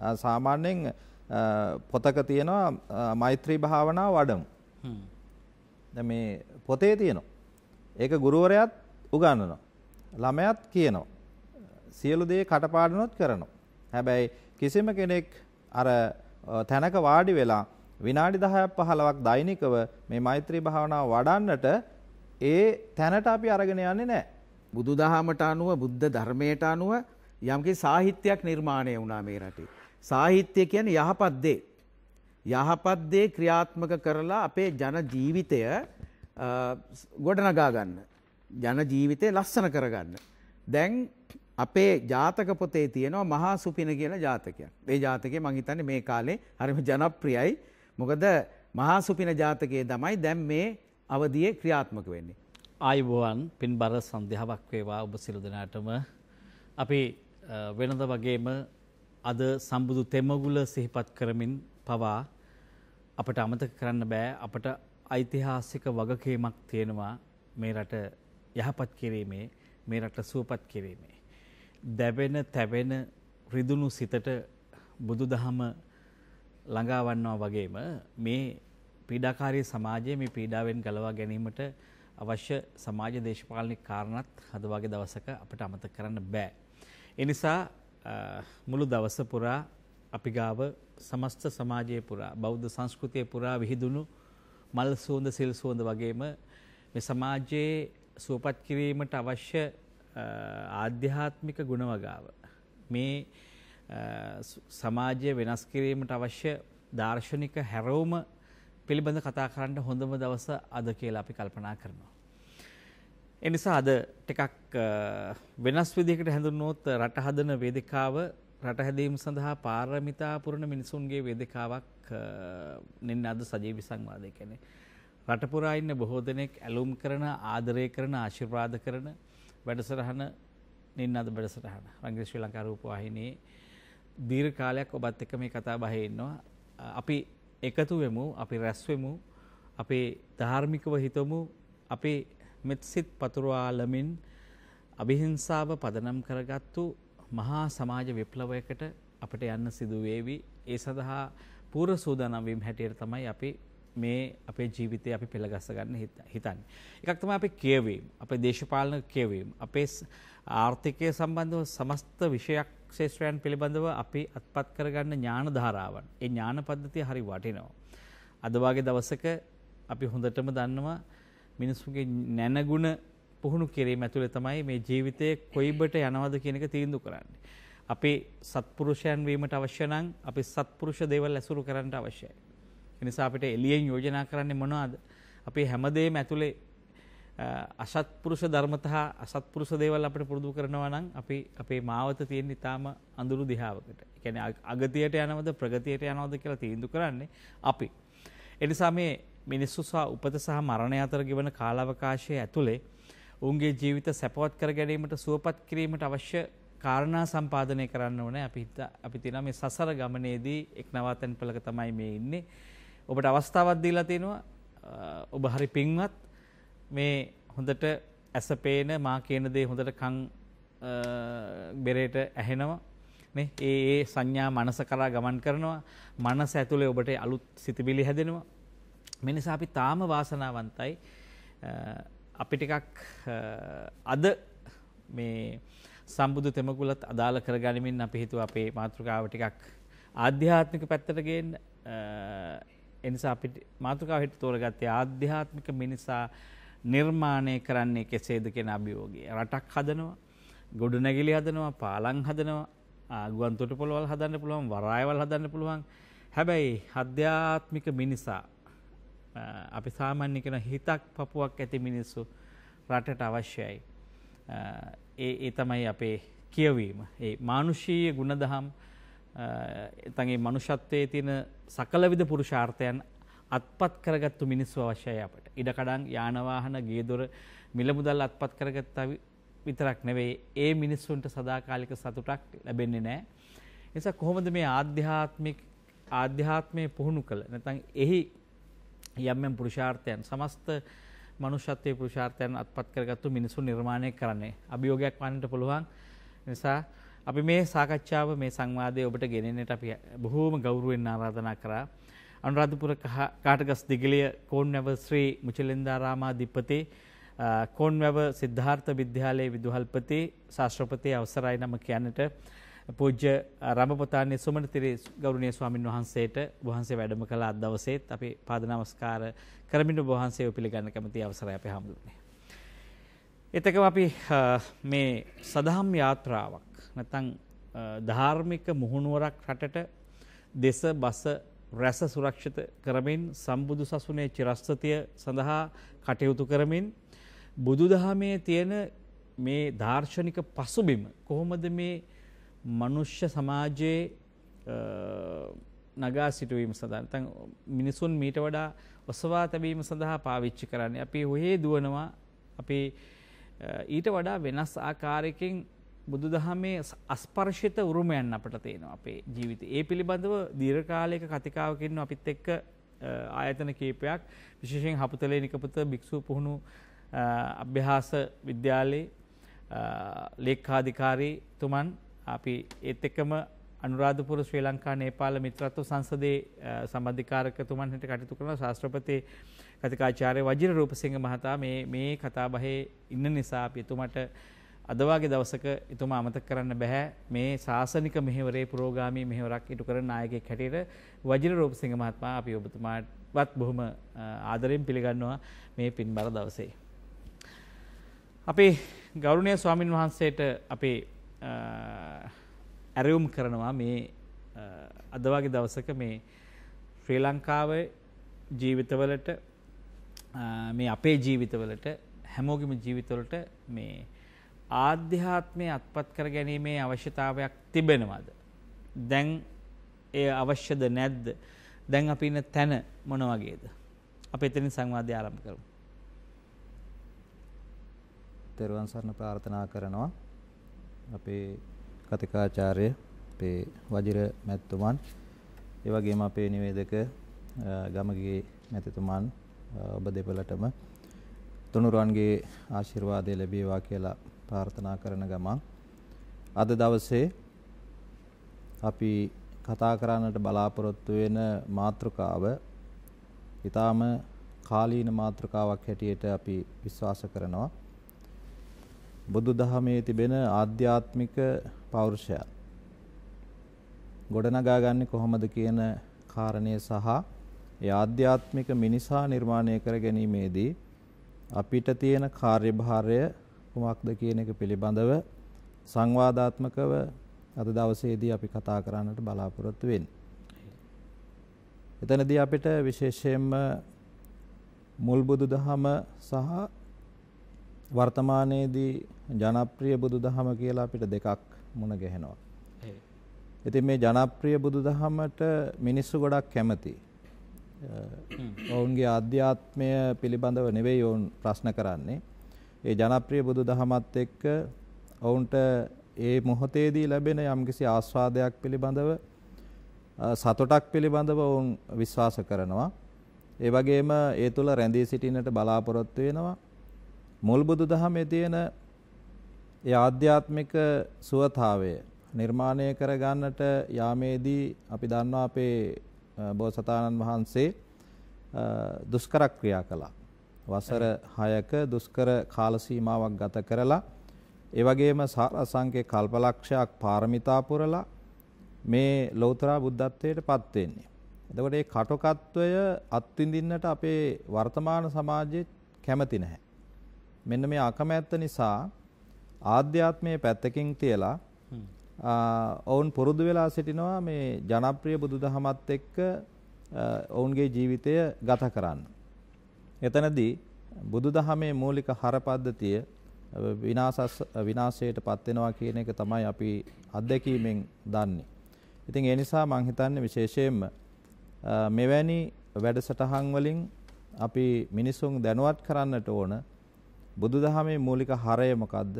සාමාන්‍යයෙන් පොතක තියෙනවා මෛත්‍රී භාවනා වඩමු. දැන් මේ පොතේ තියෙනවා. ඒක ගුරුවරයාත් උගන්වනවා. ළමයාත් කියනවා. සියලු දේ කටපාඩම්වත් කරනවා. හැබැයි කිසිම කෙනෙක් අර තැනක වාඩි වෙලා විනාඩි 10ක් 15ක් දෛනිකව මේ මෛත්‍රී භාවනාව වඩන්නට ඒ තැනට අපි අරගෙන යන්නේ නැහැ. බුදුදහමට අනුව බුද්ධ ධර්මයට අනුව යම්කි සාහිත්‍යයක් නිර්මාණය වුණා මේ රටේ. සාහිත්‍ය කියන්නේ යහපත් දේ. යහපත් දේ ක්‍රියාත්මක කරලා අපේ ජන ජීවිතය ගොඩනගා ගන්න. ජන ජීවිතය ලස්සන කරගන්න. දැන් අපේ ජාතක පොතේ තියෙනවා මහා සුපින කියලා ජාතකයක්. මේ ජාතකය මං හිතන්නේ මේ කාලේ හරිම ජනප්‍රියයි. මොකද මහා සුපින ජාතකයේ තමයි දැන් මේ අවධියේ ක්‍රියාත්මක වෙන්නේ. ආයුබෝවන් පින්බර සන්ධ්‍යාවක් වේවා ඔබ සියලු දෙනාටම අපි වෙනද වගේම අද සම්බුදු තෙමගුල සිහිපත් කරමින් පවා අපට අමතක කරන්න බෑ අපට ඓතිහාසික වගකීමක් තියෙනවා මේ රට යහපත් කිරීමේ මේ රට සුවපත් කිරීමේ. දැබෙන තැබෙන රිදුණු සිතට බුදුදහම ළඟාවන්නවා වගේම මේ පීඩාකාරී සමාජයේ මේ පීඩාවෙන් ගලවා ගැනීමට අවශ්‍ය සමාජ දේශපාලනික කාරණත් අද වගේ දවසක අපිට අමතක කරන්න බෑ. ඒ නිසා මුළු දවස පුරා අපි ගාව සමස්ත සමාජයේ පුරා බෞද්ධ සංස්කෘතිය පුරා විහිදුණු මල් සුවඳ සිල් සුවඳ වගේම මේ සමාජයේ සුවපත් කිරීමට අවශ්‍ය ආධ්‍යාත්මික ගුණවගාව මේ සමාජය වෙනස් කිරීමට අවශ්‍ය දාර්ශනික හැරවුම පිළිබඳ කතා කරන්න හොඳම දවස අද කියලා අපි කල්පනා කරනවා එනිසා අද ටිකක් වෙනස් විදිහකට හැඳුන්වුවොත් රට හදන වේදිකාව රට හැදීම සඳහා පාරමිතා පුරන මිනිසුන්ගේ වේදිකාවක් නින්න අද සජීවී සංවාදය කියන්නේ. රට පුරා ඉන්න බොහෝ දෙනෙක් ඇලුම් කරන ආදරය කරන ආශිර්වාද කරන වැඩසටහන නින්න අද වැඩසටහන. රංග ශ්‍රී ලංකා රූපවාහිනියේ දීර්ඝ කාලයක් ඔබත් එක්ක මේ කතා බහේ ඉන්නවා. අපි එකතු වෙමු, අපි රැස් වෙමු, අපේ ධාර්මිකව හිතමු, අපේ මෙත්සිත් පතුරවාලමින් අභිහිංසාව පදනම් කරගත්තු මහා සමාජ විප්ලවයකට අපට යන්න සිදු වේවි. ඒ සඳහා පූර්ව සූදානම් වීම හැටියට තමයි අපි මේ අපේ ජීවිතය අපි පෙළගස්ස ගන්න හිතන්නේ. එකක් තමයි අපේ කියවීම, අපේ දේශපාලන කියවීම, අපේ ආර්ථිකය සම්බන්ධව සමස්ත විෂයක් ක්ෂේත්‍රයන් පිළිබඳව අපි අත්පත් කරගන්න ඥාන ධාරාවන්. ඒ ඥාන පද්ධතිය හරි වටිනවා. අද වගේ දවසක අපි හොඳටම දන්නවා මිනිස්සුගේ නැනගුණ පුහුණු කිරීම ඇතුළේ තමයි මේ ජීවිතයේ කොයිබට යනවද කියන එක තීන්දුව කරන්නේ. අපේ සත්පුරුෂයන් වීමට අවශ්‍ය නම් අපි සත්පුරුෂ දේවල් ඇසුරු කරන්න අවශ්‍යයි. ඒ නිසා අපිට එළියෙන් යෝජනා කරන්නේ මොනවද? අපි හැමදේම ඇතුලේ අසත්පුරුෂ ධර්මතා අසත්පුරුෂ දේවල් අපිට පුරුදු කරනවා නම් අපි අපේ මාවත තියෙන ඉතාලම අඳුරු දිහාවකට. ඒ කියන්නේ අගතියට යනවද ප්‍රගතියට යනවද කියලා තීන්දුව කරන්නේ අපි. ඒ නිසා මේ මිනිස්සු සහ උපත සහ මරණය අතර ගෙවන කාලාවකාශය ඇතුළේ උන්ගේ ජීවිත සැපවත් කර ගැනීමට සුවපත් කිරීමට අවශ්‍ය කාරණා සම්පාදනය කරන්න ඕනේ අපි අපි තියෙනවා මේ සසර ගමනේදී එක් නවාතැන් පළක තමයි මේ ඉන්නේ ඔබට අවස්ථාවක් දීලා තිනවා ඔබ හරි පින්වත් මේ හොඳට ඇස පේන මා කියන දේ හොඳට කන් බෙරේට ඇහෙනවා නේ ඒ ඒ සංඥා මනස කරා ගමන් කරනවා මනස ඇතුලේ ඔබට අලුත් සිතිවිලි හැදෙනවා මෙනිසා අපි තාම වාසනාවන්තයි අපි ටිකක් අද මේ සම්බුදු තෙමකුලත් අදාළ කරගනිමින් අපි හිතුව අපේ මාතෘකාව ටිකක් ආධ්‍යාත්මික පැත්තට ගේන්න එනිසා අපි මාතෘකාව හිට තෝරගත්තේ ආධ්‍යාත්මික මිනිසා නිර්මාණය කරන්නේ කෙසේද කියන අභියෝගය. රටක් හදනවා, ගොඩනැගිලි හදනවා, පාලම් හදනවා, ගුවන් තොටුපළවල් හදන්න පුළුවන්, වරායවල් හදන්න පුළුවන්. හැබැයි ආධ්‍යාත්මික මිනිසා අපි සාමාන්‍ය කරන හිතක් පපුවක් ඇති මිනිස්සු රටට අවශ්‍යයි. ඒ ඒ තමයි අපේ කියවීම. ඒ මානුෂීය ගුණදහම් එතන්ගේ මනුෂත්වයේ තියෙන සකලවිධ පුරුෂාර්ථයන් අත්පත් කරගත්තු මිනිස්සු අවශ්‍යයි අපට. ඉඩකඩම් යාන වාහන ගේ දොර මිල මුදල් අත්පත් කරගත්ත විතරක් නෙවෙයි ඒ මිනිස්සුන්ට සදාකාලික සතුටක් ලැබෙන්නේ නැහැ. ඒ නිසා කොහොමද මේ ආධ්‍යාත්මික ආධ්‍යාත්මය පුහුණු කළ නැත්නම් එහි යම් යම් පුරුෂාර්ථයන් සමස්ත මනුෂ්‍යත්වයේ පුරුෂාර්ථයන් අත්පත් කරගත්තු මිනිසුන් නිර්මාණය කරන්නේ. අභියෝගයක් වන්නට පුළුවන්. නිසා අපි මේ සාකච්ඡාව මේ සංවාදයේ ඔබට ගෙනෙන්නට අපි බොහෝම ගෞරවයෙන් ආරාධනා කරා. අනුරාධපුර කාටගස් දිගලිය කෝන්වැව ශ්‍රී මුචලින්දාරාමාධිපති කෝන්වැව සිද්ධාර්ථ විද්‍යාලයේ විදුහල්පති ශාස්ත්‍රපති අවසරයි නම කියන්නට පූජ්‍ය රබපොතාන්නේ සුමනතිරි ගෞරවනීය ස්වාමින් වහන්සේට වහන්සේ වැඩම කළ අද දවසේත් අපි පාද නමස්කාර කරමින් ඔබ වහන්සේව පිළිගන්න කැමති අවසරය අපි හම්බුනේ. එතකම අපි මේ සදහම් යාත්‍රාවක් නැත්නම් ධාර්මික මුහුණුවරක් රටට දෙස බස රැස සුරක්ෂිත කරමින් සම්බුදු සසුනේ චිරස්ථතිය සඳහා කටයුතු කරමින් බුදුදහමේ තියෙන මේ දාර්ශනික පසුබිම කොහොමද මේ මනුෂ්‍ය සමාජයේ නගා සිටුවීම සඳහා නැත්නම් මිනිසුන් මීට වඩා ඔසවා තැබීම සඳහා පාවිච්චි කරන්නේ. අපි හොයේ දුවනවා අපි ඊට වඩා වෙනස් ආකාරයකින් බුදුදහමේ අස්පර්ශිත උරුමයන් අපට තියෙනවා අපේ ජීවිතේ. ඒ පිළිබඳව දීර්ඝ කාලයක කතිකාවකින් අපිත් එක්ක ආයතන කීපයක් විශේෂයෙන් හපුතලේ නිකපත භික්ෂු පුහුණු අභ්‍යාස විද්‍යාලයේ ලේකාධිකාරී තුමන් අපි ඒත් එක්කම අනුරාධපුර ශ්‍රී ලංකා නේපාල මිත්‍රත්ව සංසදයේ සම්බන්ධිකාරකතුමන් හිට කටයුතු කරන ශාස්ත්‍රපති කතිකාචාර්ය වජිර රූපසිංහ මහතා මේ මේ කතාබහේ ඉන්න නිසා අපි එතුමට අද වගේ දවසක එතුමා අමතක කරන්න බෑ මේ සාසනික මෙහෙවරේ පුරෝගාමී මෙහෙවරක් ඉටු කරන නායකයෙක් හැටියට වජිර රූපසිංහ මහත්මයා අපි ඔබතුමාටවත් බොහොම ආදරයෙන් පිළිගන්නවා මේ පින්බර දවසේ. අපේ ගෞරවනීය ස්වාමින් වහන්සේට අපේ ඇරයුම් කරනවා මේ අදවාගේ දවසක මේ ශ්‍රී ලංකාව ජීවිතවලට මේ අපේ ජීවිතවලට හැමෝගෙම ජීවිතවලට මේ ආධ්‍යාත්මය අත්පත් කර ගැනීමේ අවශ්‍යතාවයක් තිබෙනවද. දැන් ඒ අවශ්‍යද නැද්ද දැන් අපි ඉන්න තැන මොන වගේද. අප එතනින් සංවාධ්‍ය ආරම්භ කරමු. තෙරුවන් සරණ ප්‍රාර්ථනා කරනවා අපේ කතිකාචාර්ය අපේ වජිර මැතිතුමන් ඒ වගේම අපේ නිවේදක ගමගේ මැතිතුමන් ඔබ දෙපළටම තුනුරුවන්ගේ ආශිර්වාදය ලැබේවා කියලා ප්‍රාර්ථනා කරන ගමන් අද දවසේ අපි කතා කරන්නට බලාපොරොත්තු වෙන මාතෘකාව ඊටාම කාලීන මාතෘකාවක් හැටියට අපි විශ්වාස කරනවා බුදුදහමේ තිබෙන ආධ්‍යාත්මික පෞරුෂය ගොඩනගා ගන්න කොහොමද කියන කාරණය සහ ඒ ආධ්‍යාත්මික මිනිසා නිර්මාණය කර ගැනීමේදී අපිට තියෙන කාර්යභාරය කුමක්ද කියන එක පිළිබඳව සංවාදාත්මකව අද දවසේදී අපි කතා කරන්නට බලාපොරොත්තු වෙන්නේ. එතනදී අපිට විශේෂයෙන්ම මුල් බුදුදහම සහ වර්තමානයේදී ජනප්‍රිය බුදුදහම කියලා අපිට දෙකක් මුණ ගැහෙනවා. ඉතින් මේ ජනප්‍රිය බුදුදහමට මිනිස්සු ගොඩක් කැමති. ඔවුන්ගේ ආධ්‍යාත්මය පිළිබඳව නෙවෙයි ඔවුන් ප්‍රශ්න කරන්නේ. ඒ ජනප්‍රිය බුදුදහමත් එක්ක ඔවුන්ට ඒ මොහොතේදී ලැබෙන යම්කිසි ආස්වාදයක් පිළිබඳව සතුටක් පිළිබඳව ඔවුන් විශ්වාස කරනවා. ඒ වගේම ඒ තුළ රැඳී සිටින්නට බලාපොරොත්තු වෙනවා. මුල් බුදුදහමේ තියෙන ඒ ආධ්‍යාත්මික සුවතාවය නිර්මාණය කරගන්නට යාමේදී අපි දන්නවා අපේ බෝසතාණන් වහන්සේ දුෂ්කර ක්‍රියා කළා. වසර 6ක දුෂ්කර කාල සීමාවක් ගත කරලා ඒ වගේම සංකේ කල්පලක්ෂයක් පාරමිතා පුරලා මේ ලෞතර බුද්ධත්වයට පත් වෙන්නේ. එතකොට මේ කටකත්වය අත්විඳින්නට අපේ වර්තමාන සමාජයේ කැමති නැහැ. මෙන්න මේ අකමැත්ත නිසා ආධ්‍යාත්මයේ පැත්තකින් තියලා ඔවුන් පුරුදු වෙලා සිටිනවා මේ ජනප්‍රිය බුදුදහමත් එක්ක ඔවුන්ගේ ජීවිතය ගත කරන්න. එතනදී බුදුදහමේ මූලික හරපද්ධතිය විනාශස් විනාශයට පත් වෙනවා කියන එක තමයි අපි අත්දැකීමෙන් දන්නේ. ඉතින් ඒ නිසා මම හිතන්නේ විශේෂයෙන්ම මෙවැනි වැඩසටහන් වලින් අපි මිනිසුන් දැනුවත් කරන්නට ඕන බුදුදහමේ මූලික හරය මොකද්ද?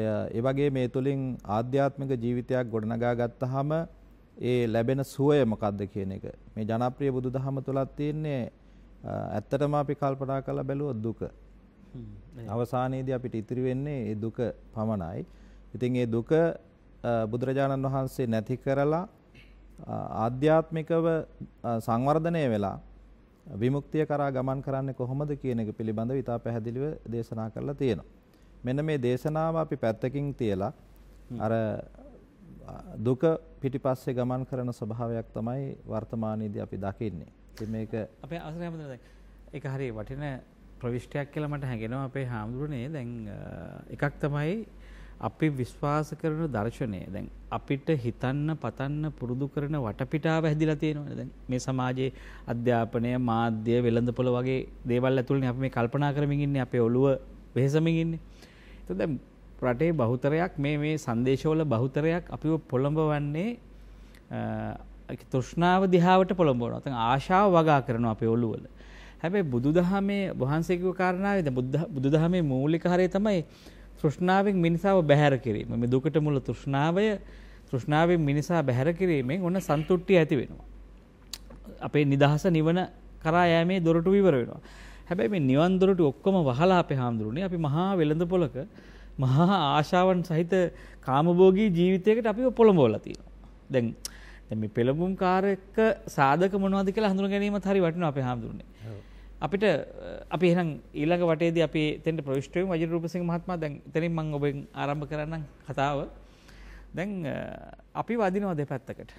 ඒ වගේ මේ තුලින් ආධ්‍යාත්මික ජීවිතයක් ගොඩනගා ගත්තාම ඒ ලැබෙන සුවය මොකද්ද කියන එක. මේ ජනප්‍රිය බුදුදහම තුලත් තියෙන්නේ ඇත්තටම අපි කල්පනා කරලා බැලුවොත් දුක. අවසානයේදී අපිට ඉතිරි වෙන්නේ ඒ දුක පමණයි. ඉතින් ඒ දුක බුදුරජාණන් වහන්සේ නැති කරලා ආධ්‍යාත්මිකව සංවර්ධනය වෙලා විමුක්තිය කරා ගමන් කරන්නේ කොහොමද කියන එක පිළිබඳව ඉතා පැහැදිලිව දේශනා කරලා තියෙනවා. මෙන්න මේ දේශනාව අපි පැත්තකින් තියලා අර දුක පිටිපස්සේ ගමන් කරන ස්වභාවයක් තමයි වර්තමානයේදී අපි දකින්නේ. ඉතින් මේක අපේ අවසරය හමුදා දැන් ඒක හරිය වටින ප්‍රවිෂ්ටයක් කියලා මට හැඟෙනවා අපේ හාමුදුරනේ දැන් එකක් තමයි අපි විශ්වාස කරන දර්ශනය දැන් අපිට හිතන්න පතන්න පුරුදු කරන වටපිටාව හැදිලා තියෙනවනේ දැන් මේ සමාජයේ අධ්‍යාපනය මාධ්‍ය වෙළඳපොළ වගේ දේවල් ඇතුළනේ අපි මේ කල්පනා කරමින් ඉන්නේ අපේ ඔළුව වෙහෙසමින් ඉන්නේ. ඒතකොට දැන් රටේ බහුතරයක් මේ මේ සංදේශවල බහුතරයක් අපිව පොළඹවන්නේ තෘෂ්ණාව දිහාවට පොළඹවනවා. නැත්නම් ආශාව වගා කරනවා අපේ ඔළුවල. හැබැයි බුදුදහමේ වහන්සේ කිව්ව කාරණාවේ දැන් බුදුදහමේ මූලික හරය තමයි තෘෂ්ණාවෙන් මිනිසාව බැහැර කිරීම. මේ දුකට මුල තෘෂ්ණාවය තෘෂ්ණාවෙන් මිනිසා බැහැර කිරීමෙන් ඔන්න සන්තුට්ටිය ඇති වෙනවා. අපේ නිදහස නිවන කරා යෑමේ දොරටු විවර වෙනවා. හැබැයි මේ නිවන් දොරටු ඔක්කොම වහලා අපේ හාමුදුරුවනේ අපි මහා වෙළඳ පොලක මහා ආශාවන් සහිත කාමභෝගී ජීවිතයකට අපිව පොළඹවලා තියෙනවා. දැන් දැන් මේ පෙළඹුම් කාර්යක සාධක මොනවද කියලා හඳුනා ගැනීමත් හරි වටිනවා අපේ හාමුදුරුවනේ. අපිට අපි එහෙනම් ඊළඟ වටේදී අපි එතෙන්ට ප්‍රවිෂ්ට වෙමු වජිර රූපසිංහ මහත්මයා දැන් එතනින් මම ඔබෙන් ආරම්භ කරන්නම් කතාව දැන් අපි වදිනවා දෙපැත්තකට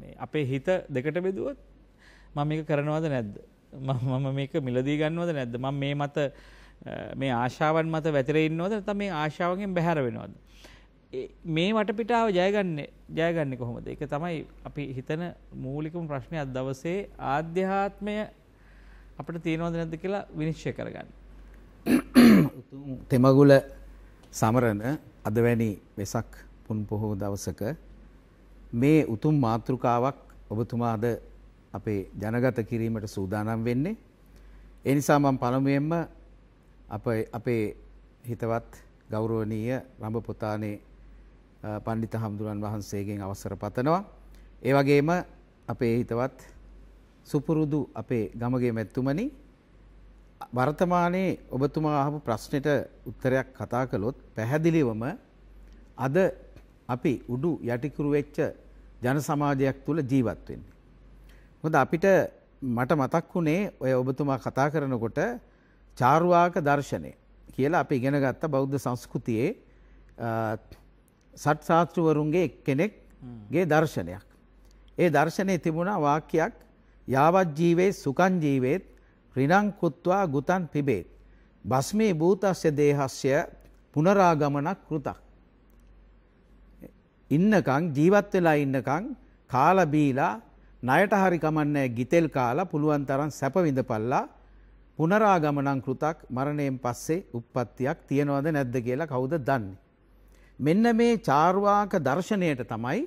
මේ අපේ හිත දෙකට බෙදුවොත් මම මේක කරනවද නැද්ද මම මේක මිලදී ගන්නවද නැද්ද මම මේ මත මේ ආශාවන් මත වැතිරේ ඉන්නවද නැත්නම් මේ ආශාවගෙන් බැහැර වෙනවද මේ වටපිටාව ජයගන්නේ ජයගන්නේ කොහොමද ඒක තමයි අපි හිතන මූලිකම ප්‍රශ්නේ අද දවසේ ආධ්‍යාත්මය අපිට තියෙනවද නැද්ද කියලා විනිශ්චය කරගන්න. උතුම් තෙමගුල සමරන අද වැනි වෙසක් පුන් පොහෝ දවසක මේ උතුම් මාතෘකාවක් ඔබතුමා අද අපේ ජනගත කිරීමට සූදානම් වෙන්නේ. ඒ නිසා මම පළමුවෙන්ම අපේ හිතවත් ගෞරවනීය රඹ පුතානේ පණ්ඩිත හම්දුරන් වහන්සේගෙන් අවසර පතනවා. ඒ වගේම අපේ හිතවත් සුපුරුදු අපේ ගමගේ මැත්තුමනි වර්තමානයේ ඔබතුමා අහපු ප්‍රශ්නෙට උත්තරයක් කතා කළොත් පැහැදිලිවම අද අපි උඩු යටිකුරු වෙච්ච ජන සමාජයක් තුල ජීවත් වෙන්නේ. මොකද අපිට මට මතක් වුණේ ඔය ඔබතුමා කතා කරනකොට චාර්වාක දර්ශනය කියලා අපි ඉගෙන ගත්ත බෞද්ධ සංස්කෘතියේ සත් ශාස්ත්‍රවරුන්ගේ කෙනෙක්ගේ දර්ශනයක්. ඒ දර්ශනයේ තිබුණා වාක්‍යයක් යාවජ්ජීවේ සුකංජීවේත් රිනංකුත්වා ගුතන් පිබේත්. බස්මේ භූතස්්‍ය දේහස්්‍ය පුනරාගමනක් කෘතක්. ඉන්නකං ජීවත් වෙලා ඉන්නකං කාලබීලා ණයට හරි කමන්නේ ගිතෙල් කාලා පුළුවන් තරම් සැප විඳපල්ලා පුනරාගමනං කෘතක් මරණයෙන් පස්සේ උප්පත්තියක් තියනවද නැද්ද කියලා කවුද දන්නේ මෙන්න මේ චාර්වාක දර්ශනයට තමයි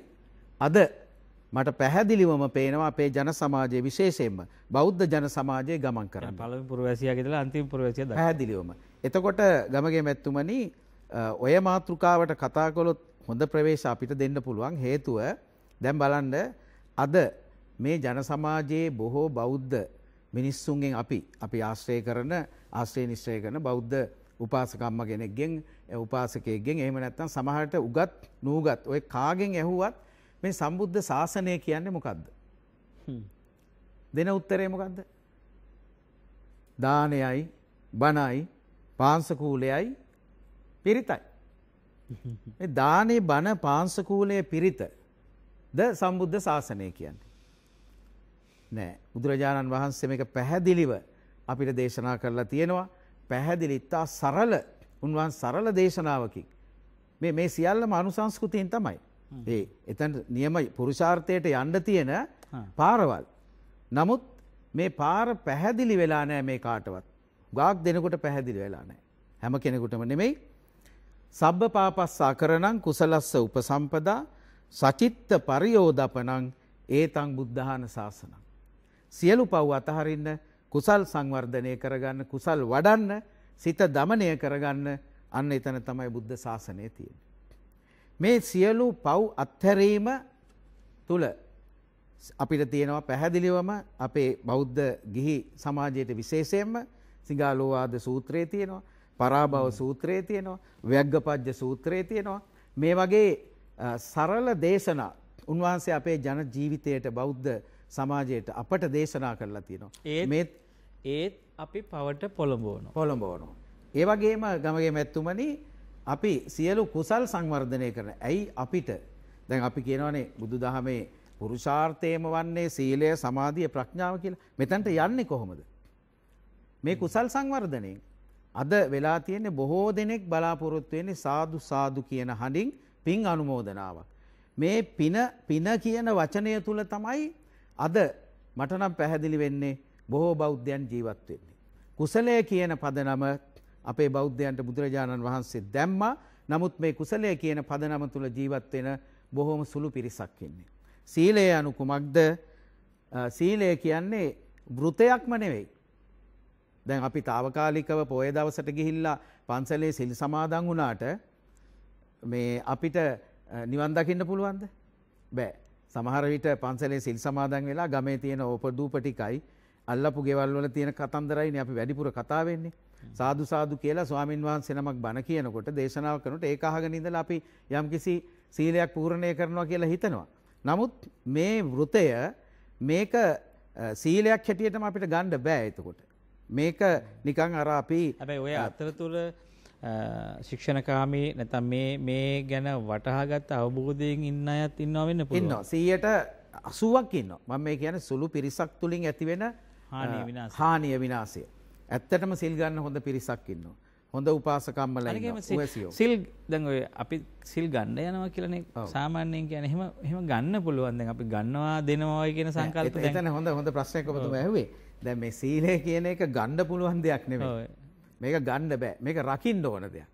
අද මට පැහැදිලිවම පේනවා අපේ ජන සමාජය විශේෂයෙන්ම බෞද්ධ ජන සමාජය ගමන් කරන්න පල පුරවැසියගෙදල අන්තිම පුරවසිය පැදිලිවම. එතකොට ගමගේ මැත්තුමනි ඔය මාතෘකාවට කතාකොළොත් හොඳ ප්‍රවේශ අපිට දෙන්න පුළුවන් හේතුව දැම් බලන්ඩ අද මේ ජන සමාජයේ බොහෝ බෞද්ධ මිනිස්සුන්ගෙන් අපි අපි ආශ්‍රය කරන ආශ්‍රය නිශ්‍රය කරන බෞද්ධ උපාසකම්ම කෙනෙක්ගෙන් උපාසකයගෙන් එහම නැත්තන් සමහට උගත් නූගත් ඔය කාගෙන් ඇහුවත් මේ සම්බුද්ධ ශාසනය කියන්නේ මොකක්ද. දෙන උත්තරේ මොකක්ද. දානයයි බණයි පාන්සකූලයයි පිරිතයි. දානේ බණ පාන්සකූලය පිරිත ද සම්බුද්ධ ශාසනය කියන්නේ. නෑ බුදුරජාණන් වහන්සේ මේක පැහැදිලිව අපිට දේශනා කරලා තියෙනවා පැහැදිලි ඉතා සරල උන්වන් සරල දේශනාවකින් මේ මේ සියල්ලම අනුසංස්කෘතියෙන් තමයි ඒ එතන් නියම පුරුෂාර්ථයට යන්න තියෙන පාරවල්. නමුත් මේ පාර පැහැදිලි වෙලා නෑ මේ කාටවත්. ගාක් දෙනකොට පැහැදිලි වෙලා නෑ. හැම කෙනෙකුටම නෙමෙයි. සබ්බ පාපස්සා කරනං කුසලස්ස උපසම්පදා සචිත්ත පරියෝදපනං ඒතං බුද්ධාන ශාසනං. සියලු පව් අතහරින්න කුසල් සංවර්ධනය කරගන්න කුසල් වඩන්න සිත දමනය කරගන්න අන්න එතන තමයි බුද්ධ ශාසනය තියෙන. මේ සියලු පව් අත්හැරීම තුළ අපිට තියෙනවා පැහැදිලිවම අපේ බෞද්ධ ගිහි සමාජයට විශේෂයෙන්ම සිංහාලෝවාද සූත්‍රයේ තියෙනවා පරාභව සූත්‍රයේ තියෙනවා ව්‍යග්ගපජ්ජ සූත්‍රයේ තියෙනවා මේ වගේ සරල දේශනා උන්වහන්සේ අපේ ජන ජීවිතයට බෞද්ධ සමාජයට අපට දේශනා කරලා තියෙනවා මේත් ඒත් අපි පවට පොළඹවන පොළඹවනවා ඒ වගේම ගමගේ මැත්තුමනි අපි සියලු කුසල් සංවර්ධනය කරන. ඇයි අපිට දැන් අපි කියනවනේ බුදු දහමේ පුරුෂාර්ථයම වන්නේ සීලය සමාධිය ප්‍රඥාව කියලා. මෙතනට යන්නේ කොහොමද? මේ කුසල් සංවර්ධනයෙන් අද වෙලා තියෙන්නේ බොහෝ දෙනෙක් බලාපොරොත්තු වෙන්නේ සාදු සාදු කියන හඬින් පින් අනුමෝදනාවක්. මේ පින පින කියන වචනය තුල තමයි අද මට නම් පැහැදිලි වෙන්නේ බොහෝ බෞද්ධයන් ජීවත් වෙන්නේ. කුසලය කියන පදනම අපේ බෞද්ධයන්ට බුදුරජාණන් වහන්සේ දැම්ම නමුත් මේ කුසලය කියන පදනම තුළ ජීවත්වෙන බොහොම සුළු පිරිසක්කින්නේ. සීලය අනු කුමක්ද සීලය කියන්නේ වෘතයක්ම නෙවෙයි. දැන් අපි තාවකාලිකව පොය දවසට ගිහිල්ලා පන්සලේ සිල් සමාදන් වුණාට මේ අපිට නිවන් දකින්න පුළුවන්ද? බෑ. සමහර විට පන්සලේ සිල් සමාදන් වෙලා ගමේ තියෙන ඕපඩූප ටිකයි අල්ලපු ගෙවල් වල තියෙන කතන්දරයිනේ අපි වැඩිපුර කතා වෙන්නේ. සාදු සාදු කියලා ස්වාමින් වහන්සේ නමක් බණ කියනකොට දේශනාව කරනට ඒක අහගෙන ඉඳලා අපි යම්කිසි සීලයක් පූර්ණය කරනවා කියලා හිතනවා. නමුත් මේ වෘතය මේක සීලයක් හැටියටම අපිට ගණ්ඩ බෑ එතකොට. මේක නිකං අර අපි හැබැයි ඔය අතරතුර ශික්ෂණකාමී නැතම් මේ මේ ගැන වටහාගත් අවබෝධයෙන් ඉන්න අයත් ඉන්නවා වෙන්න ඉන්නවා සීයට අසුවක් ඉන්න මම මේ කියන සුළු පිරිසක් තුළින් ඇතිවෙන හානිය විනාසය ඇත්තටම සිල් ගන්න හොඳ පිරිසක් ඉන්නවා. හොඳ උපාසකම්මල සිල් දැන් ඔය අපි සිල් ගන්න යනවා කියලන සාමාන්‍යයෙන් කියන එහෙම එහෙම ගන්න පුළුවන් දැන් අපි ගන්නවා දෙනවා කියන සංකල්ප දැන් හොඳ හොඳ ප්‍රශ්නයක් ඔබතුමා ඇහුවේ. දැන් මේ සීලය කියන එක ගන්න පුළුවන් දෙයක් නෙමෙයි. මේක ගන්න බෑ. මේක රකින්න ඕන දෙයක්.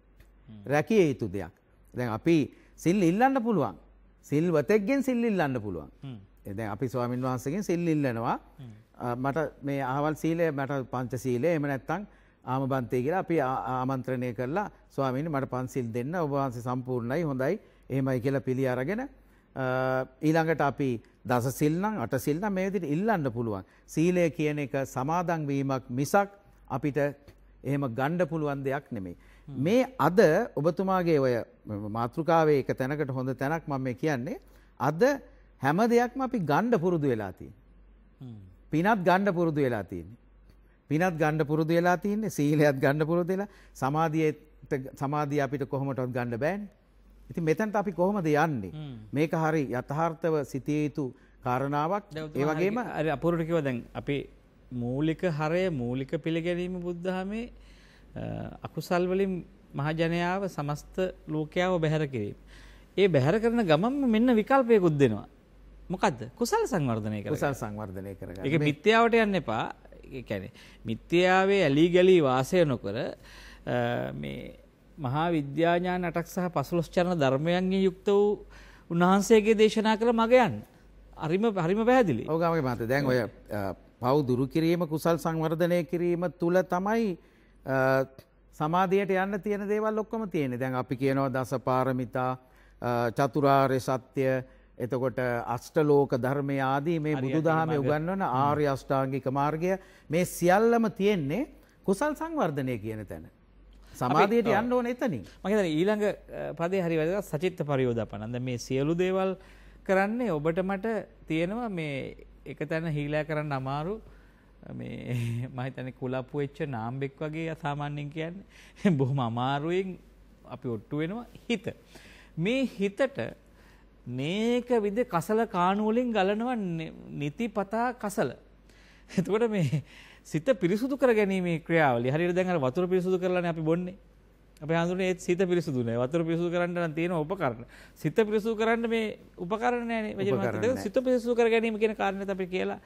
රැකිය යුතු දෙයක්. දැන් අපි සිල් ඉල්ලන්න පුළුවන්. සිල්වතෙක්ගෙන් සිල් ඉල්ලන්න පුළුවන්. දැන් අපි ස්වාමින් වහන්සේගෙන් සිල් ඉල්ලනවා. මට මේ ආවල් සීලය මට පංච සීලය එම නැත්තං ආමබන්තය කියලා අපි ආමන්ත්‍රණය කරලා ස්වාමීනි මට පන්සිල් දෙන්න ඔබවහන්සේ සම්පූර්ණයි හොඳයි එහෙමයි කියලා පිළි අරගෙන ඊළඟට අපි දස සිල්නම් අට සිල්නම් මේ විදිහට ඉල්ලන්න පුළුවන්. සීලය කියන එක සමාදන් වීමක් මිසක් අපිට එහෙම ගන්න පුළුවන් දෙයක් නෙමෙයි. මේ අද ඔබතුමාගේ ඔය මාතෘකාවේ එක තැනකට හොඳ තැනක් මම කියන්නේ අද හැම දෙයක්ම අපි ගන්න පුරුදු වෙලා තියෙනවා. පිනත් ගණ්ඩ පුරුදු වෙලා තියන්නේ. පිනත් ගණ්ඩ පුරුදු වෙලා තියන්නේ සීලයත් ගණ්ඩ පුරුදු වෙලා සමාධියට සමාධිය අපිට කොහොමටවත් ගන්න බෑනේ. ඉතින් මෙතනට අපි කොහොමද යන්නේ? මේක හරි යථාර්ථව සිටිය යුතු කාරණාවක්. ඒ වගේම අර අපූර්වට කිව්වා දැන් අපි මූලික හරය මූලික පිළිගැනීම බුද්ධහමේ අකුසල් වලින් මහජනයාව සමස්ත ලෝකයාව බැහැර කිරීම. ඒ බැහැර කරන ගමන්ම මෙන්න විකල්පයකුත් දෙනවා. මොකද කුසල් සංවර්ධනය කර කුසල් සංවර්ධනය කර එක මිත්‍යාවට යන්න එපා එකැන මිත්‍යාවේ ඇලි ගලී වාසය නොකර මේ මහා විද්‍යාඥාන අටක් සහ පසුලොස්්චරණ ධර්මයන්ගේ යුක්ත වූ උන්වහන්සේගේ දේශනා කළ මගයන් අරිම පරිම පැදිලි ඕගමගේ මත දැන් ඔය පව් දුරු කිරීම කුසල් සංවර්ධනය කිරීම තුළ තමයි සමාධයට යන්න තියෙන දේවල් ඔක්කොම තියෙන දැන් අපි කියනවා දස පාරමිතා චතුරාර්ය සත්‍යය එතකොට අෂ්ටලෝක ධර්මය ආදී මේ බුදුදහම උගන්වන ආර්ය අෂ්ටාංගික මාර්ගය මේ සියල්ලම තියෙන්නේ කුසල් සංවර්ධනය කියන තැන. සමාධයට යන්න ඕන එතනින් මහිතන ඊළඟ පදේ හරි වැදගත් සචිත්ත පරියෝධපනන්ද මේ සියලු දේවල් කරන්නේ ඔබට මට තියෙනවා මේ එක තැන හීලා කරන්න අමාරු මේ මහිතන කුලප්පු වෙච්ච නාම්බෙක් වගේ සාමාන්‍යයෙන් කියන්නේ බොහොම අමාරුවෙන් අපි ඔට්ටු වෙනවා හිත. මේ හිතට මේක විද කසල කාණු වලින් ගලනවා නිතිපතා කසල. එතකොට මේ සිත පිරිසුදු කරගැනීමේ ක්‍රියාවලිය. හරියට දැන් අර වතුර පිරිසුදු කරලානේ අපි බොන්නේ. අපේ හඳුනේ ඒත් සිත පිරිසුදු නෑ. වතුර පිරිසුදු කරන්න නම් තියෙන උපකරණ. සිත පිරිසුදු කරන්න මේ උපකරණ නෑනේ. වචන සිත පිරිසුදු කර ගැනීම කියන කාරණේත් අපි කියලා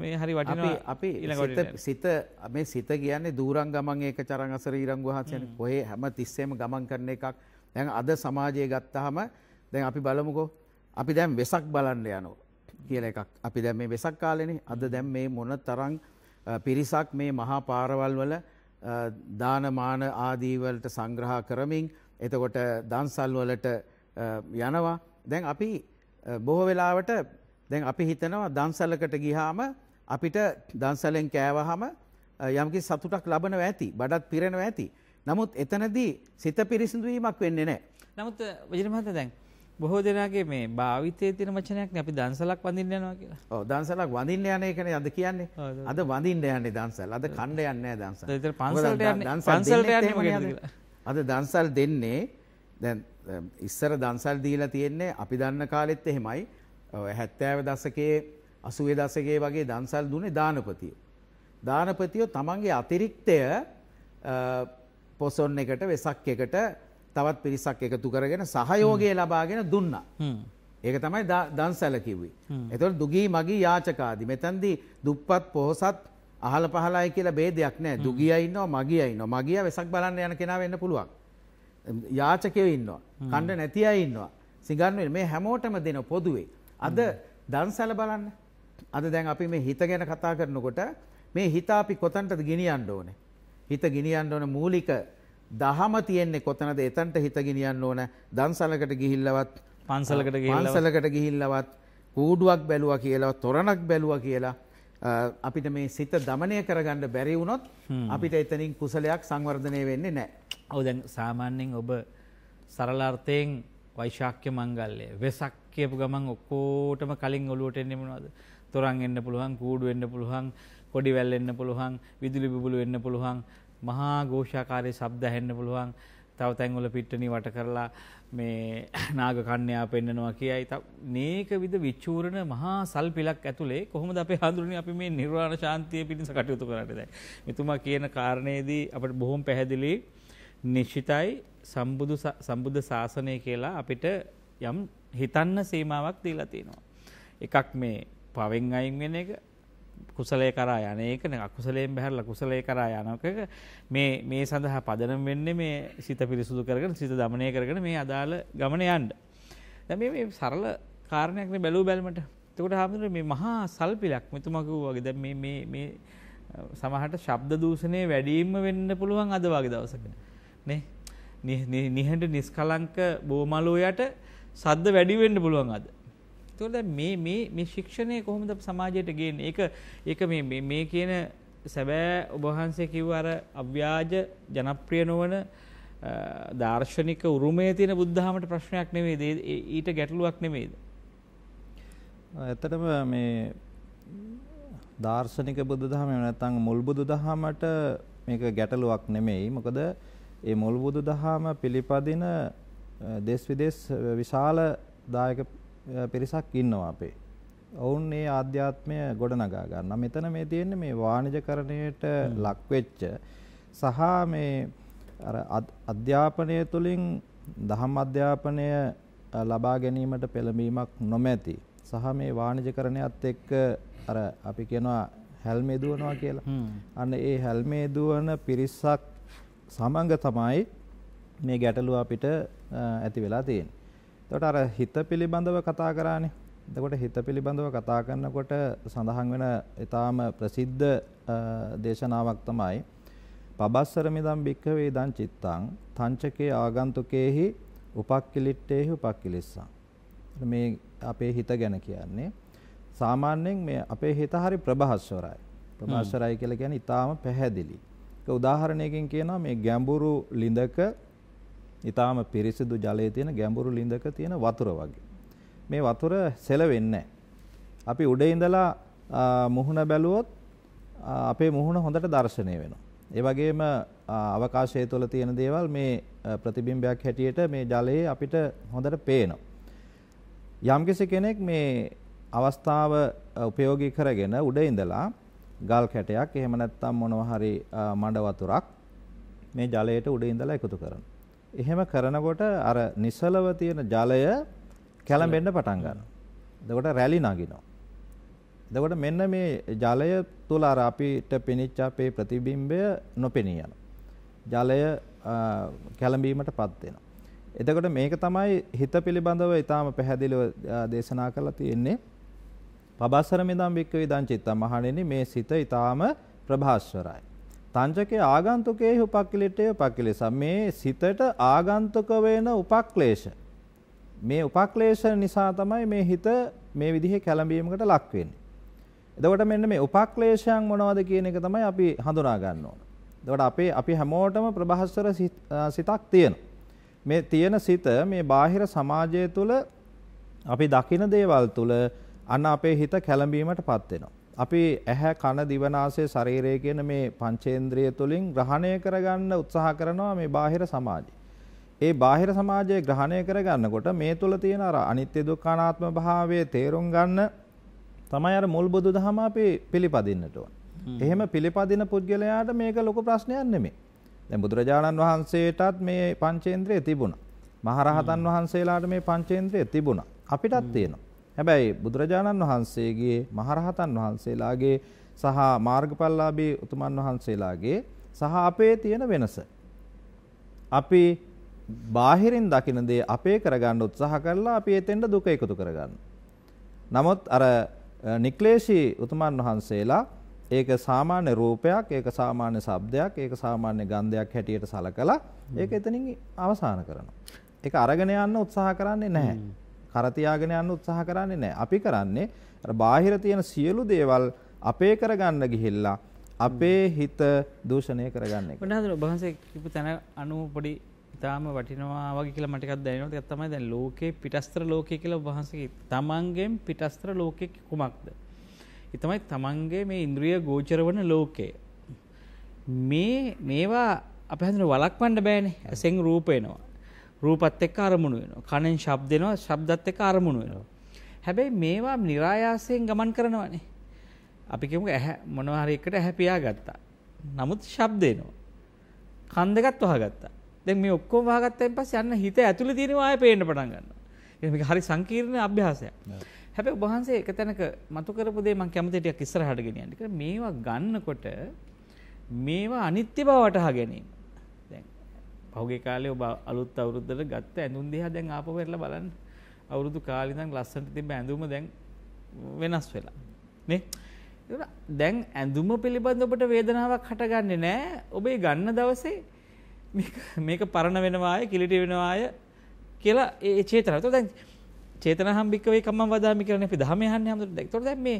මේ හරි වටිනවා. අපි සිත මේ සිත කියන්නේ දූරං ගමන් ඒක චරං අසර ඊරං වහන්සේනේ. කොහේ හැම තිස්සෙම ගමන් කරන එකක්. දැන් අද සමාජයේ ගත්තාම දැන් අපි බලමුකෝ අපි දැන් වෙසක් බලන්න යනවා කියලා එකක්. අපි දැන් මේ වෙසක් කාලෙනේ අද දැන් මේ මොන තරම් පිරිසක් මේ මහා පාරවල් වල දාන මාන ආදී වලට සංග්‍රහ කරමින් එතකොට දන්සල් වලට යනවා. දැන් අපි බොහෝ වෙලාවට දැන් අපි හිතනවා දන්සලකට ගිහාම අපිට දන්සලෙන් කෑවහම යම්කි සතුටක් ලබනව ඇති බඩත් පිරෙනව ඇති. නමුත් එතනදී සිත පිරිසිදු වීමක් වෙන්නේ නැහැ. නමුත් වජිර මහත්තයා දැන් බොහෝ දෙනාගේ මේ භාවිතයේ තියෙන වචනයක් නේ අපි දන්සලක් වඳින්න යනවා කියලා. ඔව් දන්සලක් වඳින්න යන එකනේ අද කියන්නේ. අද වඳින්න යන්නේ දන්සල්. අද කණ්ඩ යන්නේ නැහැ දන්සල්. ඒතර පන්සලට යන්නේ පන්සලට යන්නේ මොකද කියලා. අද දන්සල් දෙන්නේ දැන් ඉස්සර දන්සල් දීලා තියෙන්නේ අපි දන්න කාලෙත් එහෙමයි. ඔය 70 දශකයේ 80 දශකයේ වගේ දන්සල් දුන්නේ දානපතියෝ. දානපතියෝ තමන්ගේ අතිරික්තය පොසොන් එකට වෙසක් එකට තවත් පිරිසක් එකතු කරගෙන සහයෝගය ලබාගෙන දුන්නා. ඒක තමයි දන් සැලකිව්වේ. එතකොට දුගී මගී යාචකාදී. මෙතෙන්දී දුප්පත් පොහොසත් අහල පහලයි කියලා ભેදයක් නැහැ. දුගියා ඉන්නවා මගියා ඉන්නවා. මගියා වෙසක් බලන්න යන කෙනා වෙන්න පුළුවන්. යාචකයෝ ඉන්නවා. කණ්ඩ නැති අය ඉන්නවා. සිඟන්න මේ හැමෝටම දෙන පොදුවේ. අද දන්සැල බලන්න. අද දැන් අපි මේ හිත ගැන කතා කරනකොට මේ හිත අපි කොතනටද ගෙනියන්න ඕනේ? හිත ගෙනියන්න ඕන මූලික දහම තියෙන්නේ කොතනද එතන්ට හිතගෙනියන්න ඕන දන්සලකට ගිහිල්ලවත් පන්සලකට පන්සලකට ගිහිල්ලවත් කූඩුවක් බැලුව කියලා තොරණක් බැලුව කියලා අපිට මේ සිත දමනය කරගන්න බැරි වුණොත් අපිට එතනින් කුසලයක් සංවර්ධනය වෙන්නේ නෑ. ඔව දැන් සාමාන්‍යයෙන් ඔබ සරලාර්ථයෙන් වෛශාක්‍ය මංගල්ලය වෙසක් කියපු ගමන් ඔක්කෝටම කලින් ඔලුවට එන්නේ මොනවද? තොරන් එන්න පුළුවන්, කූඩු වෙන්න පුළුවන්, කොඩි වැල් එන්න පුළුවන්, විදුලි බුබුලු වෙන්න පුළුවන්, මහා ഘോഷාකාරී ශබ්ද ඇහෙන්න පුළුවන්. තව තැන්වල පිට්ටනි වට කරලා මේ නාග කන්‍යා පෙන්නනවා කියයි. නේක විද විචූරණ මහා සල්පිලක් ඇතුලේ කොහොමද අපේ හඳුරන්නේ අපි මේ නිර්වාණ ශාන්තිය පිණිස කටයුතු කරන්නේ දැන්. මෙතුමා කියන කාරණේදී අපිට බොහොම පැහැදිලි නිශ්චිතයි සම්බුදු සම්බුද්ධ ශාසනය කියලා අපිට යම් හිතන්න සීමාවක් දීලා තියෙනවා. එකක් මේ පවෙන් අයින් වෙන එක කුසලයේ කරා යන එකනේ අකුසලයෙන් බහැරලා කුසලයේ කරා යනක මේ මේ සඳහා පදනම් වෙන්නේ මේ සිත පිරිසුදු කරගෙන සිත দমনය කරගෙන මේ අදාළ ගමන යන්න. දැන් මේ මේ සරල කාරණයක් නේ බැලුව බැලමට. එතකොට හැමෝටම මේ මහා සල්පිලක් මෙතුමා කිව්වා වගේ දැන් මේ මේ මේ සමහරට ශබ්ද දූෂණය වැඩිම වෙන්න පුළුවන් අද වගේ දවසක. නේ? නිහඬ නිස්කලංක බෝමලෝ යට සද්ද වැඩි වෙන්න පුළුවන් අද. තුළ දැන් මේ මේ මේ ශික්ෂණය කොහොමද සමාජයට ගේන්නේ? ඒක ඒක මේ මේ කියන සැබෑ ඔබ වහන්සේ කිව්ව අර අව්‍යාජ ජනප්‍රිය නොවන දාර්ශනික උරුමයේ තියෙන බුද්ධහමට ප්‍රශ්නයක් නෙවෙයිද? ඊට ගැටලුවක් නෙවෙයිද? ඇත්තටම මේ දාර්ශනික බුදුදහම එහෙම නැත්නම් මුල් බුදුදහමට මේක ගැටලුවක් නෙමෙයි. මොකද ඒ මුල් බුදුදහම පිළිපදින දේශ විදේශ විශාල දායක පිරිසක් ඉන්නවා අපේ. ඔවුන් මේ ආධ්‍යාත්මය ගොඩනගා ගන්නවා. මෙතන මේ තියෙන්නේ මේ වාණිජකරණයට ලක්වෙච්ච සහ මේ අර අධ්‍යාපනය තුළින් දහම් අධ්‍යාපනය ලබා ගැනීමට පෙළඹීමක් නොමැති සහ මේ වාණිජකරණයත් එක්ක අර අපි කියනවා හැල්මේ දුවනවා කියලා. අන්න ඒ හැල්මේ දුවන පිරිසක් සමඟ තමයි මේ ගැටලුව අපිට ඇති වෙලා තියෙන්නේ. එතකොට අර හිත පිළිබඳව කතා කරානේ. එතකොට හිත පිළිබඳව කතා කරනකොට සඳහන් වෙන ඊටාම ප්‍රසිද්ධ දේශනාවක් තමයි පබස්සර මිදම් භික්කවේ දං චිත්තං තංචකේ ආගන්තුකේහි උපක්කිලිට්ටේහි උපක්කිලිස්සං. මේ අපේ හිත ගැන කියන්නේ සාමාන්‍යයෙන් මේ අපේ හිත හරි ප්‍රබහස්වරයි. ප්‍රබහස්වරයි කියලා කියන්නේ ඊටාම පැහැදිලි. ඒක උදාහරණයකින් කියනවා මේ ගැඹුරු ලිඳක ඊටාම පිරිසිදු ජලයේ තියෙන ගැඹුරු ලිඳක තියෙන වතුර වගේ. මේ වතුර සෙලවෙන්නේ අපි උඩ ඉඳලා මුහුණ බැලුවොත් අපේ මුහුණ හොඳට දර්ශනය වෙනවා. ඒ වගේම අවකාශය තුළ තියෙන දේවල් මේ ප්‍රතිබිම්බයක් හැටියට මේ ජලයේ අපිට හොඳට පේනවා. යම්කිසි කෙනෙක් මේ අවස්ථාව උපයෝගී කරගෙන උඩ ඉඳලා ගල් කැටයක් එහෙම නැත්නම් මොනවා හරි මඩ වතුරක් මේ ජලයට උඩ ඉඳලා එකතු කරනවා. එහෙම කරනකොට අර නිසලව තියෙන ජලය කැළඹෙන්න පටන් ගන්නවා. එතකොට රැලි නගිනවා. එතකොට මෙන්න මේ ජලය තුල අර අපිට පෙනිච්ච අපේ ප්‍රතිබිම්බය නොපෙනී යනවා. ජලය කැළඹීමටපත් වෙනවා. එතකොට මේක තමයි හිත පිළිබඳව ඊටාම පැහැදිලිව දේශනා කරලා තියෙන්නේ. පබස්සර මෙදම් වික්ක විදං චිත්තම් මහණෙනි මේ සිත ඊටාම ප්‍රභාස්වරයි. තංචකේ ආගන්තුකේ උපක්ඛලෙට්ටේ උපක්ඛලෙස මේ සිතට ආගන්තුක වෙන උපක්ලේශ මේ උපක්ලේශ නිසා තමයි මේ හිත මේ විදිහේ කැළඹීමකට ලක් වෙන්නේ. එතකොට මෙන්න මේ උපක්ලේශයන් මොනවද කියන එක තමයි අපි හඳුනා ගන්න ඕන. එතකොට අපේ අපි හැමෝටම ප්‍රබහස්වර සිතක් තියෙනවා. මේ තියෙන සිත මේ බාහිර සමාජය තුළ අපි දකින දේවල් තුළ අන්න අපේ හිත කැළඹීමටපත් වෙනවා. අපි ඇහැ කන දිවනාසය ශරීරය කියන මේ පංචේන්ද්‍රිය තුළින් ග්‍රහණය කරගන්න උත්සාහ කරනවා මේ බාහිර සමාජය. ඒ බාහිර සමාජය ග්‍රහණය කරගන්නකොට මේ තුළ තියෙන අර අනිත්‍ය දුක්ඛානාත්ම භාවයේ තේරුම් ගන්න තමයි අර මුල් බුදුදහම අපි පිළිපදින්නට ඕන. එහෙම පිළිපදින පුද්ගලයාට මේක ලොකු ප්‍රශ්නයක් නෙමෙයි. දැන් බුදුරජාණන් වහන්සේටත් මේ පංචේන්ද්‍රය තිබුණා. මහරහතන් වහන්සේලාට මේ පංචේන්ද්‍රය තිබුණා. අපිටත් තියෙනවා. හැබැයි බුදුරජාණන් වහන්සේගේ මහරහතන් වහන්සේලාගේ සහ මාර්ගඵලලාභී උතුමන් වහන්සේලාගේ සහ අපේ තියෙන වෙනස. අපි බාහිරින් දකින දේ අපේ කරගන්න උත්සාහ කරලා අපි එතෙන්ට දුක එකතු කරගන්න. නමුත් අර නික්ලේශී උතුමන් වහන්සේලා ඒක සාමාන්‍ය රූපයක්, ඒක සාමාන්‍ය ශබ්දයක්, ඒක සාමාන්‍ය ගන්ධයක් හැටියට සලකලා ඒක එතනින් අවසන් කරනවා. ඒක අරගෙන යන්න උත්සාහ කරන්නේ නැහැ. කර තියාගෙන යන්න උත්සාහ කරන්නේ නැහැ. අපි කරන්නේ අර බාහිර තියෙන සියලු දේවල් අපේ කරගන්න ගිහිල්ලා අපේ හිත දූෂණය කරගන්න එක. මොනවාද ඔබ වහන්සේ කිව්ව තැන අනුව පොඩි ඉතාලම වටිනවා වගේ කියලා මට එකක් දැනෙනවා. ඒක තමයි දැන් ලෝකේ පිටස්තර ලෝකේ කියලා ඔබ වහන්සේ කිව්ව. තමන්ගෙන් පිටස්තර ලෝකේ කුමක්ද? ඒ තමයි තමන්ගේ මේ ඉන්ද්‍රිය ගෝචර වන ලෝකය. මේ මේවා අප හැඳුන වලක්වන්න බෑනේ. ඇසෙන් රූප එනවා. රූපත් එක්ක අරමුණු වෙනවා. කනෙන් ශබ්ද එනවා, ශබ්දත් එක්ක අරමුණු වෙනවා. හැබැයි මේවා નિરાයාසයෙන් ගමන් කරනවානේ. අපි කියමු ඇහැ මොනවා හරි එකට ඇහැ පියාගත්තා. නමුත් ශබ්ද එනවා. කන් දෙකත් වහගත්තා. දැන් මේ ඔක්කොම වහගත්තයින් පස්සේ යන්න හිත ඇතුලේ තියෙනවා ආයෙ පේන්න පටන් ගන්නවා. මේක හරි සංකීර්ණ අභ්‍යාසයක්. හැබැයි ඔබ වහන්සේ එක තැනක මතු කරපු දේ මම කැමති ටිකක් ඉස්සරහට ගෙනියන්න. මේවා ගන්නකොට මේවා අනිත්‍ය බව වටහා ගැනීම. පහුගේ කාලේ ඔබ අලුත් අවුරුද්දට ගත්ත ඇඳුම් දිහා දැන් ආපහු වෙරලා බලන්න. අවුරුදු කාලේ ඉඳන් ලස්සනට තිබ්බ ඇඳුම දැන් වෙනස් වෙලා. නේ? දැන් ඇඳුම පිළිබඳ ඔබට වේදනාවක් හටගන්නේ නැහැ. ඔබේ ගන්න දවසේ මේක මේක පරණ වෙනවා අය කිලිටි වෙනවා අය කියලා ඒ චේතනාව. ඒතකොට දැන් චේතනහම් භික්කවේ කම්මං වදාමි කියලා අපි ධර්මය අහන්නේ හැමෝටම. ඒතකොට දැන් මේ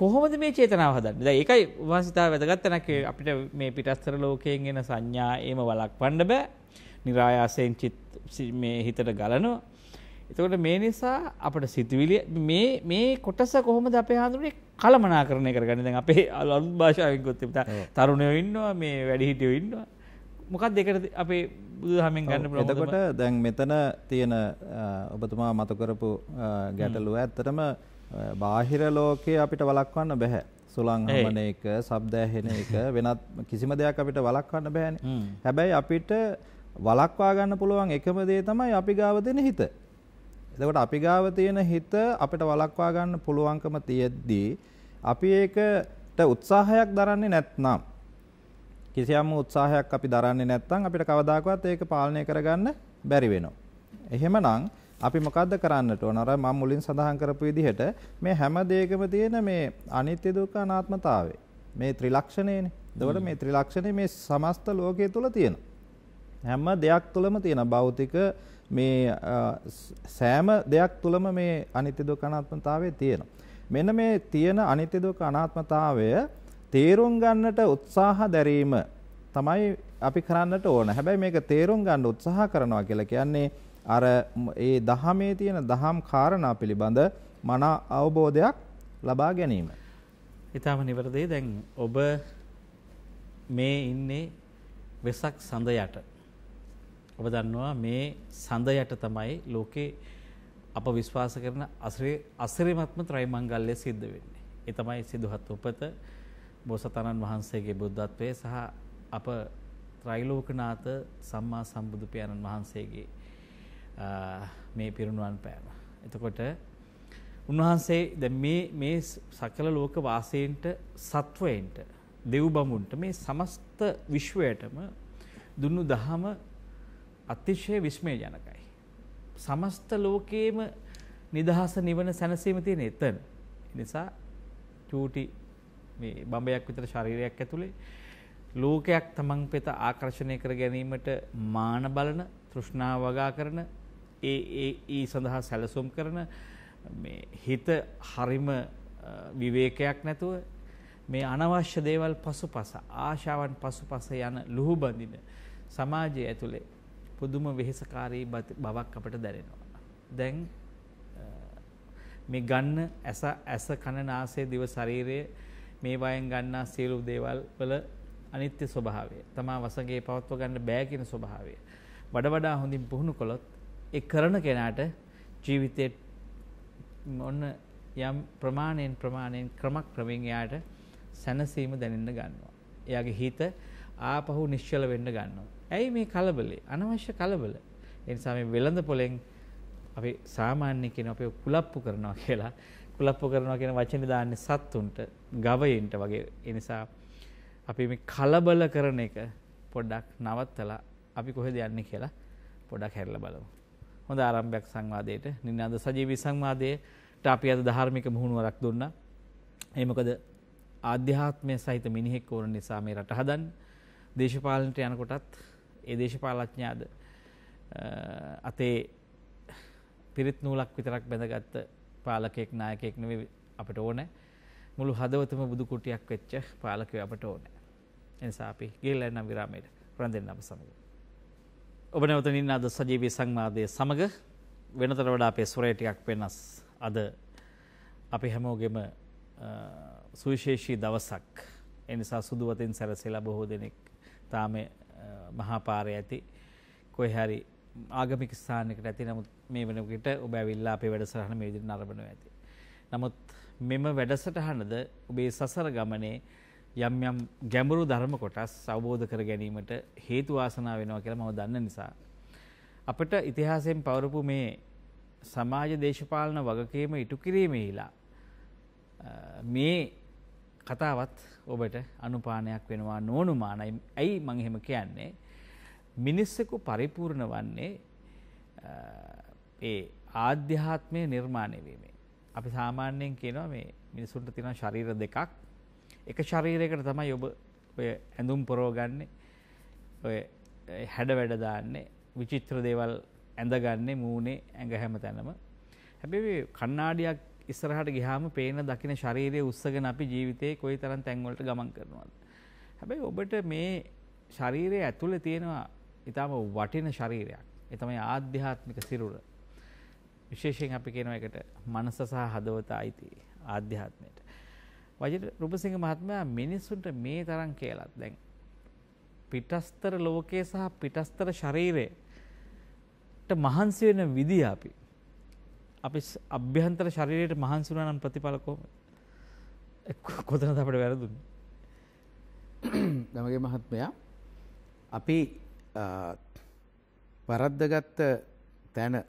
කොහොමද මේ චේතනාව හදන්නේ? දැන් ඒකයි වාසිතාව වැදගත් තැනක් අපිට මේ පිටස්තර ලෝකයෙන් එන සංඥා ඒම වළක්වන්න බෑ. નિરાයාසයෙන් චිත් මේ හිතට ගලනවා. එතකොට මේ නිසා අපට සිතුවිලි මේ මේ කොටස කොහොමද අපේ හඳුනේ කලමනාකරණය කරගන්නේ? දැන් අපේ අලුත් භාෂාවෙන් ගොත් තරුණයෝ ඉන්නවා, මේ වැඩිහිටියෝ ඉන්නවා. මොකක් දෙකට අපේ බුදුහමෙන් ගන්න පුළුවන් එතකොට දැන් මෙතන තියෙන ඔබතුමා මතු කරපු ගැටලුව ඇත්තටම බාහිර ලෝකේ අපිට වළක්වන්න බෑ. සුළං හමන එක, ශබ්ද ඇහෙන එක වෙනත් කිසිම දෙයක් අපිට වළක්වන්න බෑනේ. හැබැයි අපිට වළක්වා ගන්න පුළුවන් එකම දේ තමයි අපි ගාව දෙන හිත. එතකොට අපි ගාව තියෙන හිත අපිට වළක්වා ගන්න පුළුවන්කම තියෙද්දී අපි ඒකට උත්සාහයක් දරන්නේ නැත්නම් කිසියම් උත්සාහයක් අපි දරන්නේ නැත්නම් අපිට කවදාකවත් ඒක පාලනය කරගන්න බැරි වෙනවා. එහෙමනම් අපි මොකද්ද කරන්නට ඕන? අර මම මුලින් සඳහන් කරපු විදිහට මේ හැම දෙයකම තියෙන මේ අනිත්‍ය දුක්ඛ අනාත්මතාවය. මේ ත්‍රිලක්ෂණයනේ. එතකොට මේ ත්‍රිලක්ෂණය මේ සමස්ත ලෝකයේ තුල තියෙන. හැම දෙයක් තුලම තියෙන භෞතික මේ සෑම දෙයක් තුලම මේ අනිත්‍ය දුක්ඛ අනාත්මතාවය තියෙනවා. මෙන්න මේ තියෙන අනිත්‍ය දුක්ඛ අනාත්මතාවය තේරුම් ගන්නට උත්සාහ දැරීම තමයි අපි කරන්නට ඕන. හැබැයි මේක තේරුම් ගන්න උත්සාහ කරනවා කියලා කියන්නේ අර ඒ දහමේ තියෙන දහම් කාරණා පිළිබඳ මනා අවබෝධයක් ලබා ගැනීම. ඊටම නිවැරදියි දැන් ඔබ මේ ඉන්නේ වෙසක් සඳ යට. ඔබ දන්නවා මේ සඳ යට තමයි ලෝකේ අප විශ්වාස කරන අසිරිමත්ම ත්‍රිමංගල්‍ය සිද්ධ වෙන්නේ. ඒ තමයි සිදුහත් උපත බෝසතාණන් වහන්සේගේ බුද්ධත්වයේ සහ අප ත්‍රිලෝකනාථ සම්මා සම්බුදු පියාණන් වහන්සේගේ මේ පිරුණුවන් පෑම. එතකොට උන්වහන්සේ දැන් මේ මේ සකල ලෝක වාසීන්ට සත්වයින්ට දෙව්බඹුන්ට මේ සමස්ත විශ්වයටම දුන්නු දහම අතිශය විස්මයජනකයි. සමස්ත ලෝකයේම නිදහස නිවන සැනසීම තියෙන එතන. නිසා චූටි මේ බඹයක් විතර ශරීරයක් ඇතුලේ ලෝකයක් තමන් වෙත ආකර්ෂණය කර ගැනීමට මාන බලන, තෘෂ්ණාව වගා කරන ඒ ඒ ඒ සඳහා සැලසුම් කරන මේ හිත හරිම විවේකයක් නැතුව මේ අනවශ්‍ය දේවල් පසුපස ආශාවන් පසුපස යන ලුහු බඳින සමාජය ඇතුලේ පුදුම වෙහෙසකාරී බවක් අපට දැනෙනවා. දැන් මේ ගන්න ඇස ඇස කන නාසය දිව ශරීරය මේ වයෙන් ගන්නා සියලු දේවල් වල අනිත්‍ය ස්වභාවය තමා වසඟේ පවත්ව ගන්න බෑ කියන ස්වභාවය. වඩ වඩා හොඳින් පුහුණු කළොත් ඒ කරන කෙනාට ජීවිතේ ඔන්න යම් ප්‍රමාණයෙන් ප්‍රමාණයෙන් ක්‍රමක්‍රමයෙන් එයාට සැනසීම දැනෙන්න ගන්නවා. එයාගේ හිත ආපහු නිශ්චල වෙන්න ගන්නවා. ඇයි මේ කලබලේ? අනවශ්‍ය කලබල. ඒ නිසා මේ වෙළඳ පොලෙන් අපි සාමාන්‍ය කියන අපේ කුලප්පු කරනවා කියලා කුලප්පු කරනවා කියන වචනේ දාන්නේ සත්තුන්ට, ගවයින්ට වගේ. ඒ නිසා අපි මේ කලබල කරන එක පොඩ්ඩක් නවත්තලා අපි කොහෙද යන්නේ කියලා පොඩ්ඩක් හැරිලා බලමු. හොඳ ආරම්භයක් සංවාදයට නිනාද සජීවී සංවාදයට අපි අද ධාර්මික මුහුණුවරක් දුන්නා. ඒ මොකද ආධ්‍යාත්මය සහිත මිනිහෙක් ඕන නිසා මේ රට හදන්න. දේශපාලනට යනකොටත් ඒ දේශපාලඥයාද අතේ පිරිත් නූලක් විතරක් බැඳගත්ත පාලකෙක් නායකයෙක් නෙවෙයි අපිට ඕනේ. මුළු හදවතම බුදු කුටියක් වෙච්ච පාලකයෝ අපට ඕනේ. එනිසා අපි ගිහිල්ලා එන්නම් විරාමයට. රැඳෙන්න අප සමග. ඔබ නැවතනින් අද සජීවී සංවාදය සමග වෙනතට වඩා අපේ සුරේ ටිකක් වෙනස් අද අපි හැමෝගෙම සුවිශේෂී දවසක් එනිසා සුදුවතින් සැරසෙලා බොහෝ දෙනෙක් තාම මහාපාරය ඇති කොයි හරි ආගමික ස්ථානකට ඇති නමුත් මේ වෙනකට ඔබ ඇවිල්ලා අපේ වැඩසටහන මේ විදිහට නරඹනවා ඇති. නමුත් මෙම වැඩසටහනද ඔබේ සසර ගමනේ යම් යම් ගැඹුරු ධර්ම කොටස් අවබෝධ කර ගැනීමට හේතු වාසනා වෙනවා කියලා මම දන්න නිසා අපිට ඉතිහාසයෙන් පවරපු මේ සමාජ දේශපාලන වගකීම ඉටු කිරීමේලා මේ කතාවත් ඔබට අනුපානයක් වෙනවා නෝනුමානයි. ඇයි මම එහෙම කියන්නේ? මිනිස්සෙකු පරිපූර්ණ වන්නේ ඒ ආධ්‍යාත්මය නිර්මාණය වීමෙන්. අපි සාමාන්‍යයෙන් කියනවා මේ මිනිසුන්ට තියෙන ශරීර දෙකක් එක ශරීරයකට තමයි ඔබ ඔය ඇඳුම් පොරෝගන්නේ ඔය හැඩ වැඩදාන්නේ විචිත්‍ර දේවල් ඇඳගන්නේ මූනේ ඇඟ හැම තැනම. හැබැයි කණ්ණාඩියක් ඉස්සරහට ගියාම පේන දකින ශරීරය උස්සගෙන අපි ජීවිතේ කොයි තරම් තැන්වලට ගමන් කරනවද. හැබැයි ඔබට මේ ශරීරය ඇතුළේ තියෙනවා ඊටම වටින ශරීරයක්. ඒ තමයි ආධ්‍යාත්මික සිරුර. විශේෂයෙන් අපි කියන එකට මනස සහ හදවත අයිති ආධ්‍යාත්මයට. වජිර රුපසිංහ මහත්මයා මිනිස්සුන්ට මේ තරම් කියලත් දැන් පිටස්තර ලෝකයේ සහ පිටස්තර ශරීරයට මහන්සි වෙන විදිය අපි අපි අභ්‍යන්තර ශරීරයට මහන්සි වුණා නම් ප්‍රතිඵල කොහොමද කොතනද අපිට වැරදුනේ ධමගේ මහත්මයා අපි වරද්දගත්ත තැන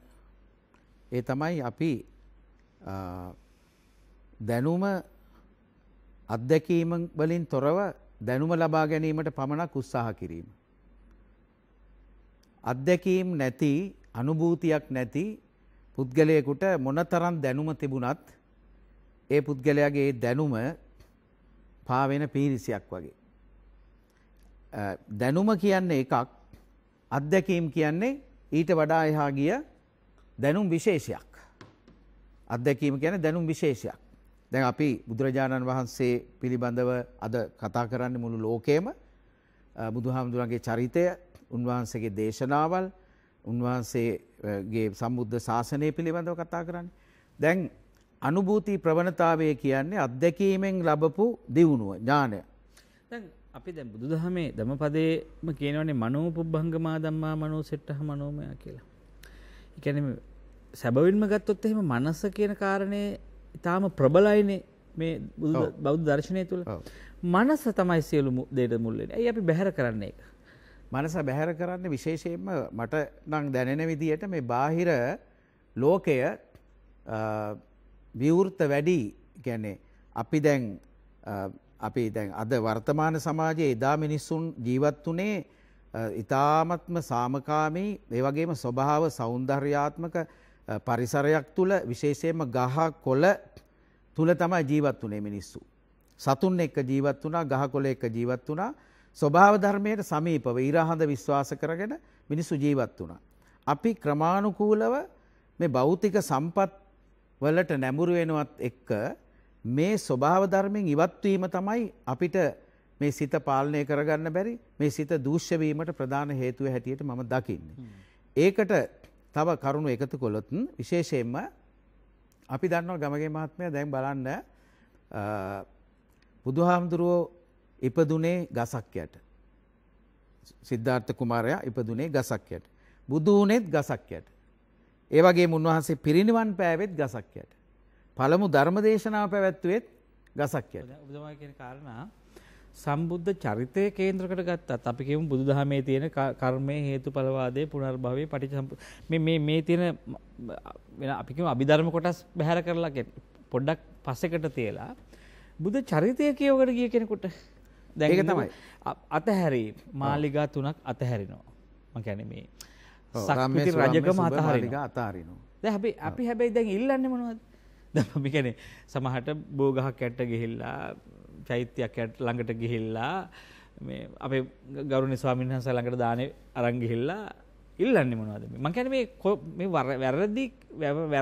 ඒ තමයි අපි දැනුම අත්දැකීම වලින් තොරව දැනුම ලබා ගැනීමට පමණක් උත්සාහ කිරීම. අත්දැකීම් නැති අනුභූතියක් නැති පුද්ගලයෙකුට මොනතරම් දැනුම තිබුණත් ඒ පුද්ගලයාගේ දැනුම පාවෙන පීරිසියක් වගේ. දැනුම කියන්නේ එකක් අත්දැකීම් කියන්නේ ඊට වඩා එහා ගිය දැනුම් විශේෂයක්. අත්දැකීම කියන දැනුම් විශේෂයක්. දැන් අපි බුදුරජාණන් වහන්සේ පිළිබඳව අද කතා කරන්නේ මුළු ලෝකේම බුදුහාමුදුරන්ගේ චරිතය, උන්වහන්සේගේ දේශනාවල්, උන්වහන්සේගේ සම්බුද්ධ ශාසනය පිළිබඳව කතා කරන්නේ. දැන් අනුභූති ප්‍රවණතාවය කියන්නේ අත්දැකීමෙන් ලැබපු දියුණුව, ඥානය. දැන් අපි දැන් බුදුදහමේ ධමපදයේම කියනවනේ මනෝපුබ්බංගමා ධම්මා මනෝසෙට්ටහ මනෝමය කියලා. ඒ කියන්නේ සැබවින්ම ගත්තොත් එහෙම මනස කියන කාරණේ ඉතාම ප්‍රබලයිනේ මේ බෞද්ධ දර්ශනය තුළ මනස තමයි සියලු දේට මුල්ලෙන ඇයි අපි බැහැර කරන්න එක. මනස බැහැර කරන්න විශේෂයෙන්ම මට නං දැනෙන විදියට මේ බාහිර ලෝකය විවෘත වැඩි ගැනේ අපි දැන් අපි දැන් අද වර්තමාන සමාජයේ එදා මිනිස්සුන් ජීවත් වනේ ඉතාමත්ම සාමකාමී ඒවගේම ස්වභාව සෞන්දර්යාත්මක පරිසරයක් තුළ විශේෂයෙන්ම ගහ කොළ තුළ තමයි ජීවත් වුනේ මිනිස්සු. සතුන් එක්ක ජීවත් වුණා ගහ කොළ එක්ක ජීවත් වුණා ස්වභාව ධර්මයට සමීපව ඊරහඳ විශ්වාස කරගෙන මිනිස්සු ජීවත් වුණා. අපි ක්‍රමානුකූලව මේ භෞතික සම්පත් වලට නැඹුරු වෙනවත් එක්ක මේ ස්වභාව ධර්මෙන් ඉවත් වීම තමයි අපිට මේ සිත පාලනය කරගන්න බැරි මේ සිත දූෂ්‍ය වීමට ප්‍රධාන හේතුව හැටියට මම දකින්නේ. ඒකට තව කරුණු එකතු කොළොත් විශේෂයෙන්ම අපි දන්නව ගමගේ මහත්මය දැන් බලන්න බුදුහාමුදුරුවෝ ඉපදුනේ ගසක්යට. සිද්ධාර්ථ කුමාරයා ඉපදුනේ ගසක්යට. බුදු වුණෙත් ගසක්යට. ඒ වගේ උන්වහන්සේ පිරිනිවන් පෑවෙත් ගසක්යට. පළමු ධර්මදේශනාව පැවැත්තුවෙත් ගසක්යට. කාරණා සම්බුද්ධ චරිතය කේන්ද්‍රකට ගත්තත් අපි කියමු බුදුදහමේ තියෙන කර්මයේ හේතුඵලවාදයේ පුනර්භවයේ පටිච්චසම්ප මේ මේ මේ තියෙන වෙන අපි කියමු අභිධර්ම කොටස් බැහැර කරලා පොඩ්ඩක් පස්සෙකට තියලා බුදු චරිතය කියවකට ගිය කෙනෙකුට දැන් ඒක තමයි අතහැරීම මාලිගා තුනක් අතහැරිනවා මම කියන්නේ මේ සක්විති රජකම අතහරිනවා අතහරිනවා දැන් අපි අපි හැබැයි දැන් ඉල්ලන්නේ මොනවද දැන් අපි කියන්නේ සමහරට බෝගහක් කැට ගිහිල්ලා චෛත්‍යයක් ඇට ළඟට ගිහිල්ලා මේ අපේ ගෞරවනීය ස්වාමීන් වහන්සේ ළඟට දානේ අරන් ගිහිල්ලා ඉල්ලන්නේ මොනවද මේ මං කියන්නේ මේ මේ වැරදි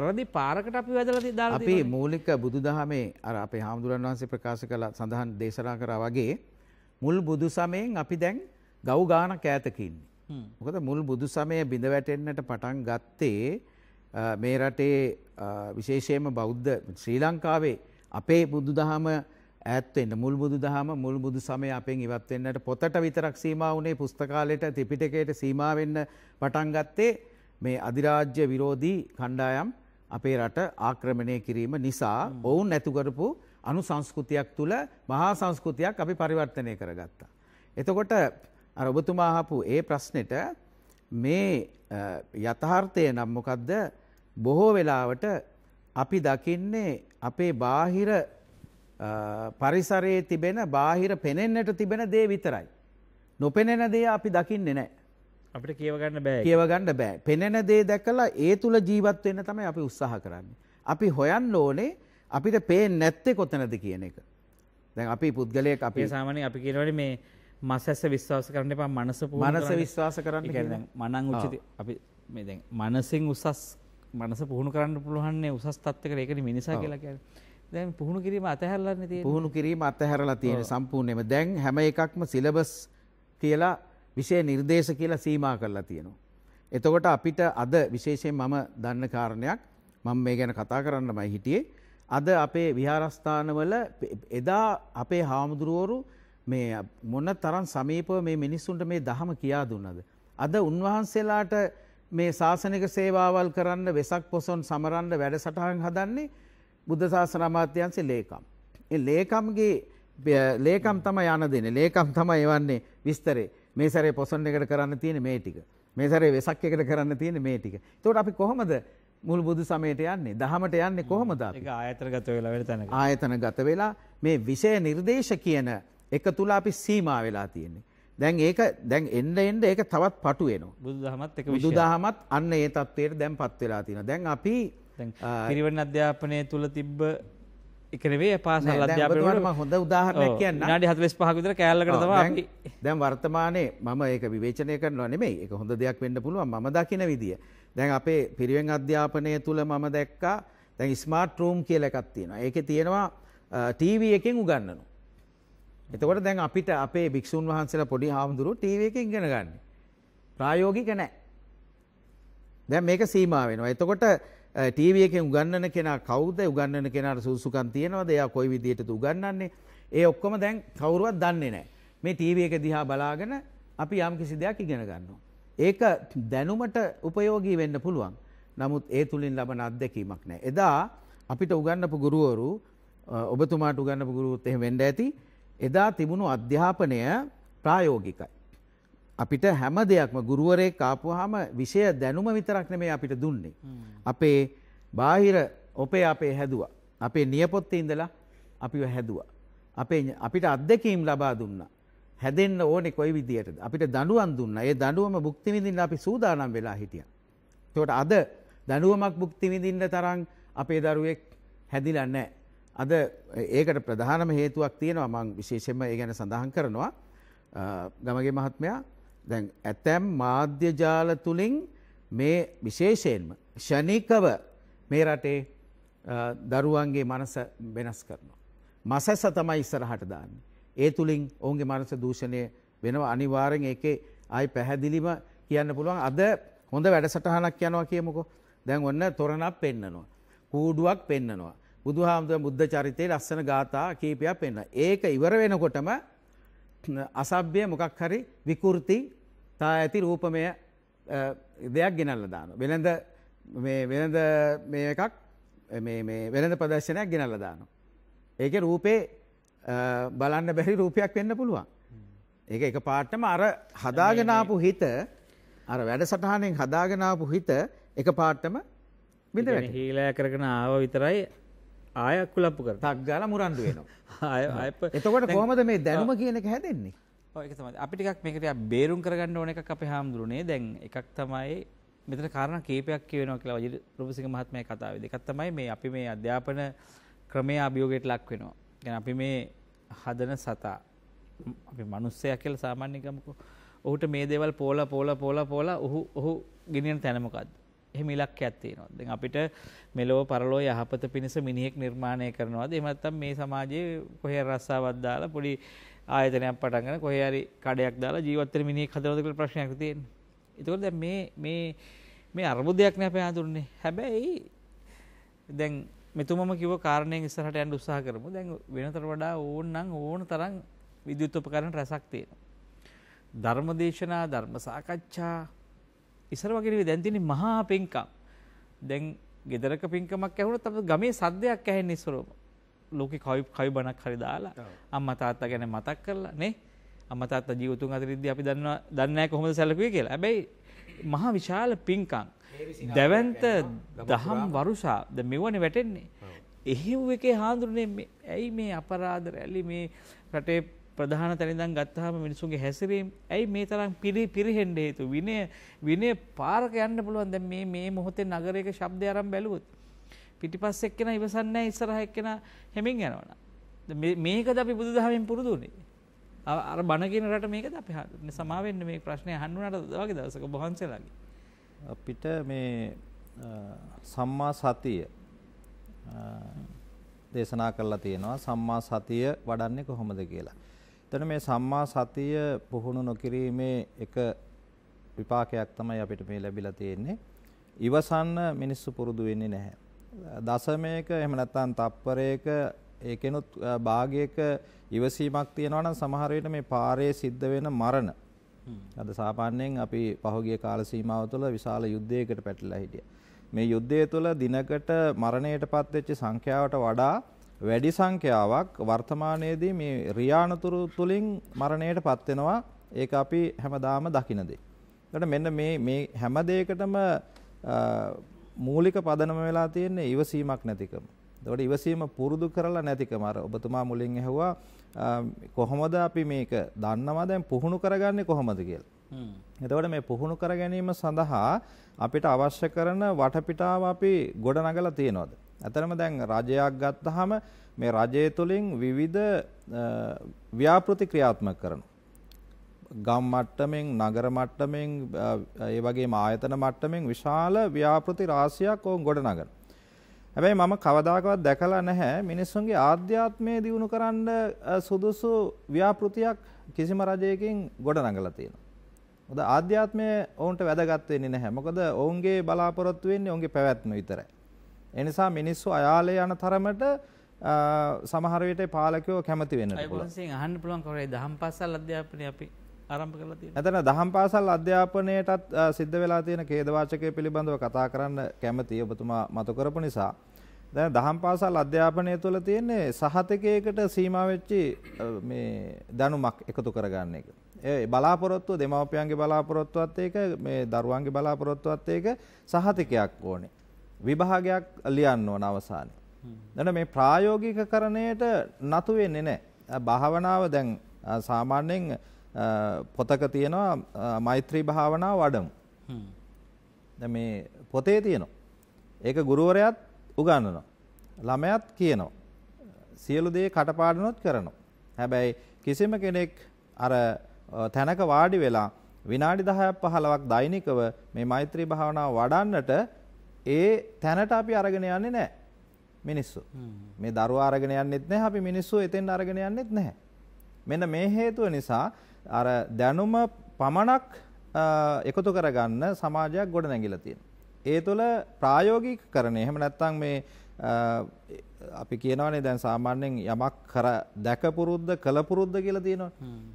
වැරදි පාරකට අපි වැදලා දාලා අපි මූලික බුදුදහමේ අර අපේ හාමුදුරන් වහන්සේ ප්‍රකාශ කළ සඳහන් දේශනා කරා වගේ මුල් බුදු සමයෙන් අපි දැන් ගව් ගාන කෑතක ඉන්නේ මොකද මුල් බුදු සමය බිඳ වැටෙන්නට පටන් ගත්තේ මේ රටේ විශේෂයෙන්ම බෞද්ධ ශ්‍රී ලංකාවේ අපේ බුදුදහම ඇත්වෙන්ට මුල් බුදු දහම මුල් බුදු සමය අපෙන් ඉවත්වෙන්නට පොතට විතරක් සීමා වුණේ පුස්තකාලයට ත්‍රිපිටකයට සීමාවෙන්න පටන් ගත්තේ මේ අධිරාජ්‍ය විරෝධී කණ්ඩායම් අපේ රට ආක්‍රමණය කිරීම නිසා ඔවුන් නැතුකරපු අනු සංස්කෘතියක් තුළ මහා සංස්කෘතියක් අපි පරිවර්තනය කරගත්තා. එතකොට ඔබතුමාහපු ඒ ප්‍රශ්නෙට මේ යථාර්ථය නම් මොකක්ද බොහෝ වෙලාවට අපි දකින්නේ අපේ බාහිර පරිසරයේ තිබෙන බාහිර පෙනෙන්නට තිබෙන දේ විතරයි. නොපෙනෙන දේ අපි දකින්නේ නෑ. අපිට කියවගන්න බෑ කියවගන්න බෑ. පෙනෙන දේ දැකලා ඒ තුළ ජීවත් වෙන්න තමයි අපි උත්සාහ කරන්නේ. අපි හොයන්න ඕනේ අපිට පේන්නේ නැත්තේ කොතනද කියන එක. දැන් අපි පුද්ගලයෙක් අපි සාමාන්‍ය අපි කියනවනේ මේ මස් ඇස විශ්වාස කරන්න එපා මනස මනස විශ්වාස කරන්න කියන්නේ මනං උචිත අපි මේ දැන් මනසින් උසස් මනස පුහුණු කරන්න පුළුවන්නේ උසස් තත්ත්වයකට ඒකනේ මිනිසා කියලා කියන්නේ. දැන් පුහුණු කිරීම අතහැරලානේ තියෙන්නේ. පුහුණු කිරීම අතහැරලා තියෙන සම්පූර්ණයෙන්ම. දැන් හැම එකක්ම සිලබස් කියලා විෂය නිර්දේශ කියලා සීමා කරලා තියෙනවා. එතකොට අපිට අද විශේෂයෙන් මම දන්න කාරණයක් මම මේ ගැන කතා කරන්නමයි හිටියේ. අද අපේ විහාරස්ථානවල එදා අපේ හාමුදුරුවරු මේ මොන තරම් සමීපව මේ මිනිස්සුන්ට මේ දහම කියා දුන්නද. අද උන්වහන්සේලාට මේ ශාසනික සේවාවල් කරන්න වෙසක් පොසොන් සමරන්න වැඩසටහන් හදන්නේ බුද්ධ ශාසන අමාත්‍යංශේ ලේකම්. ඒ ලේකම්ගේ ලේකම් තමයි යන දෙන්නේ. ලේකම් තමයි එවන්නේ විස්තරේ. මේ සැරේ පොසොන් එකට කරන්න තියෙන මේ ටික. මේ සැරේ වෙසක් එකට කරන්න තියෙන මේ ටික. එතකොට අපි කොහොමද මුල් බුදු සමයට යන්නේ? දහමට යන්නේ කොහොමද අපි? ඒක ආයතනගත වෙලා වෙන තැනක. ආයතනගත වෙලා මේ විෂය නිර්දේශ කියන එක තුල අපි සීමා වෙලා තියෙන්නේ. දැන් ඒක දැන් එන්න එන්න ඒක තවත් පටු වෙනවා. බුදුදහමත් එක විශේෂ. බුදුදහමත් අන්න ඒ தത്വයට දැන්පත් වෙලා තියෙනවා. දැන් අපි කිරිවන අධ්‍යාපනය තුළ තිබ්බ එකනවේ පාසල් අධ්‍යාපනම හොඳ උදාහරණයක් කියන්න නාඩි හතලස් පහකුතර කෑල්ලකට තමයි දැන් වර්තමානයේ මම ඒක විවේචනය කරනවා නෙමෙයි ඒක හොඳ දෙයක් වෙන්න පුළුවන් මම දකින විදිය දැන් අපේ පිරිවෙන් අධ්‍යාපනය තුළ මම දැක්කා දැන් ස්මාර්ට් රූම් කියලා එකක් තියෙනවා ඒකේ තියෙනවා ටීවී එකෙන් උගන්වනවා එතකොට දැන් අපිට අපේ භික්ෂූන් වහන්සේලා පොඩි හාමුදුරු ටීවී එකෙන් ඉගෙන ගන්න. ප්‍රායෝගික නැහැ. දැන් මේක සීමා වෙනවා. එතකොට ටීවී එකෙන් උගන්නන කෙනා කවුද උගන්නන කෙනාට සුසුකම් තියෙනවද එයා කොයි විදිහටද උගන්වන්නේ ඒ ඔක්කොම දැන් කවුරුවත් දන්නේ නැහැ මේ ටීවී එක දිහා බලාගෙන අපි යම් කිසි දෙයක් ඉගෙන ගන්නවා ඒක දැනුමට උපයෝගී වෙන්න පුළුවන් නමුත් ඒ තුලින් ලබන අත්දැකීමක් නැහැ එදා අපිට උගන්නපු ගුරුවරු ඔබතුමාට උගන්නපු ගුරුවරුත් එහෙම වෙන්න ඇති එදා තිබුණු අධ්‍යාපනය ප්‍රායෝගිකයි අපිට හැම දෙයක්ම ගුරුවරේ කාපුහම විෂය දැනුම විතරක් නෙමේ අපිට දුන්නේ. අපේ බාහිර ඔපේ අපේ හැදවා. අපේ නියපොත්තේ ඉඳලා අපිව හැදවා. අපේ අපිට අත්දැකීම් ලබා දුන්න. හැදෙන්න ඕනෙ කොයි විදියටද. අපිට දඩුවන් දුන්න ඒ දඩුවම බුක්තිවිඳින්න අපි සූදානම් වෙලා හිටිය. තොට අද දඩුවමක් බුක්තිවිඳින්න තරන් අපේ දරුවෙක් හැදිලා නෑ. අද ඒකට ප්‍රධානම හේතුවක් තියෙනවා මං විශේෂෙන්ම ඒ ගැන සඳහන් කරනවා. ගමගේ මහත්මයා දැන් ඇතැම් මාධ්‍ය ජාල තුළින් මේ විශේෂයෙන්ම ෂණිකව මේ රටේ දරුවන්ගේ මනස වෙනස් කරනවා. මසැස තමයි ඉස්සරහට දාන්නේ. ඒ තුළින් ඔවුන්ගේ මනස දූෂණය වෙනවා අනිවාරෙන් ඒකේ අයි පැහැදිලිම කියන්න පුළුවන් අද හොඳ වැඩසටහනක් යනවා කියමුකෝ දැන් ඔන්න තොරණක් පෙන්නනවා. කූඩුවක් පෙන්නනවා. බුදුහාමුදුර බුද්ධ චරිතයේ ලස්සන ගාථා කීපයක් පෙන්න. ඒක ඉවර වෙනකොටම අසභ්‍ය මොකක් හරි විකෘති තා ඇති රූපමය දෙයක් ගෙනල්ල දාන. වෙළඳ වෙළඳ මේ එකක් වෙළඳ ප්‍රදර්ශනයක් ගෙනල්ල දාන. ඒක රූපේ බලන්න බැරි රූපයක් වෙන්න පුළුවන්. ඒක එක පාටම අර හදාගෙනාපු හිත අර වැඩ සටහනෙන් හදාගෙනාපු හිත එක පාටම බිඳ හීලෑ කරගෙන ආව විතරයි ආය කුලප්පු කර තක් ගාලා මුරණ්ඩු වෙනවා. එතකොට කොහමද මේ දැනුම කියන එක හැදෙන්නේ? ඔය ඒක තමයි. අපි ටිකක් මේක ටිකක් බේරුම් කරගන්න ඕන එකක් අපේ හාමුදුරුනේ. දැන් එකක් තමයි මෙතන කාරණා කීපයක් කියවෙනවා කියලා වජිර රූපසිංහ මහත්මයා කතාවේදී. එකක් තමයි මේ අපි මේ අධ්‍යාපන ක්‍රමයේ අභියෝගයට ලක් වෙනවා. يعني අපි මේ හදන සතා අපි මිනිස්සයා කියලා සාමාන්‍ය ගමකෝ. ඔහුට මේ දේවල් පෝලා පෝලා පෝලා පෝලා ඔහු ඔහු ගෙනියන තැන මොකද්ද? එහෙම ඉලක්කයක් තියෙනවා. දැන් අපිට මෙලොව පරලොව යහපත පිණිස මිනිහෙක් නිර්මාණය කරනවාද? එහෙම නැත්නම් මේ සමාජයේ කොහේ රස්සාවක් දාලා පොඩි ආයතනයක් පටන් ගන්න කොහේ හරි කඩයක් දාලා ජීවත් වෙන මිනිහෙක් හදනවද කියලා ප්‍රශ්නයක් තියෙනවා. ඒකෝර දැන් මේ මේ මේ අර්බුදයක් නෑ අපේ ආඳුරන්නේ. හැබැයි දැන් මෙතුමම කිව්ව කාරණයෙන් ඉස්සරහට යන්න උත්සාහ කරමු. දැන් වෙනතර වඩා ඕනනම් ඕන තරම් විද්‍යුත් උපකරණ රැසක් තියෙනවා. ධර්මදේශනා, ධර්ම සාකච්ඡා, ඉස්සර වගේ නෙවෙයි දැන් තියෙන්නේ මහා පිංකම්. දැන් ගෙදරක පිංකමක් ඇහුණොත් අපේ ගමේ සද්දයක් ඇහෙන්නේ ඉස්සරම. ලෝකේ කවි කවි බණක් හරි දාලා අම්මා තාත්තා ගැන මතක් කරලා නේ. අම්මා තාත්තා ජීවිතුන් අතරින්දී අපි දන්නවා දන්නේ නැහැ කොහොමද සැලකුවේ කියලා. හැබැයි මහා විශාල පිංකම්. දැවැන්ත දහම් වරුසා ද මෙවනේ වැටෙන්නේ. එහෙව් එකේ හාඳුනේ ඇයි මේ අපරාධ රැලි මේ රටේ ප්‍රධාන තැනිදන් ගත්තාම මිනිසුන්ගේ හැසිරීම් ඇයි මේ තරම් පිරි පිරිහෙන්ඩ හේතු විනය විනය පාරක යන්න පුළුවන් දැ මේ මේ මොහොතේ නගරයක ශබ්දය අරම් බැලුවොත් පිටිපස් එක්කෙන ඉවසන්න ඉස්සරහ එක්කෙන හෙමින් යනවන මේක ද අපි බුදුදහමෙන් පුරුදුනේ අර බණගෙන රට මේක ද අපි හන්න සමාවෙන්න මේ ප්‍රශ්නය හන්නුනට දවගේ දවසක බහන්සේලාගේ අපිට මේ සම්මා සතිය දේශනා කරලා තියෙනවා සම්මා සතිය වඩන්නේ කොහොමද කියලා එතන මේ සම්මා සතිය පුහුණු නොකිරීමේ එක විපාකයක් තමයි අපිට මේ ලැබිලා තියෙන්නේ. ඉවසන්න මිනිස්සු පුරුදු වෙන්නේ නැහැ. දශමයක එහෙම නැත්නම් තප්පරයක ඒකෙනුත් භාගයක ඉවසීමක් තියෙනවා නම් සමහර විට මේ පාරේ සිද්ධ වෙන මරණ අද සාමාන්‍යයෙන් අපි පහුගිය කාල සීමාව තුළ විශාල යුද්ධයකට පැටලලා හිටියා. මේ යුද්ධය තුළ දිනකට මරණයටපත් වෙච්ච සංඛ්‍යාවට වඩා වැඩි සංඛ්‍යාවක් වර්තමානයේදී මේ රියානතුරු තුලින් මරණයට පත් වෙනවා. ඒක අපි හැමදාම දකින දේ. ඒකට මෙන්න මේ මේ හැම දෙයකටම මූලික පදනම වෙලා තියෙන්නේ ඉවසීමක් නැතිකම. ඒකට ඉවසීම පුරුදු කරලා නැතිකම අර ඔබතුමා මුලින් ඇහුවා කොහොමද අපි මේක දන්නවා දැන් පුහුණු කරගන්නේ කොහොමද කියලා. එතකොට මේ පුහුණු කර ගැනීම සඳහා අපිට අවශ්‍ය කරන වටපිටාව අපි ගොඩනගලා තියනවාද? ඇතරම දැන් රජයක් ගත්තාම මේ රජය තුලින් විවිධ ව්‍යාපෘති ක්‍රියාත්මක කරනවා. ගම් මට්ටමින් නගර මට්ටමින් ඒ වගේම ආයතන මට්ටමින් විශාල ව්‍යාපෘති රාශියක් ඕන් ගොඩනගන. හැබැයි මම කවදාකවත් දැකලා නැහැ මිනිස්සුන්ගේ ආධ්‍යාත්මය දියුණු කරන්න සුදුසු ව්‍යාපෘතියක් කිසිම රජයකින් ගොඩනගලා තියෙනවා. මොකද ආධ්‍යාත්මය ඔවුන්ට වැදගත් වෙන්නේ නැහැ. මොකද ඔවුන්ගේ බලාපොරොත්තු වෙන්නේ ඔවුන්ගේ පැවැත්ම විතරයි. ඒ නිසා මිනිස්සු අයාලේ යන තරමට සමහර විට පාලකයෝ කැමති වෙන්න පුළුවන්. ඒගොල්ලන්සින් අහන්න පුළුවන් කරේ දහම් පාසල් අධ්‍යාපනය අපි ආරම්භ කරලා තියෙනවා. එතන දහම් පාසල් අධ්‍යාපනයටත් සිද්ධ වෙලා තියෙන ඛේදවාචකයේ පිළිබඳව කතා කරන්න කැමති ඔබතුමා මතු කරපු නිසා. දැන් දහම් පාසල් අධ්‍යාපනය තුළ තියෙන්නේ සහතිකයකට සීමා වෙච්චි මේ දැනුමක් එකතු කරගන්න එක. ඒ බලාපොරොත්තුව දෙමව්පියන්ගේ බලාපොරොත්තුවත් ඒක මේ දරුවන්ගේ බලාපොරොත්තුවත් ඒක සහතිකයක් ඕනේ. විභාගයක් ලියන්න ඕන අවසානයේ. එතන මේ ප්‍රායෝගිකකරණයට නතු වෙන්නේ නැහැ. භාවනාව දැන් සාමාන්‍යයෙන් පොතක තියෙනවා මෛත්‍රී භාවනාව වඩමු. දැන් මේ පොතේ තියෙනවා. ඒක ගුරුවරයාත් උගන්වනවා. ළමයාත් කියනවා. සියලු දේ කටපාඩම්වත් කරනවා. හැබැයි කිසිම කෙනෙක් අර තැනක වාඩි වෙලා විනාඩි 10ක් 15ක් දෛනිකව මේ මෛත්‍රී භාවනාව වඩන්නට ඒ තැනට අපි අරගෙන යන්නේ නැහැ මිනිස්සු. මේ දරුවා අරගෙන යන්නෙත් නැහැ අපි මිනිස්සු එතෙන් අරගෙන යන්නෙත් නැහැ. මෙන්න මේ හේතුව නිසා අර දැනුම පමණක් එකතු කරගන්න සමාජයක් ගොඩ නැගිලා තියෙනවා. ඒ තුළ ප්‍රායෝගිකකරණය එහෙම නැත්නම් මේ අපි කියනවනේ දැන් සාමාන්‍යයෙන් යමක් කර දැකපුරුද්ද කළපුරුද්ද කියලා තියෙනවා.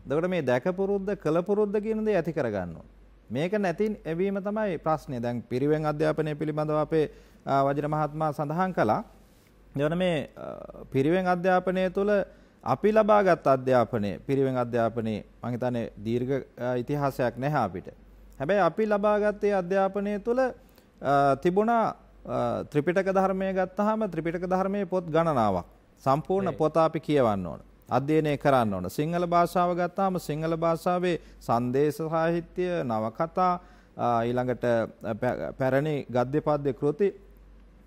එතකොට මේ දැකපුරුද්ද කළපුරුද්ද කියන දේ ඇති කරගන්න ඕනේ. මේක නැති එවීම තමයි ප්‍රශ්නේ. දැන් පිරිවෙන් අධ්‍යාපනය පිළිබඳව අපේ වජිර මහත්මයා සඳහන් කළා. එවන මේ පිරිවෙන් අධ්‍යාපනය තුළ අපි ලබාගත් අධ්‍යාපනය පිරිවෙන් අධ්‍යාපනයේ මම හිතන්නේ දීර්ඝ ඉතිහාසයක් නැහැ අපිට. හැබැයි අපි ලබාගත් ඒ අධ්‍යාපනය තුළ තිබුණා ත්‍රිපිටක ධර්මය ගත්තාම ත්‍රිපිටක ධර්මයේ පොත් ගණනාවක්. සම්පූර්ණ පොත අපි කියවන්න ඕන. අධ්‍යයනය කරන්න ඕන. සිංහල භාෂාව ගත්තාම සිංහල භාෂාවේ සංදේශ සාහිත්‍ය, නවකතා, ඊළඟට පැරණි ගද්‍ය පද්‍ය කෘති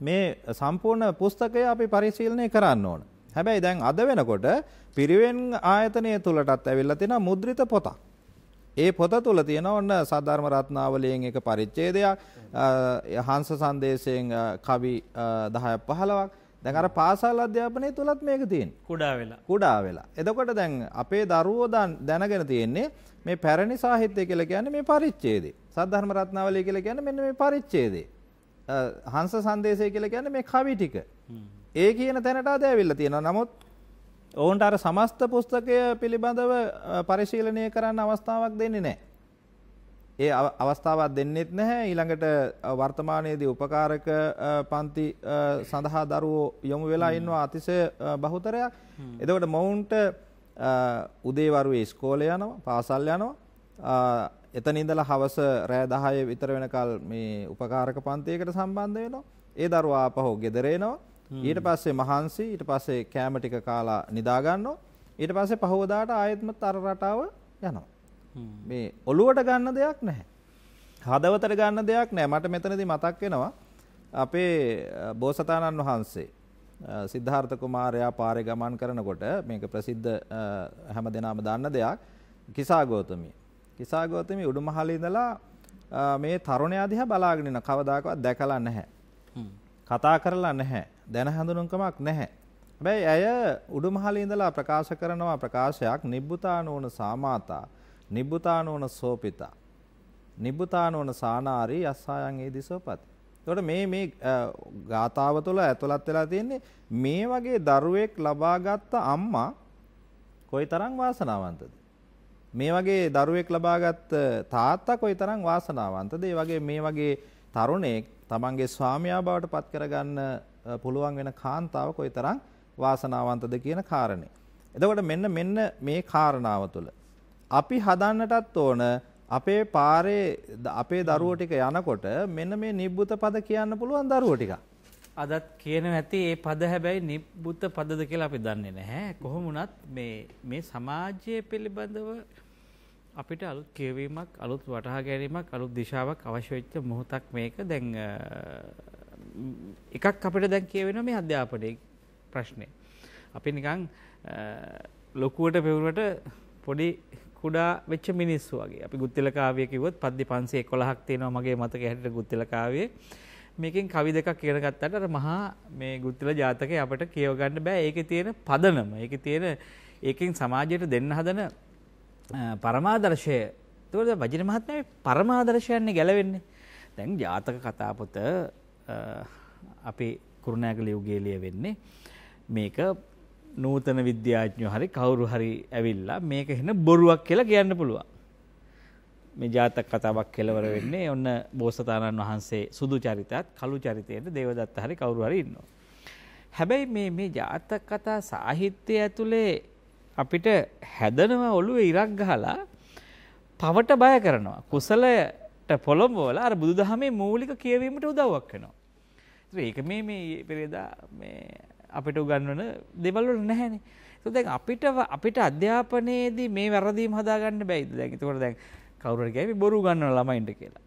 මේ සම්පූර්ණ පුස්තකය අපි පරිශීලනය කරන්න ඕන. හැබැයි දැන් අද වෙනකොට පිරිවෙන් ආයතනය තුලටත් ඇවිල්ලා තියෙනවා මුද්‍රිත පොතක්. ඒ පොත තුල තියෙන ඔන්න සාධර්ම රත්නාවලියෙන් එක පරිච්ඡේදයක් හංස සංදේශයෙන් කවි 10ක් 15ක් දැන් අර පාසල් අධ්‍යාපනය තුලත් මේක තියෙනවා. කුඩා වෙලා. කුඩා වෙලා. එතකොට දැන් අපේ දරුවෝ දැනගෙන තියෙන්නේ මේ පැරණි සාහිත්‍ය කියලා කියන්නේ මේ පරිච්ඡේදේ. සද්ධර්ම රත්නාවලිය කියලා කියන්නේ මෙන්න මේ පරිච්ඡේදේ. හංස සංදේශය කියලා කියන්නේ මේ කවි ටික. ඒ කියන තැනට අද ඇවිල්ලා තියෙනවා. නමුත් ඔවුන්ට අර සමස්ත පුස්තකය පිළිබඳව පරිශීලනය කරන්න අවස්ථාවක් දෙන්නේ නැහැ. ඒ අවස්ථාවක් දෙන්නෙත් නැහැ ඊළඟට වර්තමානයේදී උපකාරක පන්ති සඳහා දරුවෝ යොමු වෙලා ඉන්නවා අතිශය බහුතරයක්. එතකොට මොවුන්ට උදේවරුේ ඉස්කෝලේ යනවා, පාසල් යනවා. එතන ඉඳලා හවස රෑ 10 විතර වෙනකල් මේ උපකාරක පන්තියකට සම්බන්ධ වෙනවා. ඒ දරුවා ආපහු ගෙදර එනවා. ඊට පස්සේ මහන්සි, ඊට පස්සේ කෑම ටික කාලා නිදා ගන්නවා. ඊට පස්සේ පහවදාට ආයෙත්ම තර රටාව යනවා. මේ ඔලුවට ගන්න දෙයක් නැහැ. හදවතට ගන්න දෙයක් නැහැ. මට මෙතනදී මතක් වෙනවා අපේ බෝසතාණන් වහන්සේ සිද්ධාර්ථ කුමාරයා පාරේ ගමන් කරනකොට මේක ප්‍රසිද්ධ හැමදෙනාම දන්න දෙයක් කිසා ගෞතමී. කිසා ගෞතමී උඩුමහලේ ඉඳලා මේ තරුණයා දිහා බලාගෙන ඉන කවදාකවත් දැකලා නැහැ. කතා කරලා නැහැ. දැන හඳුනුම්කමක් නැහැ. හැබැයි ඇය උඩුමහලේ ඉඳලා ප්‍රකාශ කරනවා ප්‍රකාශයක් නිබ්බුතානෝන සාමාතා නිබ්බුතානෝන සෝපිතා. නිබ්බුතානෝන සානාරී අස්සායන් ඒ දිසෝපති. එතකොට මේ මේ ගාතාව තුළ ඇතුළත් වෙලා තියෙන්නේ මේ වගේ දරුවෙක් ලබාගත් අම්මා කොයිතරම් වාසනාවන්තද? මේ වගේ දරුවෙක් ලබාගත් තාත්තා කොයිතරම් වාසනාවන්තද? ඒ වගේ මේ වගේ තරුණයෙක් තමන්ගේ ස්වාමියා බවට පත් කරගන්න පුළුවන් වෙන කාන්තාව කොයිතරම් වාසනාවන්තද කියන කාරණේ. එතකොට මෙන්න මෙන්න මේ කාරණාව තුළ අපි හදන්නටත් ඕන අපේ පාරේ අපේ දරුවෝ ටික යනකොට මෙන්න මේ නිබ්බුත පද කියන්න පුළුවන් දරුවෝ ටික. අදත් කියනවා ඇති මේ පද හැබැයි නිබ්බුත පදද කියලා අපි දන්නේ නැහැ. කොහොම වුණත් මේ මේ සමාජයේ පිළිබඳව අපිට අලුත් කියවීමක් අලුත් වටහා ගැනීමක් අලුත් දිශාවක් අවශ්‍ය වෙච්ච මොහොතක් මේක දැන් එකක් අපිට දැන් කියවෙන මේ අධ්‍යාපනයේ ප්‍රශ්නේ. අපි නිකන් ලොකුවට පෙවුනට පොඩි කුඩා වෙච්ච මිනිස්සු වගේ. අපි ගුත්තිල කාව්‍ය කිව්වොත් පද්‍ය 511ක් තියෙනවා මගේ මතකයේ හැටියට ගුත්තිල කාව්‍යයේ. මේකෙන් කවි දෙකක් ඉගෙන ගත්තාට අර මහා මේ ගුත්තිල ජාතකය අපිට කියව ගන්න බෑ. ඒකේ තියෙන පදනම, ඒකේ තියෙන ඒකෙන් සමාජයට දෙන්න හදන පරමාදර්ශය. ඒකවල වජිර මහත්මයා පරමාදර්ශයන්නේ ගැලවෙන්නේ. දැන් ජාතක කතා පොත අපි කුරුණෑගල යුගයේ ලියවෙන්නේ. මේක නූතන විද්‍යාඥයෝ හරි කවුරු හරි ඇවිල්ලා මේක වෙන බොරුවක් කියලා කියන්න පුළුවන්. මේ ජාතක කතාවක් කෙලවර වෙන්නේ ඔන්න බෝසතාණන් වහන්සේ සුදු චරිතත් කළු චරිතයේද දේවදත්ත හරි කවුරු හරි ඉන්නවා. හැබැයි මේ මේ ජාතක කතා සාහිත්‍යය ඇතුලේ අපිට හැදෙනවා ඔළුවේ ඉරක් ගහලා පවට බය කරනවා. කුසලයට පොළඹවල අර බුදුදහමේ මූලික කියවීමට උදව්වක් වෙනවා. ඒක මේ මේ පෙරේදා මේ අපිට උගන්වන දෙවල් වල නැහැනේ. ඒක දැන් අපිට අපිට අධ්‍යාපනයේදී මේ වැරදීම් හදාගන්න බැයිද දැන්? ඒකෝර දැන් කවුරු හරි කියවි බොරු උගන්වන ළමයින්ට කියලා.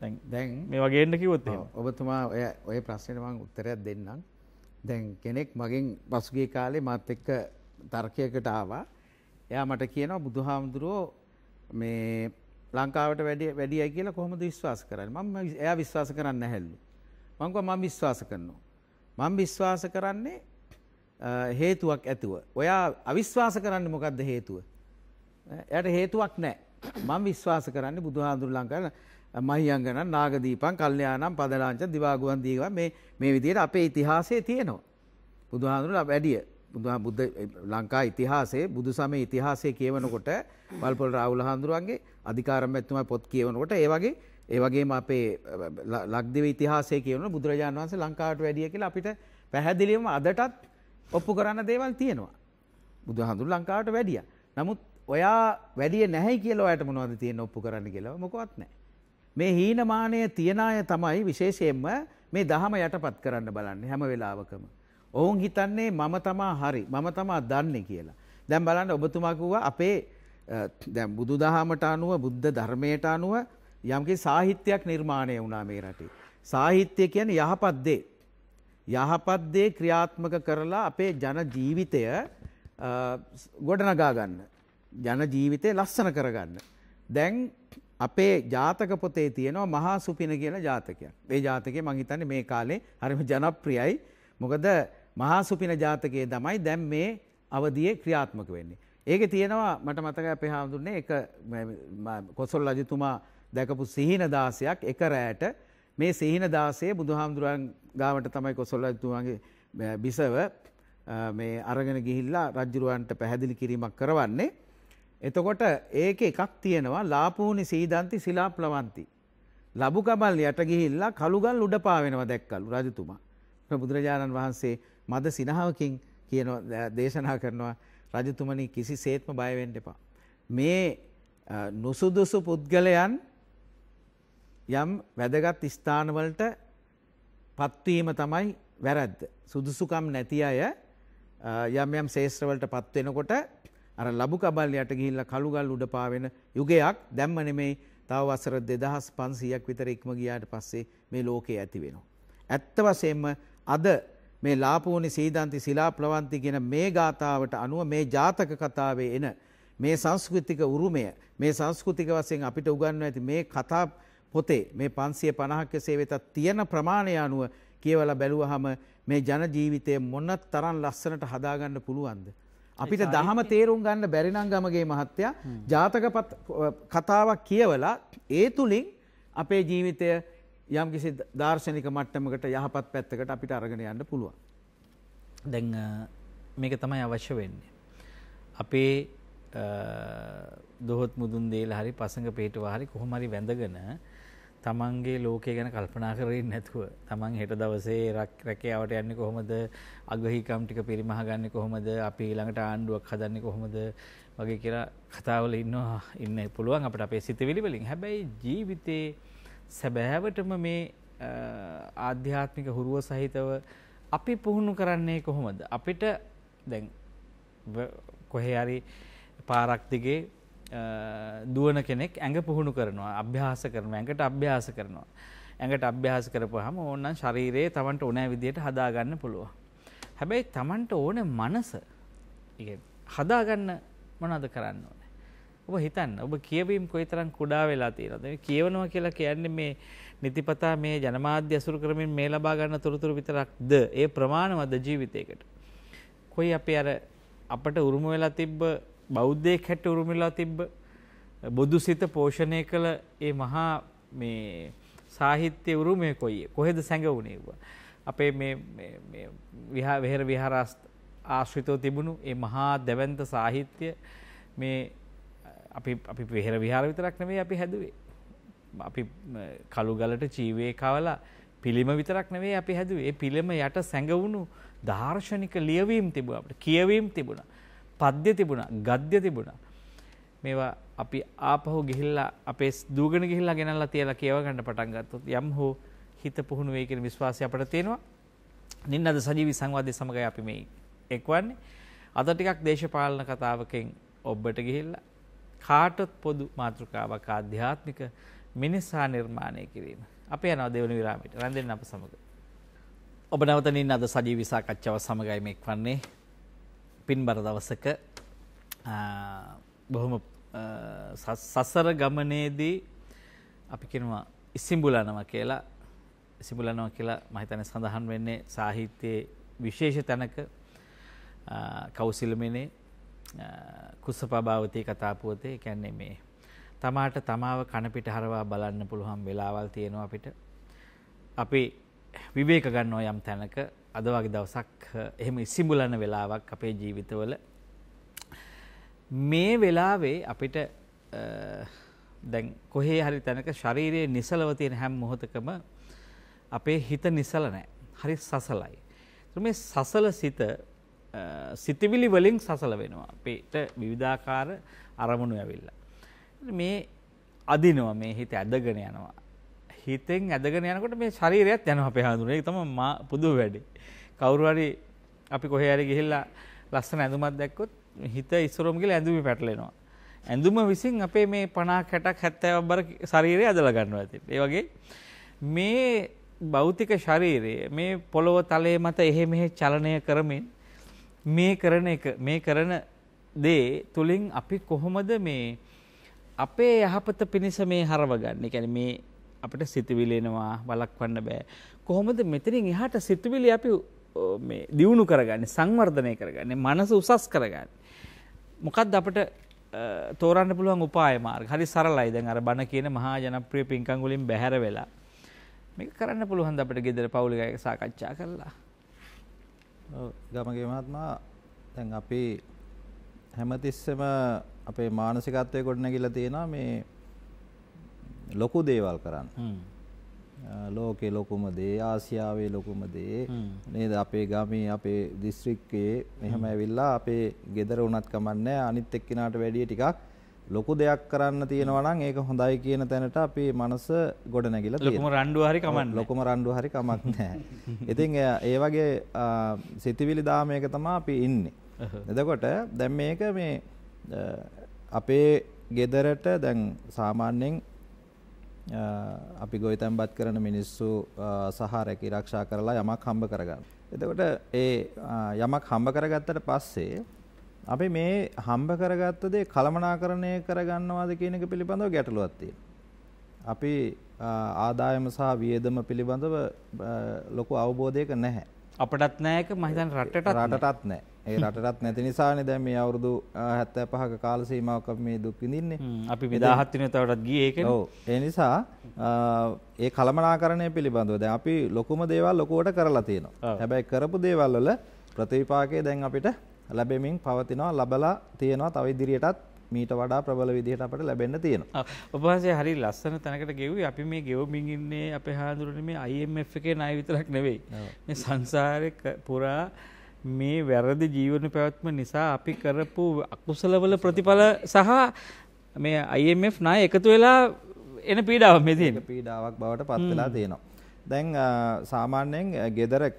දැන් දැන් මේ වගේ එන්න කිව්වොත් එහෙම. ඔබතුමා ඔය ඔය ප්‍රශ්නෙට මම උත්තරයක් දෙන්නම්. දැන් කෙනෙක් මගෙන් පසුගිය කාලේ මාත් එක්ක තර්කයකට ආවා. එයා මට කියනවා බුදුහාමුදුරුවෝ මේ ලංකාවට වැඩිය වැඩියයි කියලා කොහොමද විශ්වාස කරන්නේ? මම එයා විශ්වාස කරන්නේ නැහැලු. මම කිව්වා මම විශ්වාස කරනවා. මම විශ්වාස කරන්නේ හේතුවක් ඇතුව. ඔයා අවිශ්වාස කරන්න මොකක්ද හේතුව. යට හේතුවක් නෑ. මං විශ්වාස කරන්නේ බුදුහාදුර ලංකාර මහියංගන නාගදීපන් කල්්‍යයානම් පදලාංච දිවාගුවන් දීව මේ විදියට අපේ ඉතිහාසය තියෙනවා. බුදුහාදුරට වැඩිය බුදුහා බුද්ධ ලංකා ඉතිහාසයේ බුදු සමය ඉතිහාසය කියවනකොට වල්පොල රාහුල හාමුදුරුවන්ගේ අධිකාරම්මැතිතුමා පොත් කියවනකොට ඒ වගේ ඒ වගේම අපේ ලක්දිව ඉතිහාසය කියවන බුදුරජාණන් වහන්සේ ලංකාවට වැඩිය කියලා අපිට පැහැදිලිවම අදටත් ඔප්පු කරන්න දේවල් තියෙනවා. බුදුහාඳුරු ලංකාවට වැඩිය. නමුත් ඔයා වැඩිය නැහැ කියලා ඔයාට මොනවද තියෙන ඔප්පු කරන්න කියලා මොකවත් නැහැ. මේ හීනමානය තියන අය තමයි විශේෂයෙන්ම මේ දහම යටපත් කරන්න බලන්නේ හැම වෙලාවකම. ඔවුන් හිතන්නේ මම තමා හරි මම තමා දන්නේ කියලා. දැන් බලන්න ඔබතුමා කිව්වා අපේ දැන් බුදුදහමට අනුව බුද්ධ ධර්මයට අනුව යම්කි සාහිත්‍යයක් නිර්මාණය වුණා මේ රටේ. සාහිත්‍ය කියන්නේ යහපත් දේ. යහපත් දේ ක්‍රියාත්මක කරලා අපේ ජන ජීවිතය ගොඩනගා ගන්න. ජන ජීවිතය ලස්සන කරගන්න. දැන් අපේ ජාතක පොතේ තියෙනවා මහා සුපින කියලා ජාතකයක්. මේ ජාතකය මං හිතන්නේ මේ කාලේ හරිම ජනප්‍රියයි. මොකද මහා සුපින ජාතකයේ තමයි දැන් මේ අවදියේ ක්‍රියාත්මක වෙන්නේ. ඒක තියෙනවා මට මතකයි අපේ හාමුදුරනේ එක කොසල් රජතුමා දැකපු සිහින 16ක් එක රැයට මේ සිහින 16 බුදුහාමුදුරන් ගාවට තමයි කොසල් රජතුමාගේ බිසව මේ අරගෙන ගිහිල්ලා රජුරවන්ට පැහැදිලි කිරීමක් කරවන්නේ. එතකොට ඒක එකක් තියෙනවා ලාපූනි සීදන්ති සිලාප්ලවන්ති. ලබු කබල් යට ගිහිල්ලා කළුගල් උඩ පාවෙනවා දැක්කලු රජතුමා. බුදුරජාණන් වහන්සේ මද සිනහාවකින් කියන දේශනා කරනවා රජතුමනි කිසි සේත්ම බයවෙන්ට එපා. මේ නුසුදුසු පුද්ගලයන් යම් වැදගත් ස්ථානවලට පත්වීම තමයි වැරැද්ද. සුදුසුකම් නැති අය යම් යම් ශේෂත්‍රවලට පත්වෙනකොට අර ලබු කබල් යට ගිහිල්ල කළුගල් උඩ පාවෙන යුගයක් දැම්ම නෙමෙයි තව වසර දෙදහස් පන්සීයක් විතර ඉක්ම ගියාට පස්සේ මේ ලෝකයේ ඇති වෙනවා. ඇත්ත වශයෙන්ම අද මේ ලාපෝනි සීදන්ති සිලා ප්‍රවන්ති කියන මේ ගාථාවට අනුව මේ ජාතක කතාවේ එන මේ සංස්කෘතික උරුමය මේ සංස්කෘතික වශයෙන් අපිට උගන්ව ඇති මේ කතා පොතේ මේ පන්සිය පණහක්ක සේ වෙතත් තියෙන ප්‍රමාණය අනුව කියවල බැලුවහම මේ ජන ජීවිතය මොන්නත් තරන් ලස්සනට හදාගන්න පුළුවන්ද. අපිට දහම තේරුම් ගන්න බැරිනංගමගේ මහත්තයා ජාතක කතාවක් කියවලා ඒ තුළින් අපේ ජීවිතය යම් කිසි දාර්ශනික මට්ටමකට යහපත් පැත්තකට අපිට අරගෙන යන්න පුළුවන්. දැන් මේක තමයි අවශ්‍ය වෙන්නේ. අපේ දොහොත් මුදුන් දේල හරි පසඟ පිටුව හරි කොහොම හරි වැඳගෙන තමන්ගේ ලෝකය ගැන කල්පනා කරේ නැතුව තමන් හෙට දවසේ රැකයාවට යන්නේ කොහොමද අගහිකම් ටික පරිමහ ගන්න කොහොමද අපි ඊළඟට ආණ්ඩුවක් හදන්නේ කොහොමද වගේ කියලා කතාවල ඉන්නවා ඉන්න පුළුවන් අපිට අපේ සිතවිලි වලින් හැබැයි ජීවිතේ සැබෑවටම මේ ආධ්‍යාත්මික හුරුව සහිතව අපි පුහුණු කරන්නේ කොහොමද? අපිට දැන් කොහේ හරි පාරක් දිගේ දුවන කෙනෙක් ඇඟ පුහුණු කරනවා, අභ්‍යාස කරනවා, ඇඟට අභ්‍යාස කරනවා. ඇඟට අභ්‍යාස කරපුවාම ඕනනම් ශරීරයේ Tamanට ඕනෑ විදිහට හදාගන්න පුළුවන්. හැබැයි Tamanට ඕන මනස හදාගන්න මොනවද කරන්න ඔබ හිතන්න ඔබ කියවීම් කොයිතරම් කුඩා වෙලා තියෙනවද මේ කියවනවා කියලා කියන්නේ මේ නිතිපතා මේ ජනමාධ්‍ය අසුරු කරමින් මේ ලබා ගන්න තොරතුරු විතරක්ද ඒ ප්‍රමාණවත්ද ජීවිතයකට කොයි අපේ අර අපට උරුම වෙලා තිබ්බ බෞද්ධයෙක් හැට උරුම වෙලා තිබ්බ බොදු සිත පෝෂණය කළ ඒ මහා මේ සාහිත්‍ය උරුමය කොයි කොහෙද සැඟවුණේ වුණා අපේ මේ විහා වෙහෙර විහාරාස්ත ආශ්‍රිතව තිබුණු ඒ මහා දැවන්ත සාහිත්‍ය මේ අපි අපි පෙහෙර විහාර විතරක් නෙවෙයි අපි හැදුවේ. අපි කළුගලට ජීවේ කවලා පිළිම විතරක් නෙවෙයි අපි හැදුවේ. ඒ පිළිම යට සැඟවුණු දාර්ශනික ලියවීම් තිබුණා අපිට. කියවීම් තිබුණා. පද්‍ය තිබුණා, ගද්‍ය තිබුණා. මේවා අපි ආපහු ගිහිල්ලා අපේ දූගෙන ගිහිල්ලා ගෙනල්ලා තියලා කියව ගන්න පටන් ගත්තොත් යම් හෝ හිත පුහුණු වෙයි කියන විශ්වාසය අපිට තියෙනවා. නින්නද සජීවී සංවාදයේ සමගයි අපි මේ එක්වන්නේ. අද ටිකක් දේශපාලන කතාවකින් ඔබට ගිහිල්ලා කාටොත් පොදු මාතෘකාවක් ආධ්‍යාත්මික මිනිසා නිර්මාණය කිරීම. අප යනවා දෙවනි විරාමයට. රැඳෙන්න අප සමග. ඔබ නැවතනින් අද සජීවී සාකච්ඡාව සමගයි මේක් වන්නේ. පින්බර දවසක බොහොම සසර ගමනේදී අපි කෙනවා ඉසිම්බුලනවා කියලා ඉසිඹුලනවා කියලා මහිතන සඳහන් වෙන්නේ සාහිත්‍යයේ විශේෂ තැනක කවුසිල්මිනේ කුස්සපභාවතී කතාපුවතේ කියන්නේ මේ තමාට තමාව කනපිට හරවා බලන්න පුළුවන් වෙලාවල් තියෙනවා අපිට. අපි විවේක ගන්නෝ යම් තැනක අද වගේ දවසක් එහෙම ඉසිඹුලන වෙලාවක් අපේ ජීවිතවල මේ වෙලාවේ අපිට දැන් කොහේ හරි තැනක ශරීරයේ නිසලව තියෙන හැම මොහොතකම අපේ හිත නිසල නැහැ. හරි සසලයි. ඒත් මේ සසල සිත සිතිවිලි වලින් සසල වෙනවා. අපේට විවිධාකාර අරමුණු ඇවිල්ලා. මේ අදිනවා මේ හිත ඇදගෙන යනවා. හිතෙන් ඇදගෙන යනකොට මේ ශරීරයත් යනවා අපේ හඳුනේ. ඒක තමයි පුදුම වැඩේ. කවුරු හරි අපි කොහේ හරි ගිහිල්ලා ලස්සන ඇඳුමක් දැක්කොත් හිත ඉස්සරොම් කියලා ඇඳුමේ පැටලෙනවා. ඇඳුම විසින් අපේ මේ 50 60ක් 70ක් බර ශරීරය ඇදලා ගන්නවා ඇති. ඒ වගේ මේ භෞතික ශරීරය මේ පොළොව තලයේ මත එහෙ මෙහෙ චලනය කරමින් මේ කරන එක මේ කරන දේ තුලින් අපි කොහොමද මේ අපේ යහපත පිණිස මේ හරවගන්නේ? කියන්නේ මේ අපිට සිතවිලි එනවා වළක්වන්න බෑ. කොහොමද මෙතනින් එහාට සිතවිලි අපි මේ දියුණු කරගන්නේ, සංවර්ධනය කරගන්නේ, මනස උසස් කරගන්නේ. මොකද්ද අපිට තෝරන්න පුළුවන් උපාය මාර්ග. හරි සරලයි. දැන් අර බණ කියන මහා ජනප්‍රිය පින්කම් වලින් බැහැර වෙලා මේක කරන්න පුළුවන් ද අපිට ගෙදර පවුලේ සාකච්ඡා කරලා ගමගේ මහත්මා දැන් අපි හැමතිස්සෙම අපේ මානසිකත්වය ගොඩනැගිලා තියෙනවා මේ ලොකු දේවල් කරන්න. ලෝකේ ලොකුම දේ ආසියාවේ ලොකුම දේ නේද අපේ ගමේ අපේ දිස්ත්‍රික්කයේ මෙහෙම ඇවිල්ලා අපේ ගෙදර වුණත් කමන්නේ අනිත් එක්කිනාට වැඩිය ටිකක් ලොකු දෙයක් කරන්න තියෙනවා නම් ඒක හොඳයි කියන තැනට අපේ මනස ගොඩ නැගිලා තියෙනවා. ලොකුම රණ්ඩු හරි කමක් ලොකුම රණ්ඩු හරි කමක් නැහැ. ඉතින් ඒ වගේ සිතවිලි දාමයක තමයි අපි ඉන්නේ. එතකොට දැන් මේක මේ අපේ ගෙදරට දැන් සාමාන්‍යයෙන් අපි ගොවිතැන්පත් කරන මිනිස්සු සහ රැකී ආරක්ෂා කරලා යමක් හම්බ කරගන්න. එතකොට ඒ යමක් හම්බ කරගත්තට පස්සේ අපි මේ හම්බ කරගත්ත දේ කළමනාකරණය කරගන්නවාද කියන එක පිළිබඳව ගැටලුවක් තියෙනවා. අපි ආදායම සහ වියදම පිළිබඳව ලොකු අවබෝධයක නැහැ. අපටත් නැහැ ඒක මම හිතන්නේ රටටත් රටටත් නැහැ. ඒ රටටත් නැති නිසානේ දැන් මේ අවුරුදු 75ක කාල සීමාවක අපි මේ දුක් විඳින්නේ. අපි 2007 වෙනිදා තවටත් ගියේ ඒකනේ. ඔව්. ඒ නිසා ඒ කලමනාකරණය පිළිබඳව දැන් අපි ලොකුම දේවල් ලොකුවට කරලා තියෙනවා. හැබැයි කරපු දේවල් වල ප්‍රතිවිපාකය දැන් අපිට ලැබෙමින් පවතිනවා ලබලා තියෙනවා තව ඉදිරියටත් මීට වඩා ප්‍රබල විදිහට අපට ලැබෙන්න තියෙනවා. ඔබ වහන්සේ හරි ලස්සන තැනකට ගෙව්වේ අපි මේ ගෙවමින් ඉන්නේ අපේ හාඳුරනේ මේ IMF එකේ ණය විතරක් නෙවෙයි. මේ සංසාරේ පුරා මේ වැරදි ජීවන පැවැත්ම නිසා අපි කරපු අකුසලවල ප්‍රතිඵල සහ මේ IMF ණය එකතු වෙලා එන පීඩාව මේ තියෙන. පීඩාවක් බවට පත් වෙලා තියෙනවා. දැන් සාමාන්‍යයෙන් ගෙදරක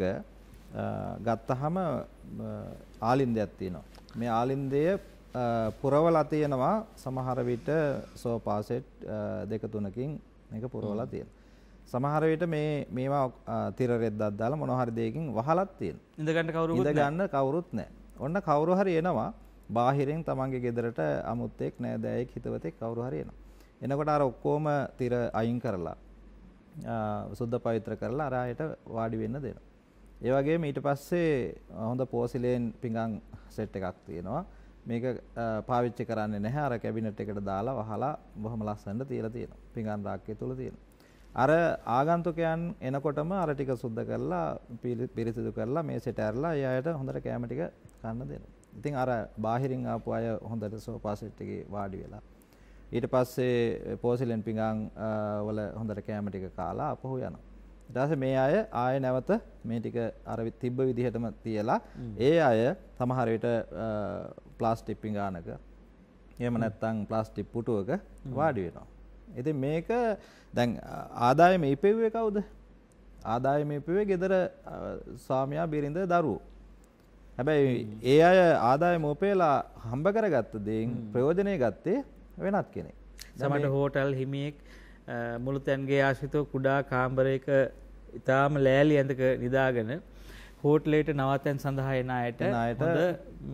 ගත්තහම ආලින්දයක් තියෙනවා. මේ ආලින්දය පුරවලා තියෙනවා සමහර විට සෝපාසෙට් දෙක තුනකින් මේක පුරවලා තියෙනවා. සමහර විට මේ මේවා තිර රෙද්දක් දාලා මොන හරි දෙයකින් වහලක් තියෙනවා. ඉඳ ගන්න කවුරුත් ඉඳ ගන්න කවුරුත් නැහැ. ඔන්න කවුරු හරි එනවා බාහිරින් තමන්ගේ ගෙදරට අමුත්තෙක් නෑදෑයෙක් හිතවතෙක් කවුරු හරි එනවා. එනකොට අර ඔක්කොම තිර අයින් කරලා සුද්ධ පවිත්‍ර කරලා අර ආයෙට වාඩි වෙන්න දෙනවා. ඒ වගේම ඊට පස්සේ හොඳ පෝසිලේන් පිඟන් සෙට් එකක් තියෙනවා. මේක පාවිච්චි කරන්නේ නැහැ අර කැබිනට් එකට දාලා වහලා බොහොම ලස්සනට තියලා තියෙනවා. පිඟන් රාක්කය තුල තියෙනවා. අර ආගන්තුකයන් එනකොටම අර ටික සුද්ධ කරලා පිරිසිදු කරලා මේ සෙට ඇරලා ඒ අයට හොඳට කැම ටික කන්න දෙනවා. ඉතින් අර බාහිරින් ආපු අය හොඳට සෝෆා සෙට් එකේ වාඩි වෙලා ඊට පස්සේ පෝසිලෙන් පිඟන් වල හොඳට කැම ටික කාලා අපහු යනවා. ඉතාස මේ අය ආය නැවත මේ ටික අරවිත් තිබ්බ විදිහටම තියලා ඒ අය සමහරවිට ප්ලාස් ටිප්පි ගානක එම නැත්තං ප්ලාස්ටිප් පුටුවක වාඩි වෙනවා. එති මේක දැන් ආදායම ඉපෙව්වේ කවුද ආදායම ඉපවේ ගෙදර ස්වාමයා බිරිඳ දරුවෝ. හැබැයි ඒ අය ආදාය මෝපේලා හම්බ කරගත්ත දෙන් ප්‍රයෝජනය ගත්තේ වෙනත් කෙනෙක්. සමට හෝටල් හිමියෙක් මුළුතැන්ගේ ආශිතව කුඩා කාම්බරයක ඉතාම ලෑලි ඇඳක නිදාගෙන හෝටලේට නවත්තැන් සඳහා එන අයට අයට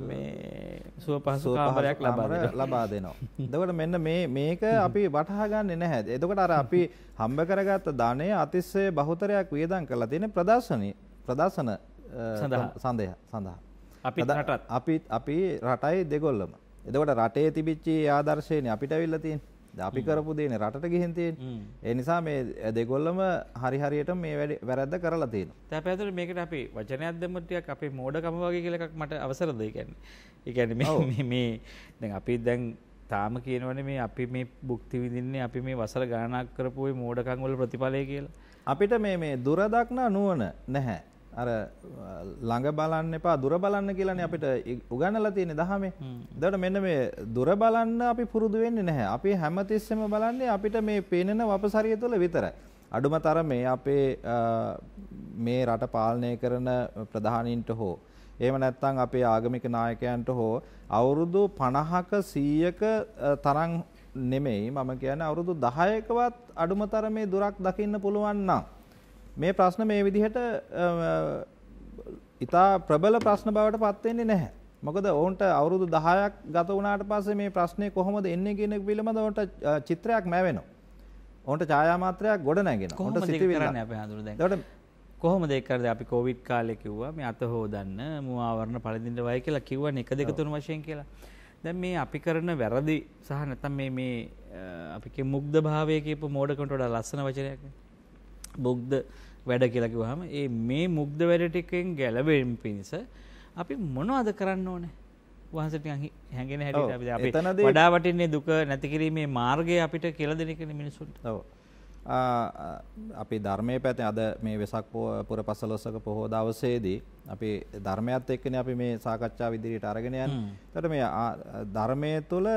මේ සුව පහසු කාමරයක් ලබා ලබා දෙනවා. එතකොට මෙන්න මේ මේක අපි වටහා ගන්නෙ නැහැ. එතකොට අර අපි හම්බ කරගත්ත ධනය අතිශය බහුතරයක් වියදම් කරලා තියෙන ප්‍රදර්ශනීය ප්‍රදර්ශන සඳහා සඳහා අපි රටත් අපි අපි රටයි දෙගොල්ලම. එතකොට රටේ තිබිච්ච ආදර්ශයනේ අපිට අවිල්ල තියෙන්නේ. අපි කරපු දේනේ රටට ගිහින් තියෙන්නේ. ඒ නිසා මේ දෙගොල්ලම හරි හරියට මේ වැඩ වැරද්ද කරලා තියෙනවා. දැන් පැහැදිලි මේකට අපි වචනයක් දෙමු ටිකක් අපේ මෝඩකම වගේ කියලා එකක් මට අවසරද ඒ කියන්නේ. ඒ කියන්නේ මේ මේ දැන් අපි දැන් තාම කියනවනේ මේ අපි මේ භුක්ති විඳින්නේ අපි මේ වසර ගණනක් කරපු ওই මෝඩකම් වල ප්‍රතිඵලය කියලා. අපිට මේ මේ දුරදක්නා නුවණ නැහැ. අර ළඟ බලන්න එපා දුර බලන්න කියලානේ අපිට උගන්වලා තියෙන්නේ දහමේ. එතකොට මෙන්න මේ දුර බලන්න අපි පුරුදු වෙන්නේ නැහැ. අපි හැමතිස්සෙම බලන්නේ අපිට මේ පේනන වපසරිය තුළ විතරයි. අඩුම තරමේ අපේ මේ රට පාලනය කරන ප්‍රධානීන්ට හෝ එහෙම නැත්නම් අපේ ආගමික නායකයන්ට හෝ අවුරුදු 50ක 100ක තරම් නෙමෙයි මම කියන්නේ අවුරුදු 10කවත් අඩුම තරමේ දුරක් දකින්න පුළුවන් නම් මේ ප්‍රශ්න මේ විදිහට ඉතා ප්‍රබල ප්‍රශ්න බවට පත් වෙන්නේ නැහැ. මොකද ඔවුන්ට අවුරුදු 10ක් ගත වුණාට පස්සේ මේ ප්‍රශ්නේ කොහොමද එන්නේ කියන එක පිළිබඳව ඔවුන්ට චිත්‍රයක් මැවෙනවා. ඔවුන්ට ඡායා මාත්‍රයක් ගොඩ නැගෙනවා. ඔවුන්ට සිතිවිලි කරන්නේ අපේ හඳුරු දැන්. ඒකට කොහොමද ඒක කරද අපි කොවිඩ් කාලේ කිව්වා මේ අත හොදන්න, මූ ආවරණ පළඳින්න වයි කියලා කිව්වනේ 1 2 3 වශයෙන් කියලා. දැන් මේ අපි කරන වැරදි සහ නැත්නම් මේ මේ අපි කිය මුග්ධ භාවය කියපු මෝඩකමට වඩා ලස්සන වචනයක්නේ. බුග්ධ වැඩ කියලකිවහම ඒ මේ මුක්ද වැඩටිකෙන් ගැලබෙන් පිණිස අපි මොනවද කරන්න ඕනේ වහන්සට හැගෙන හැට එතන වඩා වටින්නේ දුක නැතිකිරීමේ මාර්ගය අපිට කියල දෙනකන මිනිසුන්ට අපි ධර්මය පැති අද මේ වෙසක් පුර පසලොස්සක පොහෝ දවසේදී අපි ධර්මයත් එක්කන අපි මේ සාකච්ඡා විදිරියට අරගෙනයන් තට මේ ධර්මය තුළ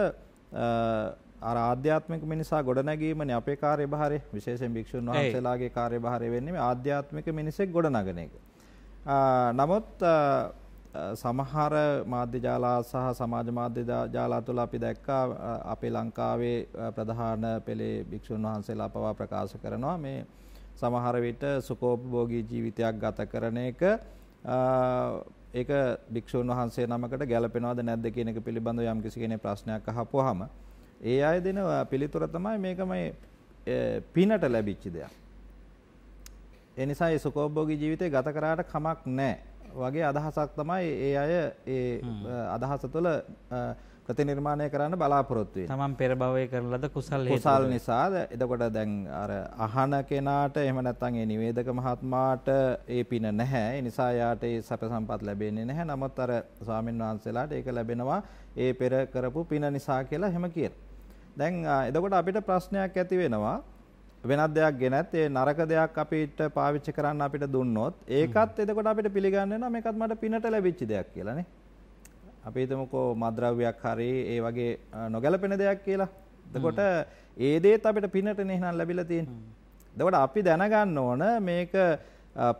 අර ආධ්‍යාත්මික මිනිසා ගොඩනැගීමනේ අපේ කාර්යභාරය විශේෂයෙන් භික්ෂුන් වහන්සේලාගේ කාර්යභාරය වෙන්නේ මේ ආධ්‍යාත්මික මිනිසෙක් ගොඩනගන එක. නමුත් සමහර මාධ්‍ය ජාලා සහ සමාජ මාධ්‍ය ජාලා තුළ අපි දැක්කා අපේ ලංකාවේ ප්‍රධාන පෙළේ භික්ෂුන් වහන්සේලා පවා ප්‍රකාශ කරනවා මේ සමහර විට සුඛෝපභෝගී ජීවිතයක් ගත කරන එක ඒක භික්ෂුන් වහන්සේ නමකට ගැලපෙනවද නැද්ද කියන එක පිළිබඳව යම්කිසි කෙනෙක් ප්‍රශ්නයක් අහපුවාම ඒ අය දෙන පිළිතුර තමයි මේක මේ පිනට ලැබිච්ච දෙයක්. ඒ නිසා ඒ සුඛෝභෝගී ජීවිතේ ගත කරාට කමක් නැහැ. වගේ අදහසක් තමයි ඒ අය ඒ අදහස තුළ ප්‍රතිනිර්මාණය කරන්න බලාපොරොත්තු වෙන්නේ. තමන් පෙර භවයේ කරන ලද කුසල් හේතු. කුසල් නිසාද එතකොට දැන් අර අහන කෙනාට එහෙම නැත්නම් ඒ නිවේදක මහත්මාට ඒ පින නැහැ. ඒ නිසා යාට ඒ සැප සම්පත් ලැබෙන්නේ නැහැ. නමුත් අර ස්වාමින්වහන්සේලාට ඒක ලැබෙනවා ඒ පෙර කරපු පින නිසා කියලා එහෙම කියනවා. දැන් එතකොට අපිට ප්‍රශ්නයක් ඇති වෙනවා වෙනත් දෙයක් ගෙනත් ඒ නරක දෙයක් අපිට පාවිච්චි කරන්න අපිට දුන්නොත් ඒකත් එතකොට අපිට පිළිගන්න වෙනවා මේකත් මට පිනට ලැබිච්ච දෙයක් කියලානේ. අපි හිතමුකෝ මද්‍රව්‍යයක් හරි ඒ වගේ නොගැලපෙන දෙයක් කියලා. එතකොට ඒ දේත් අපිට පිනටනේ එහෙනම් ලැබිලා තියෙන්නේ. එතකොට අපි දැනගන්න ඕන මේක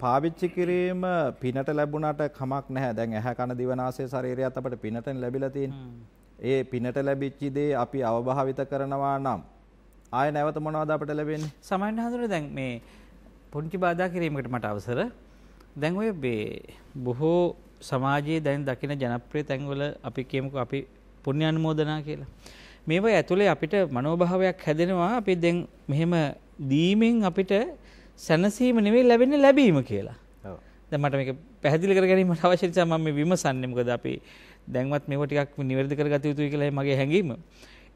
පාවිච්චි කිරීම පිනට ලැබුණාට කමක් නැහැ. දැන් ඇහැ කන දිව නාසය ශරීරයත් අපිට පිනටනේ ලැබිලා තියෙන්නේ. ඒ පිනට ලැබිච්ච දේ අපි අවභාවිත කරනවා නම් ආය නැවත මොනවද අපට ලැබෙන්නේ? සමහරවිට හඳුනන දැන් මේ පුංචි බාධා කිරීමකට මට අවසර. දැන් ඔය බොහෝ සමාජයේ දැන් දකින ජනප්‍රිය තැන්වල අපි කියමුකෝ අපි පුණ්‍ය අනුමෝදනා කියලා. මේවා ඇතුලේ අපිට මනෝභාවයක් හැදෙනවා අපි දැන් මෙහෙම දීමෙන් අපිට සැනසීම නෙවෙයි ලැබෙන්නේ ලැබීම කියලා. දැන් මට මේක පැහැදිලි කර ගැනීමට අවශ්‍ය නිසා මම මේ විමසන්නේ මොකද අපි දැන්වත් මේක ටිකක් නිවැරදි කරගත යුතුයි කියලා මගේ හැඟීම.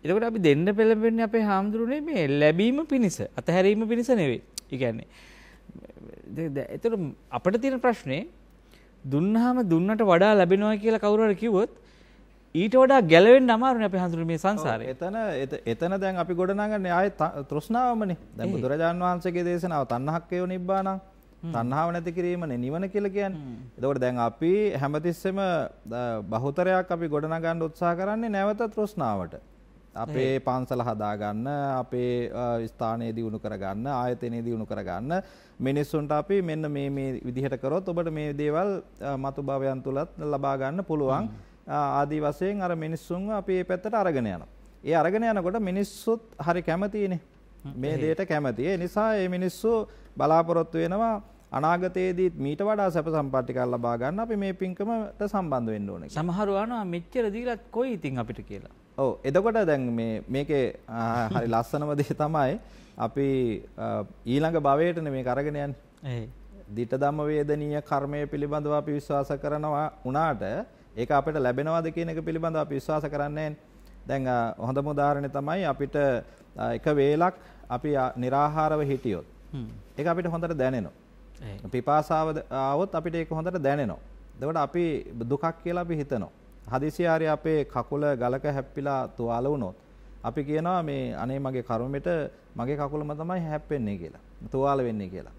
එතකොට අපි දෙන්න පෙළඹෙන්නේ අපේ හාමුදුරනේ මේ ලැබීම පිණිස අතහැරීම පිණිස නෙවෙයි. ඒ කියන්නේ එතකොට අපිට තියෙන ප්‍රශ්නේ දුන්නාම දුන්නට වඩා ලැබෙනවා කියලා කවුරු හරි කිව්වොත් ඊට වඩා ගැලවෙන්න අමාරුනේ අපි හඳුරු මේ සංසාරේ. එතන එතන දැන් අපි ගොඩනගන්නේ ආයේ තෘෂ්ණාවමනේ. දැන් බුදුරජාන් වහන්සේගේ දේශනාව තණ්හක්කයෝ නිබ්බානං තණ්හාව නැති කිරීමනේ නිවන කියලා කියන්නේ. එතකොට දැන් අපි හැමතිස්සෙම බහුතරයක් අපි ගොඩනගන්න උත්සාහ කරන්නේ නැවත තෘෂ්ණාවට. අපේ පන්සල හදාගන්න අපේ ස්ථානයේ දියුණු කරගන්න ආයතනයේ දියුණු කරගන්න මිනිස්සුන්ට අපි මෙන්න මේ මේ විදිහට කරොත් ඔබට මේ දේවල් මතු භවයන් තුලත් ලබා ගන්න පුළුවන් ආදී වශයෙන් අර මිනිස්සුන්ව අපි මේ පැත්තට අරගෙන යනවා. ඒ අරගෙන යනකොට මිනිස්සුත් හරි කැමතිනේ. මේ දෙයට කැමති. ඒ නිසා මේ මිනිස්සු බලාපොරොත්තු වෙනවා අනාගතයේදීත් මීට වඩා සැප සම්පත්තිකල් ලබා ගන්න අපි මේ පින්කමට සම්බන්ධ වෙන්න ඕනේ. සමහරව අනවා මෙච්චර දීලත් කොයි ඉතින් අපිට කියලා. ඔව් එතකොට දැන් මේ මේකේ හරි ලස්සනම දේ තමයි අපි ඊළඟ භවයටනේ මේක අරගෙන යන්නේ. ඒ දිට ධම්ම වේදනීය කර්මය පිළිබඳව අපි විශ්වාස කරනවා උනාට ඒක අපිට ලැබෙනවද කියන එක පිළිබඳව අපි විශ්වාස කරන්නේ නැහැ. දැන් හොඳම උදාහරණය තමයි අපිට එක වේලක් අපි निराහාරව හිටියොත් ඒක අපිට හොඳට දැනෙනවා. පිපාසාව ආවොත් අපිට ඒක හොඳට දැනෙනවා. එතකොට අපි දුකක් කියලා අපි හිතනවා. හදිසියාරි අපේ කකුල ගලක හැප්පිලා තුවාල වුණොත් අපි කියනවා මේ අනේ මගේ කර්මෙට මගේ කකුලම තමයි හැප්පෙන්නේ කියලා. තුවාල වෙන්නේ කියලා.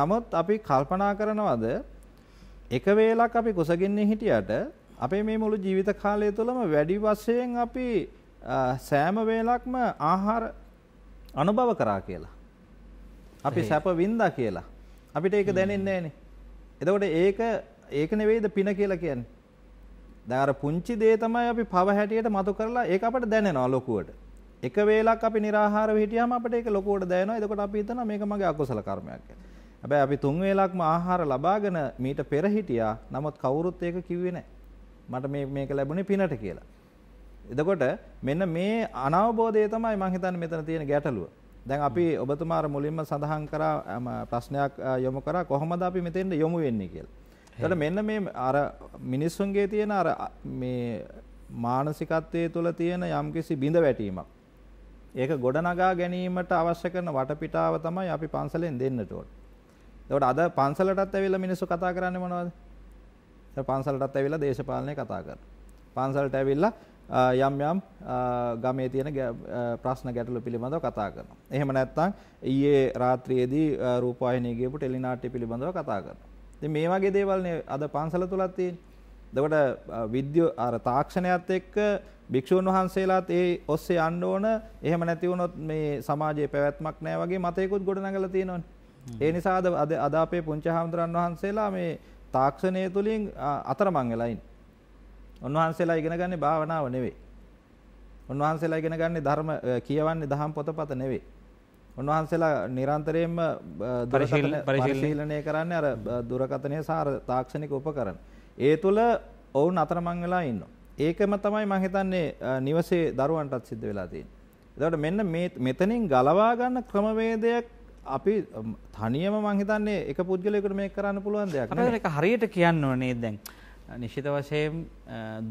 නමුත් අපි කල්පනා කරනවද එක වේලක් අපි කුසගින්නේ හිටියට අපේ මේ මුළු ජීවිත කාලය තුළම වැඩි වශයෙන් අපි සෑම වේලක්ම ආහාර අනුභව කරා කියලා. අපි සැප වින්දා කියලා. අපිට ඒක දැනෙන්නේ නෑනේ. එතකොට ඒක ඒක නෙවෙයිද පින කියලා කියන්නේ. දැන් අර පුංචි දේ තමයි අපි පව හැටියට මතු කරලා ඒක අපට දැනෙනවා ලොකුවට. එක වේලක් අපි निराහාරව හිටියාම අපිට ඒක ලොකුවට දැනෙනවා. එතකොට අපි හිතනවා මේක මගේ අකුසල කර්මයක් කියලා. හැබැයි අපි තුන් වේලක්ම ආහාර ලබාගෙන මීට පෙර හිටියා. නමුත් කවුරුත් ඒක කිව්වේ නෑ. මට මේ මේක ලැබුණේ පිනට කියලා. එතකොට මෙන්න මේ අනවබෝධය තමයි මං හිතන්නේ මෙතන තියෙන ගැටලුව. දැන් අපි ඔබතුමාර මුලින්ම සඳහන් කරා ප්‍රශ්නයක් යොමු කරා කොහොමද අපි මෙතෙන්ට යොමු වෙන්නේ කියලා. ඒතර මෙන්න මේ අර මිනිස්සුන්ගේ තියෙන අර මේ මානසිකත්වයේ තුල තියෙන යම්කිසි බිඳ වැටීමක්. ඒක ගොඩනගා ගැනීමට අවශ්‍ය කරන වටපිටාව තමයි අපි පන්සලෙන් දෙන්නට ඕන. එතකොට අද පන්සලටත් ඇවිල්ලා මිනිස්සු කතා කරන්නේ මොනවද? පන්සලටත් ඇවිල්ලා දේශපාලනය කතා කරනවා. පන්සලට ඇවිල්ලා යම් යම් ගමේ තියෙන ප්‍රශ්න ගැටලු පිළිබඳව කතා කරනවා. එහෙම නැත්නම් ඊයේ රාත්‍රියේදී රූපවාහිනිය ගියපු ටෙලිනාට්‍ය පිළිබඳව කතා කරනවා. ඉතින් මේ වගේ දේවල්නේ අද පන්සල තුලත් තියෙන්නේ. එතකොට විද්‍යු අර තාක්ෂණයත් එක්ක භික්ෂුන් වහන්සේලාත් ඒ ඔස්සේ යන්න ඕන. එහෙම නැති වුණොත් මේ සමාජයේ පැවැත්මක් නැහැ වගේ මතයකුත් ගොඩනගලා තියෙනවනේ. ඒ නිසා අද අද අපේ පුංචි හාමුදුරන් වහන්සේලා මේ තාක්ෂණය තුලින් අතරමං වෙලා ඉන්නේ. උන්වහන්සේලා ඉගෙන ගන්නේ භාවනාව නෙවෙයි. උන්වහන්සේලා ඉගෙන ගන්නේ ධර්ම කියවන්නේ දහම් පොතපත නෙවෙයි. උන්වහන්සේලා නිරන්තරයෙන්ම පරිශීලනය කරන්නේ අර දුරකථනයේ සාර තාක්ෂණික උපකරණ. ඒ තුල ඔවුන් අතරමං වෙලා ඉන්නවා. ඒකම තමයි මම හිතන්නේ නිවසේ දරුවන්ටත් සිද්ධ වෙලා තියෙන්නේ. එතකොට මෙන්න මේ මෙතනින් ගලවා ගන්න ක්‍රමවේදයක් අපි තනියම මං හිතන්නේ එක පුද්ගලයෙකුට මේක කරන්න පුළුවන් දෙයක් නෙවෙයි. අපිට හරියට කියන්න ඕනේ දැන්. නිශ්චිත වශයෙන්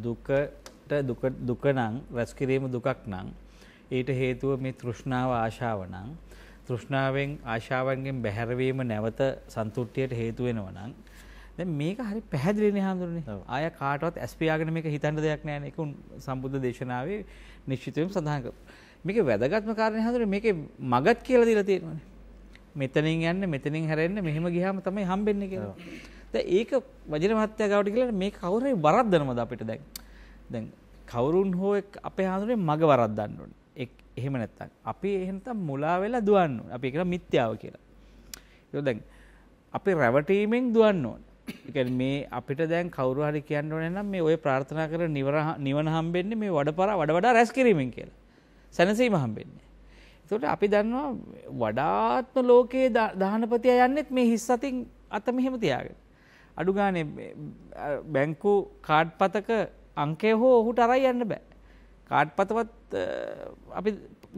දුකට දුක නම් රැස් කිරීම දුකක් නම් ඊට හේතුව මේ තෘෂ්ණාව ආශාව නම් තෘෂ්ණාවෙන් ආශාවන්ගෙන් බැහැරවීම නැවත සන්තුට්ටියට හේතු වෙනවා නම් දැන් මේක හරි පැහැදිලිනේ හඳුනන්නේ. ආය කාටවත් ඇස් පියාගෙන මේක හිතන්න දෙයක් නැහැ නේ. ඒක සම්බුද්ධ දේශනාවේ නිශ්චිතවම සඳහන් කරනවා. මේකේ වැදගත්ම කාරණේ හඳුනන්නේ මේකේ මගත් කියලා දීලා තියෙනවානේ. මෙතනින් යන්න මෙතනින් හැරෙන්න මෙහෙම ගියාම තමයි හම්බෙන්නේ කියලා. දැන් ඒක වජිර මහත්තයා ගාවට කියලා මේ කවුරු හරි වරද්දනවද අපිට දැන්? දැන් කවුරුන් හෝ අපේ හඳුනේ මග වරද්දන්න ඕනේ. ඒ එහෙම නැත්තම් අපි එහෙම නැත්තම් මුලා වෙලා දුවන්න ඕනේ. අපි කියන මිත්‍යාව කියලා. ඒක දැන් අපි රැවටීමෙන් දුවන්න ඕනේ. ඒ මේ අපිට දැන් කවුරු හරි කියන්න ඕනේ නම් මේ ඔය ප්‍රාර්ථනා කරන නිවන හම්බෙන්නේ මේ වඩපරා වඩ වඩා රැස් කිරීමෙන් කියලා. සැනසීම හම්බෙන්නේ. එතකොට අපි දන්නවා වඩාත්ම ලෝකයේ දානපතියා යන්නෙත් මේ හිස් අතින් අත මෙහෙම තියාගෙන. අඩු ගානේ බැංකු කාඩ් පතක අංකය හෝ ඔහුට අරයි යන්න බෑ. කාඩ් පතවත් අපි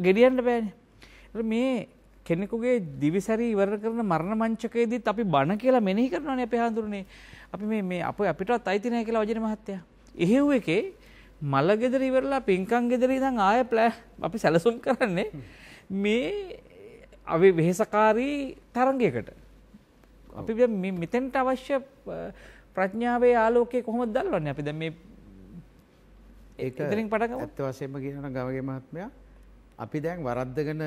ගෙඩියන්න බෑනේ. මේ කෙනෙකුගේ දිවිසැරී ඉවර කරන මරණ මංචකයේදීත් අපි බණ කියලා මෙනෙහි කරනවානේ අපේ හඳුරුනේ. අපි මේ මේ අප අපිටවත් අයිති නැහැ කියලා වජින මහත්තයා. එහෙව් එකේ මල ගෙදර ඉවරලා පින්කම් ගෙදර ඉඳන් ආය ප්ලෑ අපි සැලසුම් කරන්නේ මේ අවි වෙහෙසකාරී තරගයකට අපි මෙතෙන්ට අවශ්‍ය ප්‍රඥාවේ ආලෝකය කොහොම දල්වන්න අපි දැ මේ ඒරින් පට ඇත්ත වසයම කියන ගවගේ මහත්මයා අපි දැන් වරද්දගන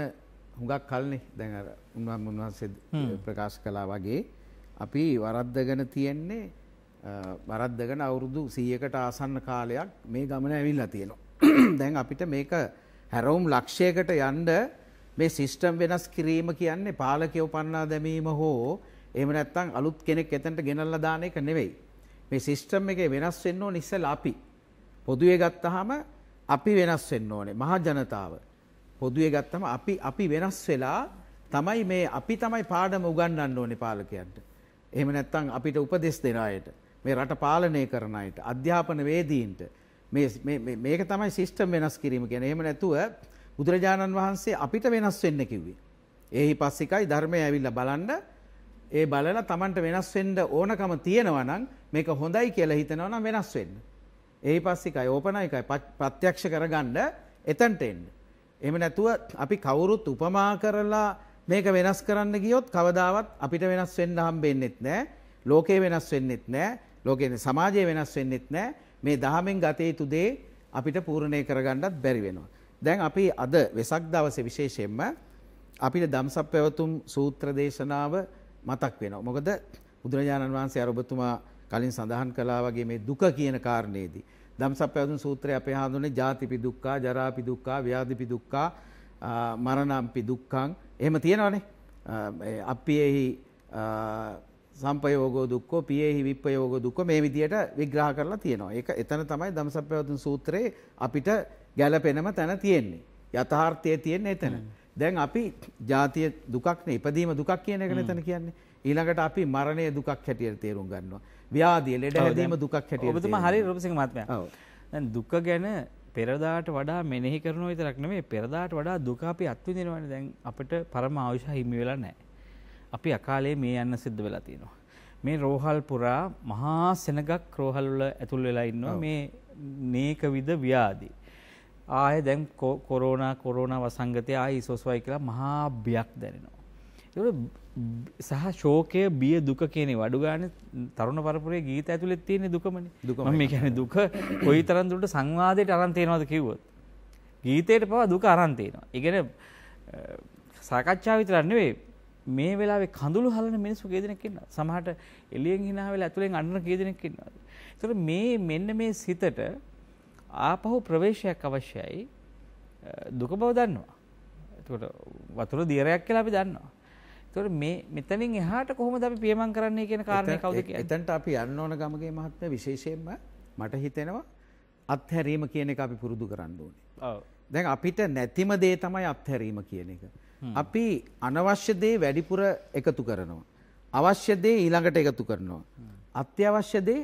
හුඟක් කල්නෙ දැන් උන්වන් උන්වහන්සේ ප්‍රකාශ කලා වගේ අපි වරද්දගන තියෙන්නේ වරද්දගන අවුරුදු සීයකට ආසන්න කාලයක් මේ ගමන ඇවිල්ලා තියෙනවා දැන් අපිට මේක හැරවුම් ලක්ෂයකට යන්ඩ මේ සිිස්ටම් වෙනස් කිරීම කියන්නේ පාලකය උපන්නා දැමීම හෝ එහෙම නැත්නම් අලුත් කෙනෙක් එතනට ගෙනල්ලා දාන එක නෙවෙයි. මේ සිස්ටම් එකේ වෙනස් වෙන්න ඕනේ ඉස්සෙල්ලා අපි. පොදුවේ ගත්තාම අපි වෙනස් වෙන්න ඕනේ මහ ජනතාව. පොදුවේ ගත්තම අපි අපි වෙනස් වෙලා තමයි මේ අපි තමයි පාඩම උගන්වන්න ඕනේ පාලකයන්ට. එහෙම නැත්නම් අපිට උපදෙස් දෙන අයට, මේ රට පාලනය කරන අයට, අධ්‍යාපන වේදීන්ට මේ මේක තමයි සිස්ටම් වෙනස් කිරීම කියන්නේ. එහෙම නැතුව බුදුරජාණන් වහන්සේ අපිට වෙනස් වෙන්න කිව්වේ. එහි පස්සිකයි ධර්මය ඇවිල්ලා බලන්න ඒ බලලා Tamanට වෙනස් වෙන්න ඕනකම තියෙනවා නම් මේක හොඳයි කියලා හිතනවා නම් වෙනස් වෙන්න. එහි පස්සිකයි ඕපනයිකයි ප්‍රත්‍යක්ෂ කරගන්න එතනට එන්න. එහෙම නැතුව අපි කවුරුත් උපමා කරලා මේක වෙනස් කරන්න ගියොත් කවදාවත් අපිට වෙනස් වෙන්න හම්බෙන්නෙත් නෑ. ලෝකේ වෙනස් වෙන්නෙත් නෑ. ලෝකේ සමාජය වෙනස් වෙන්නෙත් නෑ. මේ දහමෙන් ගත යුතු දේ අපිට පූර්ණේ කරගන්නත් බැරි වෙනවා. දැන් අපි අද වෙසක් දවසේ විශේෂයෙන්ම අපිට ධම්සප්පවතුම් සූත්‍ර දේශනාව මතක් වෙනවා. මොකද බුදුරජාණන් වහන්සේ අර ඔබතුමා කලින් සඳහන් කළා වගේ මේ දුක කියන කාරණේදී ධම්සප්පවතුන් සූත්‍රය අපේ හඳුන්නේ ජාතිපි දුක්ඛා, ජරාපි දුක්ඛා, ව්‍යාධිපි දුක්ඛා, මරණම්පි දුක්ඛං එහෙම තියෙනවනේ. අප්පියේහි සම්පයෝගෝ දුක්ඛෝ පියේහි විප්පයෝගෝ දුක්ඛෝ මේ විදිහට විග්‍රහ කරලා තියෙනවා. ඒක එතන තමයි ධම්සප්පවතුන් සූත්‍රයේ අපිට ගැළපෙනම තැන තියෙන්නේ. යථාර්ථය තියෙන්නේ එතන. දැන් අපි ජාතිය දුකක්නේ ඉපදීම දුකක් කියන එක නතන කියන්නේ. ඊළඟට අපි මරණය දුකක් හැටියට තේරුම් ගන්නවා. ව්‍යාධිය ලෙඩ හැදීම දුකක් හැටියට. ඔබතුමා හරි රූපසිංහ මහත්මයා. දැන් දුක ගැන පෙරදාට වඩා මෙනෙහි කරනවා විතරක් නෙමෙයි පෙරදාට වඩා දුක අපි අත්විඳිනවානේ. දැන් අපිට පරම ආයුෂ හිමි වෙලා නැහැ. අපි අකාලේ මේ යන්න සිද්ධ වෙලා තියෙනවා. මේ රෝහල් පුරා මහා සෙනගක් රෝහල් වල ඇතුල් වෙලා ඉන්නවා මේ නේකවිද ව්‍යාධි. ආය දැන් කොරෝනා කොරෝනා වසංගතය ආය ඉසෝස්වයි කියලා මහා බියක් දැනෙනවා. ඒකට සහ ශෝකය බිය දුක කියන්නේ වඩු ගන්න තරුණ පරපුරේ ගීත ඇතුලේ තියෙන දුකමනේ. මම මේ කියන්නේ දුක කොයිතරම් දුරට සංවාදයට අරන් තේනවද කිව්වොත්. ගීතේට පවා දුක අරන් තේනවා. ඒ කියන්නේ සාකච්ඡාව විතරක් නෙවෙයි මේ වෙලාවේ කඳුළු හලන මිනිස්සු කී දෙනෙක් ඉන්නවා. සමහරට එළියෙන් hina වෙලා ඇතුලෙන් අඬන කී දෙනෙක් ඉන්නවා. ඒතර මේ මෙන්න මේ සිතට ආපහු ප්‍රවේශයක් අවශ්‍යයි දුක බව දන්නවා. එතකොට වතුර දියරයක් කියලා අපි දන්නවා. එතකොට මේ මෙතනින් එහාට කොහොමද අපි පියමන් කරන්නේ කියන කාරණේ කවුද කියන්නේ? එතනට අපි යන්න ඕන ගමගේ මහත්මය විශේෂයෙන්ම මට හිතෙනවා අත්හැරීම කියන එක අපි පුරුදු කරන්න ඕනේ. ඔව්. දැන් අපිට නැතිම දේ තමයි අත්හැරීම කියන එක. අපි අනවශ්‍ය දේ වැඩිපුර එකතු කරනවා. අවශ්‍ය දේ ඊළඟට එකතු කරනවා. අත්‍යවශ්‍ය දේ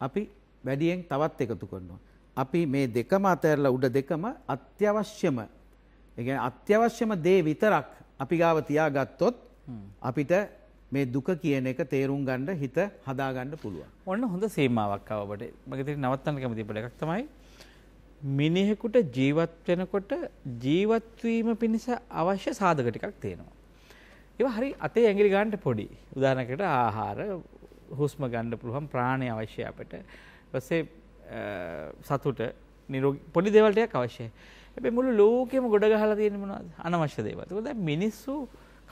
අපි වැඩියෙන් තවත් එකතු කරනවා. අපි මේ දෙකම අතහැරලා උඩ දෙකම අත්‍යවශ්‍යම ඒ කියන්නේ අත්‍යවශ්‍යම දේ විතරක් අපි ගාව තියාගත්තොත් අපිට මේ දුක කියන එක තේරුම් ගන්න හිත හදා ගන්න පුළුවන්. ඔන්න හොඳ සීමාවක් ආව ඔබට. මගේ තේරි නවත්තන්න කැමති ඔබට එකක් තමයි මිනිහෙකුට ජීවත් වෙනකොට ජීවත් වීම පිණිස අවශ්‍ය සාධක ටිකක් තියෙනවා. ඒවා හරි අතේ ඇඟිලි ගන්නට පොඩි. උදාහරණයකට ආහාර, හුස්ම ගන්න පුළුවන් ප්‍රාණය අවශ්‍ය අපිට. ඔස්සේ සතුට නිරෝගී පොඩි දේවල් ටිකක් අවශ්‍යයි. හැබැයි මුළු ලෝකෙම ගොඩ ගහලා තියෙන්නේ මොනවද? අනවශ්‍ය දේවල්. ඒකෝ දැන් මිනිස්සු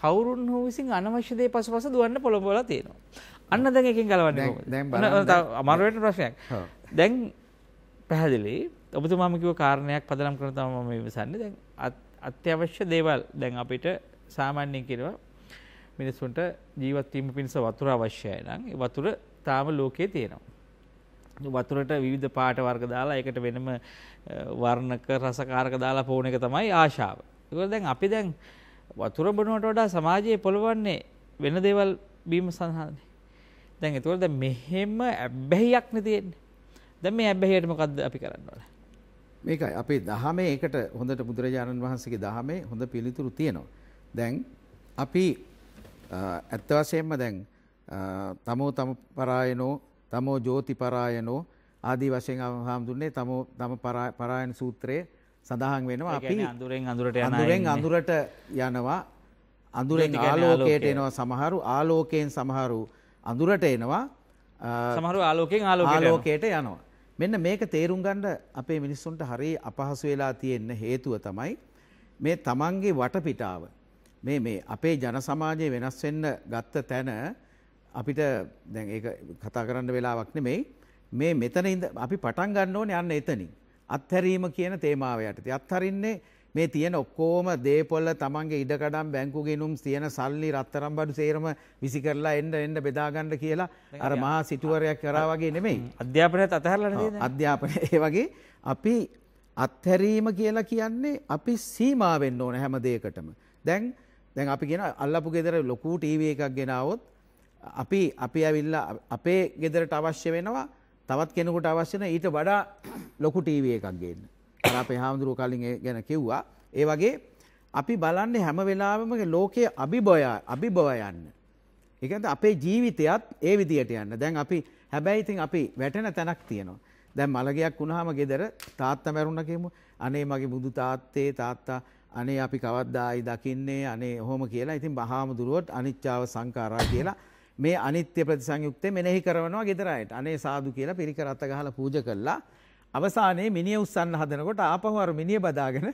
කවුරුන් හෝ විසින් අනවශ්‍ය දේ පසුපස දුවන්න පොළඹවලා තියෙනවා. අන්න දැන් එකෙන් ගලවන්නේ කොහොමද? දැන් බලන්න අමාරු වෙන ප්‍රශ්නයක්. දැන් පැහැදිලි ඔබතුමාම කිව්ව කාරණයක් පදනම් කරන තමයි මම විමසන්නේ. දැන් අත්‍යවශ්‍ය දේවල් දැන් අපිට සාමාන්‍යයෙන් කියනවා මිනිසුන්ට ජීවත් වීම පිණිස වතුර අවශ්‍යයි නම් ඒ වතුර තාම ලෝකේ තියෙනවා. වතුරට විවිධ පාට වර්ග දාලා ඒකට වෙනම වර්ණක රසකාරක දාලා පෝන එක තමයි ආශාව. ඒක දැන් අපි දැන් වතුර බොනවට වඩා සමාජයේ පොළවන්නේ වෙන දේවල් බීම සඳහානේ. දැන් ඒතකොට දැන් මෙහෙම ඇබ්බැහියක් නේ තියෙන්නේ. දැන් මේ ඇබ්බැහියට මොකද්ද අපි කරන්න ඕනේ? මේකයි අපේ දහමේ ඒකට හොඳට බුදුරජාණන් වහන්සේගේ දහමේ හොඳ පිළිතුරු තියෙනවා. දැන් අපි ඇත්ත වශයෙන්ම දැන් තමෝ තම පරායනෝ තමෝ ජෝතිපරායනෝ ආදී වශයෙන් හාමුදුරනේ තමෝ තම පරායන සූත්‍රයේ සඳහන් වෙනවා අපි අඳුරෙන් අඳුරට අඳුරෙන් අඳුරට යනවා අඳුරෙන් ආලෝකයට එනවා සමහරු ආලෝකයෙන් සමහරු අඳුරට එනවා සමහරු ආලෝකෙන් ආලෝකයට යනවා මෙන්න මේක තේරුම් ගන්න අපේ මිනිස්සුන්ට හරි අපහසු වෙලා තියෙන්න හේතුව තමයි මේ තමන්ගේ වටපිටාව මේ මේ අපේ ජන සමාජයේ වෙනස් වෙන්න ගත්ත තැන අපිට දැන් ඒක කතා කරන්න වෙලාවක් නෙමෙයි මේ මෙතන ඉඳ අපි පටන් ගන්න ඕනේ යන්න එතනින් අත්හැරීම කියන තේමාව යටතේ අත්හරින්නේ මේ තියෙන ඔක්කොම දේපොළ තමන්ගේ ඉඩකඩම් බැංකු ගෙනුම් තියෙන සල්ලි රත්තරම් බඩු සේරම විසි කරලා එන්න එන්න බෙදා ගන්න කියලා අර මහා සිටුවරයක් කරා වගේ නෙමෙයි අධ්‍යාපනයත් අතහැරලා නේද අධ්‍යාපනය ඒ වගේ අපි අත්හැරීම කියලා කියන්නේ අපි සීමා වෙන්න ඕන හැම දෙයකටම දැන් දැන් අපි කියන අල්ලපු ගෙදර ලොකු ටීවී එකක් ගෙනාවොත් අපි අපි ඇවිල්ලා අපේ ගෙදරට අවශ්‍ය වෙනවා තවත් කෙනෙකුට අවශ්‍යන ඊට වඩා ලොකු ටීව එකක් ගන්න අපේ හාමුදුරුව කලින් ගැන කිව්වා ඒ වගේ අපි බලන්නේ හැම වෙලාවම ලෝකයේ අභිබොයා අභිබව යන්න එකත අපේ ජීවිතයත් ඒ විදියට යන්න දැන් අපි හැබැයිඉතින් අපි වැටෙන තැනක් තියෙනවා දැන් මළගයක් වුණහම ගෙදර තාත්ත මැරුණකෙමු අනේ මගේ බුදු තාත්තේ තාත්තා අනේ අපි කවද්දායි දකින්නේ අනේ හොම කියලා ඉතින් බහාමුදුරුවොත් අනිච්චාව සංකාරා කියලා මේ අනිත්‍ය ප්‍රතිසංයුක්තේ මෙනෙහි කරනවා ගෙදර අයට. අනේ සාදු කියලා පිරිකර අත ගහලා පූජා කළා. අවසානයේ මිනිය උස්සන්න හදනකොට ආපහු අර මිනිය බදාගෙන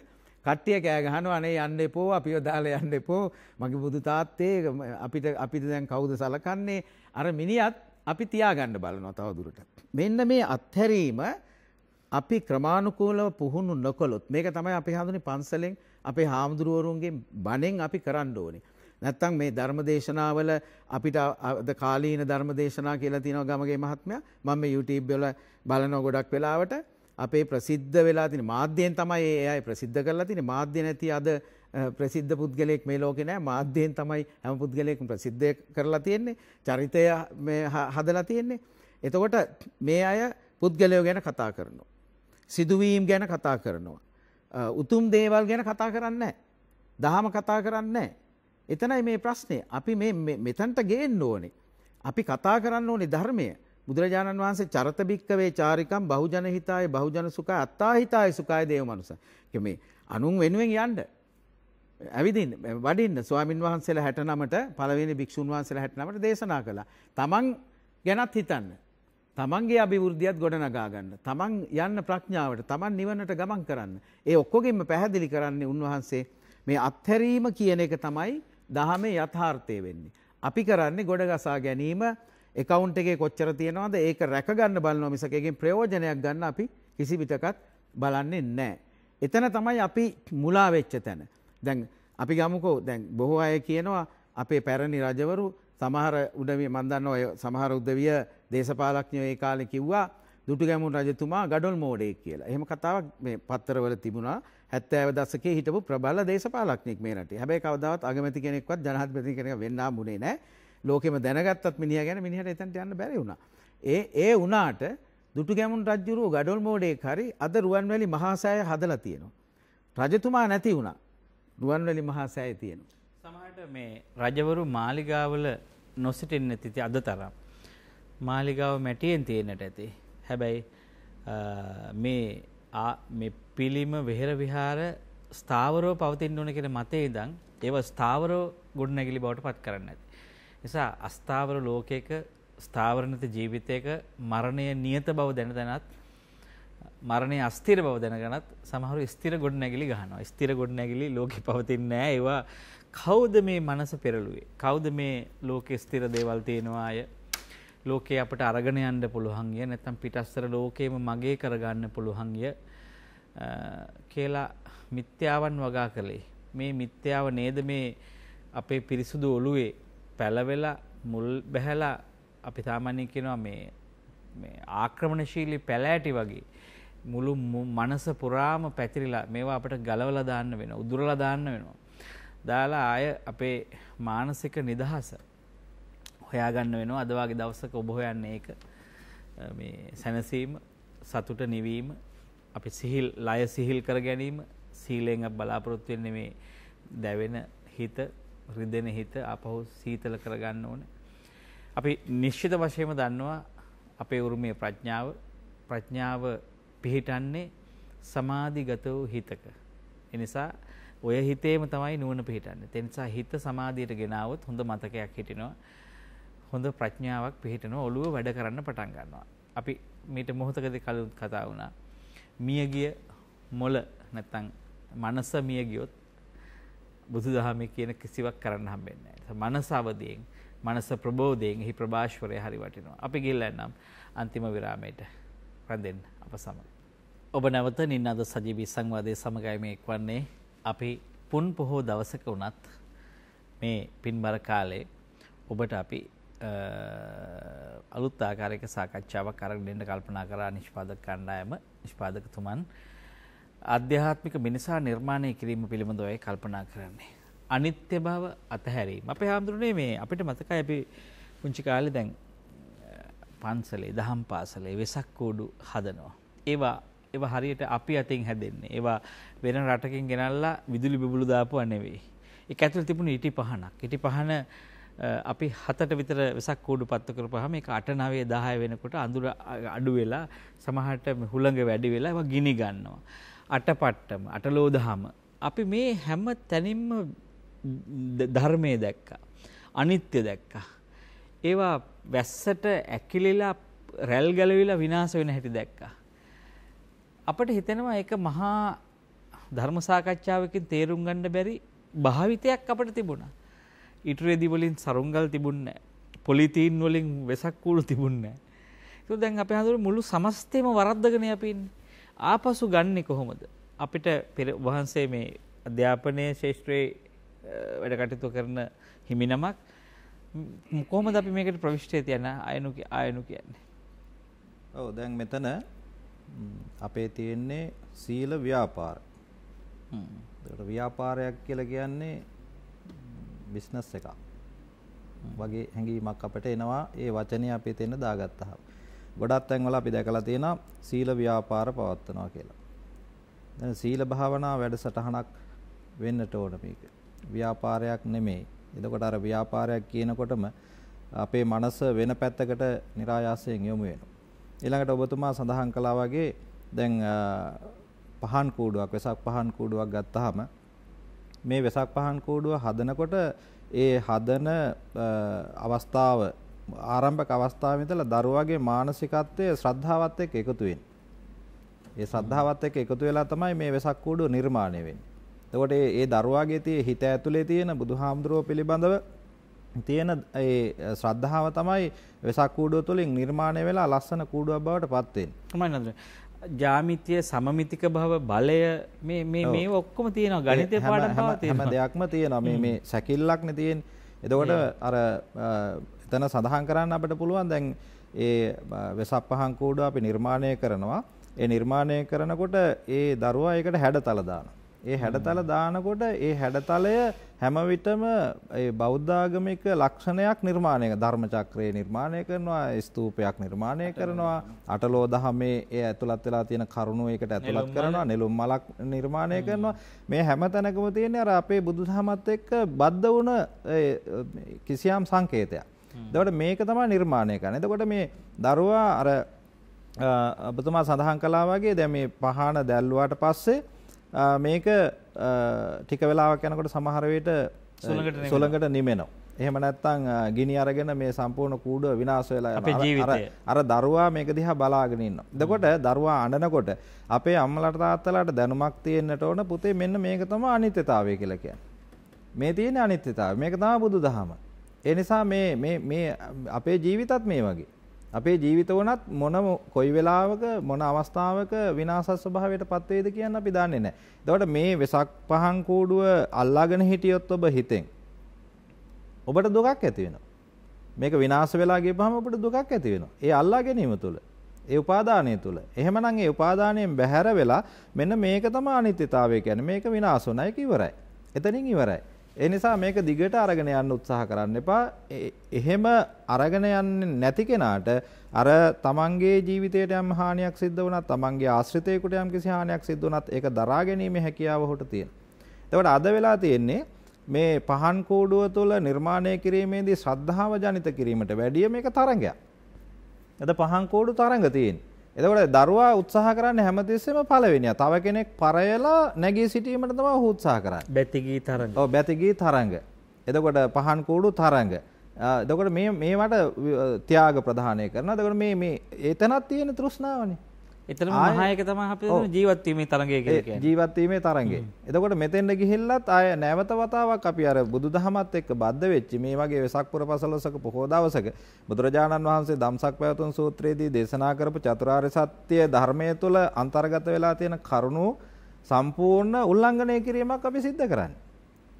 කට්ටිය කෑ ගහනවා අනේ යන්න එපෝ අපිව දාලා යන්න එපෝ මගේ බුදු තාත්තේ අපිට අපිට දැන් කවුද සලකන්නේ අර මිනිහත් අපි තියාගන්න බලනවා තව දුරට මෙන්න මේ අත්හැරීම අපි ක්‍රමානුකූලව පුහුණු නොකළොත් මේක තමයි අපි හඳුනේ පන්සලෙන් අපේ හාමුදුරුවරුන්ගේ බණෙන් අපි කරන්න ඕනේ නැත්තම් මේ ධර්මදේශනාවල අපිට අද කාලීන ධර්මදේශනා කියලා තියෙනවා ගමගේ මහත්මයා මම මේ YouTube වල බලනවා ගොඩක් වෙලාවට අපේ ප්‍රසිද්ධ වෙලා තියෙන මාධ්‍යයෙන් තමයි ඒ අය ප්‍රසිද්ධ කරලා තියෙන්නේ මාධ්‍ය නැති අද ප්‍රසිද්ධ පුද්ගලයෙක් මේ ලෝකේ නැහැ මාධ්‍යයෙන් තමයි හැම පුද්ගලයෙක්ම ප්‍රසිද්ධ කරලා තියෙන්නේ චරිතය මේ හදලා තියෙන්නේ එතකොට මේ අය පුද්ගලයෝ ගැන කතා කරනවා සිදුවීම් ගැන කතා කරනවා උතුම් දේවල් ගැන කතා කරන්නේ නැහැ දහම කතා කරන්නේ නැහැ එතනයි මේ ප්‍රශ්නය. අපි මේ මෙතන්ට ගේන්න ඕනේ. අපි කතා කරන්න ඕනේ ධර්මය. බුදුරජාණන් වහන්සේ චරත භික්කවේ චාරිකම් බහුජන හිතාය බහුජන සුඛය අත්තා හිතාය සුඛය දේව මනුස. මේ අනුන් වෙනුවෙන් යන්න. ඇවිදින්න වඩින්න ස්වාමින් වහන්සේලා 69ට පළවෙනි භික්ෂුන් වහන්සේලා 69ට දේශනා කළා. තමන් ගැනත් හිතන්න. තමන්ගේ අභිවෘද්ධියත් ගොඩනගා ගන්න. තමන් යන්න ප්‍රඥාවට, තමන් නිවනට ගමන් කරන්න. ඒ ඔක්කොගෙම පැහැදිලි කරන්නේ උන්වහන්සේ මේ අත්හැරීම කියන එක තමයි දහමේ යථාර්ථය වෙන්නේ. අපි කරන්නේ ගොඩගසා ගැනීම එකවුන්ට එකේ කොච්චර තියෙනවද ඒක රැකගන්න බලනවා මිසක එකෙන් ප්‍රයෝජනයක් ගන්න අපි කිසි විටකත් බලන්නේ නැහැ. එතන තමයි අපි මුලා වෙච්ච තැන. දැන් අපි ගමුකෝ දැන් බොහෝ අය කියනවා අපේ පැරණි රජවරු සමහර උදවිය මන් දන්නවා සමහර උදවිය දේශපාලඥයෝ ඒ කාලේ කිව්වා දුටුගැමුණු රජතුමා ගඩොල් මෝඩයෙක් කියලා. එහෙම කතාවක් මේ පත්තරවල තිබුණා 70 දශකයේ හිටපු ප්‍රබල දේශපාලඥෙක් මේ රටේ. හැබැයි කවදාවත් අගමැති කෙනෙක්වත් ජනාධිපති කෙනෙක් වෙන්න හම්බුනේ නැහැ. ලෝකෙම දැනගත්තත් මිනිහා ගැන මිනිහට එතනට යන්න බැරි වුණා. ඒ ඒ වුණාට දුටුගැමුණු රජුරෝ ගඩොල් මෝඩයෙක් හරි අද රුවන්වැලි මහා සෑය හදලා තියෙනවා. රජතුමා නැති වුණා. රුවන්වැලි මහා සෑය තියෙනවා. සමහරට මේ රජවරු මාලිගාවල නොසිටින්න තිති අද තරම්. මාලිගාව මැටියෙන් තියෙනට ඇති. හැබැයි මේ පිළිම වෙහෙර විහාර ස්ථාවරෝ පවතින්න ඕන කියන මතේ ඉඳන් ඒව ස්ථාවරෝ ගොඩනැගිලි බවට පත් කරන්න ඇති. නිසා අස්ථාවර ලෝකයක ස්ථාවරණත ජීවිතයක මරණය නියත බව දැන දැනත් මරණය අස්තිර බව දැනගනත් සමහර ස්තිර ගොඩනැගිලි ගහනවා. ස්තිර ගොඩනැගිලි ලෝකෙ පවතින්නේ නැහැ. ඒවා කවුද මේ මනස පෙරළුවේ? කවුද මේ ලෝකෙ ස්තිර දේවල් තියෙනවා අය? ලෝකේ අපට අරගෙන යන්න පුළුවන් ය නැත්නම් පිටස්තර ලෝකේම මගේ කරගන්න පුළුවන් ය කියලා මිත්‍යාවන් වගා කළේ. මේ මිත්‍යාව නේද මේ අපේ පිරිසුදු ඔළුවේ පැලවෙලා මුල් බැහැලා අපි සාමාන්‍යයෙන් කියනවා මේ මේ ආක්‍රමණශීලී පැලෑටි වගේ මුළු මනස පුරාම පැතිරිලා මේවා අපිට ගලවලා දාන්න වෙනවා උදුරලා දාන්න වෙනවා දාලා ආය අපේ මානසික නිදහස හොයාගන්න වෙනවා අදවාගේ දවසක ඔබ හොයන්නේ ඒක මේ සැනසීම සතුට නිවීම අපි සිහිල් ලය සිහිල් කර ගැනීම සීලෙන් බලාපොරොත්තු වෙන්නේ මේ දැවෙන හිත රිදෙන හිත අපහු සීතල කරගන්න ඕනේ. අපි නිශ්චිත වශයෙන්ම දන්නවා අපේ උරුමයේ ප්‍රඥාව ප්‍රඥාව පිහිටන්නේ සමාධිගත වූ හිතක. එනිසා ඔය හිතේම තමයි නුවණ පිහිටන්නේ. ඒ නිසා හිත සමාධියට ගෙනාවොත් හොඳ මතකයක් හිටිනවා. හොඳ ප්‍රඥාවක් පිහිටන ඔළුව වැඩ කරන්න පටන් ගන්නවා. අපි මීට මොහොතකද කලින් කතා වුණා. මියගිය මොළ නැත්තම් මනස මිය ගියොත් බුදුදහමේ කියන කිසිවක් කරන්න හම්බෙන්නේ නැහැ. මනස අවදියෙන්, මනස ප්‍රබෝධයෙන් එහි ප්‍රභාෂ්වරය හරි වටිනවා. අපි ගිහිල්ලා නම් අන්තිම විරාමයට රැඳෙන්න අප සමග. ඔබ නැවත නින්නද සජීවී සංවාදයේ සමගයි මේ එක්වන්නේ අපි පුන් පොහෝ දවසක වුණත් මේ පින්බර කාලේ ඔබට අපි අලුත් ආකාරයක සාකච්ඡාවක් අරගෙන දෙන්න කල්පනා කරා නිෂ්පාදක කණ්ඩායම නිෂ්පාදකතුමන් ආධ්‍යාත්මික මිනිසා නිර්මාණය කිරීම පිළිබඳව ඒ කල්පනා කරන්නේ. අනිත්‍ය බව අතහැරීම. අපේ හාමුදුරනේ මේ අපිට මතකයි අපි පුංචි කාලේ දැන් පන්සලේ දහම් පාසලේ වෙසක් කූඩු හදනවා. ඒවා ඒවා හරියට අපි අතින් හැදෙන්නේ. ඒවා වෙන රටකින් ගෙනල්ලා විදුලි බිබුළු දාපුවා නෙවෙයි. ඒක ඇතුළේ තිබුණු ඊටි පහනක්. ඊටි පහන අපි හතට විතර වෙසක් කූඩු පත්තු කරපුවාම ඒක 8 9 10 වෙනකොට අඳුර අඩු වෙලා සමහරට හුළඟ වැඩි වෙලා ඒවා ගිනි ගන්නවා. අටපට්ටම අටලෝදහම අපි මේ හැම තැනින්ම ධර්මයේ දැක්කා. අනිත්‍ය දැක්කා. ඒවා වැස්සට ඇකිලිලා රැල් ගැලවිලා විනාශ වෙන හැටි දැක්කා. අපට හිතෙනවා ඒක මහා ධර්ම සාකච්ඡාවකින් තේරුම් ගන්න බැරි භාවිතයක් අපට තිබුණා. ඉටරේදි වලින් සරුංගල් තිබුන්නේ පොලිතීන් වලින් වෙසක් කූඩු තිබුන්නේ ඒක දැන් අපේ හඳුර මුළු සමස්තේම වරද්දගෙන අපි ආපසු ගන්නෙ කොහොමද අපිට වහන්සේ මේ අධ්‍යාපනයේ ශේෂ්ත්‍රයේ වැඩ කටයුතු කරන හිමිනමක් කොහොමද අපි මේකට ප්‍රවිෂ්ඨය තියන අයනු අයනු කියන්නේ ඔව් දැන් මෙතන අපේ තියෙන්නේ සීල ව්‍යාපාර ඒකට ව්‍යාපාරයක් කියලා කියන්නේ බිස්නස් එකක් වගේ හැඟීමක් අපට එනවා ඒ වචනය අපි තෙන්න දාගත්තහම. ගොඩක් තැන්වල අපි දැකලා තියෙනවා සීල ව්‍යාපාර පවත්වනවා කියලා. දැන් සීල භාවනා වැඩසටහනක් වෙන්නට ඕන මේක. ව්‍යාපාරයක් නෙමෙයි. එතකොට අර ව්‍යාපාරයක් කියනකොටම අපේ මනස වෙන පැත්තකට નિરાයාසයෙන් යොමු වෙනවා. ඊළඟට ඔබතුමා සඳහන් කළා වගේ දැන් පහන් කූඩුවක් වෙසක් පහන් කූඩුවක් ගත්තාම මේ වෙසක් පහන් කූඩුව හදනකොට ඒ හදන අවස්ථාව ආරම්භක අවස්ථාවේ ඉඳලා දරුවාගේ මානසිකත්වයේ ශ්‍රද්ධාවත් එක්ක එකතු වෙන්නේ. ඒ ශ්‍රද්ධාවත් එක්ක එකතු වෙලා තමයි මේ වෙසක් කූඩුව නිර්මාණය වෙන්නේ. එතකොට මේ මේ දරුවාගේ තියෙන හිත ඇතුලේ තියෙන බුදුහාමුදුරුව පිළිබඳව තියෙන ඒ ශ්‍රද්ධාව තමයි වෙසක් කූඩුව තුළින් නිර්මාණය වෙලා ලස්සන කූඩුවක් බවට පත් වෙන්නේ. ජාමිත්‍ය සමමිතික භව බලය මේ මේ ඔක්කොම තියෙන ගණිතය පාඩම් හැම දෙයක්ම තියෙන මේ මේ සැකිල්ලක්න තියෙන් එදකොට අර එතන සඳහන් කරන්න අපට පුළුවන් දැන් ඒ වෙසක් පහන් කූඩු අපි නිර්මාණය කරනවා ඒ නිර්මාණය කරනකොට ඒ දරුවා ඒකට හැඩතල දාන ඒ හැඩතල දානකොට ඒ හැඩතලය හැම විටම ඒ බෞද්ධාගමික ලක්ෂණයක් නිර්මාණය ධර්ම චක්‍රය නිර්මාණය කරනවා ස්තූපයක් නිර්මාණය කරනවා අටලෝ දහමේ ඒ ඇතුළත් වෙලා තියෙන කරුණු ඒකට ඇතුළත් කරනවා නෙළුම් මලක් නිර්මාණය කරනවා මේ හැම තැනකම තියෙන අර අපේ බුදුදහමත් එක්ක බද්ධ වුණ කිසියම් සංකේතයක්. එතකොට මේක තමයි නිර්මාණය කරන්නේ. එතකොට මේ දරුවා අර ඔබතුමා සඳහන් කළා වගේ දැන් මේ පහන දැල්ුවාට පස්සේ මේක ටික වෙලාවක් යනකොට සමහර වෙලට සුළඟට නිමෙනවා. එහෙම නැත්නම් ගිනි අරගෙන මේ සම්පූර්ණ කූඩුව විනාශ වෙලා යනවා. අර දරුවා මේක දිහා බලාගෙන ඉන්නවා. එතකොට දරුවා අඬනකොට අපේ අම්මලාට තාත්තලාට දැනුමක් තියෙන්නට ඕන පුතේ මෙන්න මේක තමයි අනිත්‍යතාවය කියලා කියන්නේ. මේ තියෙන අනිත්‍යතාවය. මේක තමයි බුදුදහම. ඒ නිසා මේ මේ මේ අපේ ජීවිතත් මේ වගේ. අපේ ජීවිත වුණත් මොන කොයි වෙලාවක මොන අවස්ථාවක විනාශ ස්වභාවයට පත් වේද කියන්න අපි දන්නේ නැහැ. එතකොට මේ වෙසක් පහන් කූඩුව අල්ලාගෙන හිටියොත් ඔබ හිතෙන් ඔබට දුකක් ඇති වෙනවා. මේක විනාශ වෙලා ගියපහම ඔබට දුකක් ඇති වෙනවා. ඒ අල්ලා ගැනීම තුළ, ඒ උපාදානය තුළ. එහෙමනම් ඒ උපාදානයෙන් බැහැර වෙලා මෙන්න මේක තමයි අනිත්‍යතාවය කියන්නේ. මේක විනාශ වුණා ඒක ඉවරයි. එතනින් ඉවරයි. ඒ නිසා මේක දිගට අරගෙන යන්න උත්සාහ කරන්න එපා. එහෙම අරගෙන යන්නේ නැති කෙනාට අර තමන්ගේ ජීවිතයට යම් හානියක් සිද්ධ වුණත්, තමන්ගේ ආශ්‍රිතයෙකුට යම් කිසි හානියක් සිද්ධ වුණත් ඒක දරා ගැනීමේ හැකියාව ඔහුට තියෙනවා. එතකොට අද වෙලා තියෙන්නේ මේ පහන් කූඩුව තුළ නිර්මාණය කිරීමේදී ශ්‍රද්ධාව ජනිත කිරීමට වැඩිය මේක තරඟයක්. අද පහන් කූඩු තරඟ තියෙන්නේ. එතකොට දරුවා උත්සාහ කරන්නේ හැමතිස්සෙම පළවෙනියා. තව කෙනෙක් පරයලා නැගී සිටීමට තමයි ඔහු උත්සාහ කරන්නේ. බැතිගී තරඟ. ඔව් බැතිගී තරඟ. එතකොට පහන් කූඩු තරඟ. එතකොට මේ මේවට ත්‍යාග ප්‍රදානය කරනවා. එතකොට මේ මේ එතනක් තියෙන තෘෂ්ණාවනේ. එතනම මහායක තමයි අපි ජීවත්වීමේ තරඟය කියලා කියන්නේ. ජීවත්වීමේ තරඟය. එතකොට මෙතෙන්ද ගිහිල්ලත් ආය නැවත වතාවක් අපි අර බුදුදහමත් එක්ක බද්ධ වෙච්ච මේ වගේ වෙසක් පුර පසළොස්වක පොහෝ දවසක බුදුරජාණන් වහන්සේ දම්සක් පැවතුම් සූත්‍රයේදී දේශනා කරපු චතුරාර්ය සත්‍ය ධර්මයේ තුල අන්තර්ගත වෙලා තියෙන කරුණු සම්පූර්ණ උල්ලංඝනය කිරීමක් අපි සිද්ධ කරන්නේ.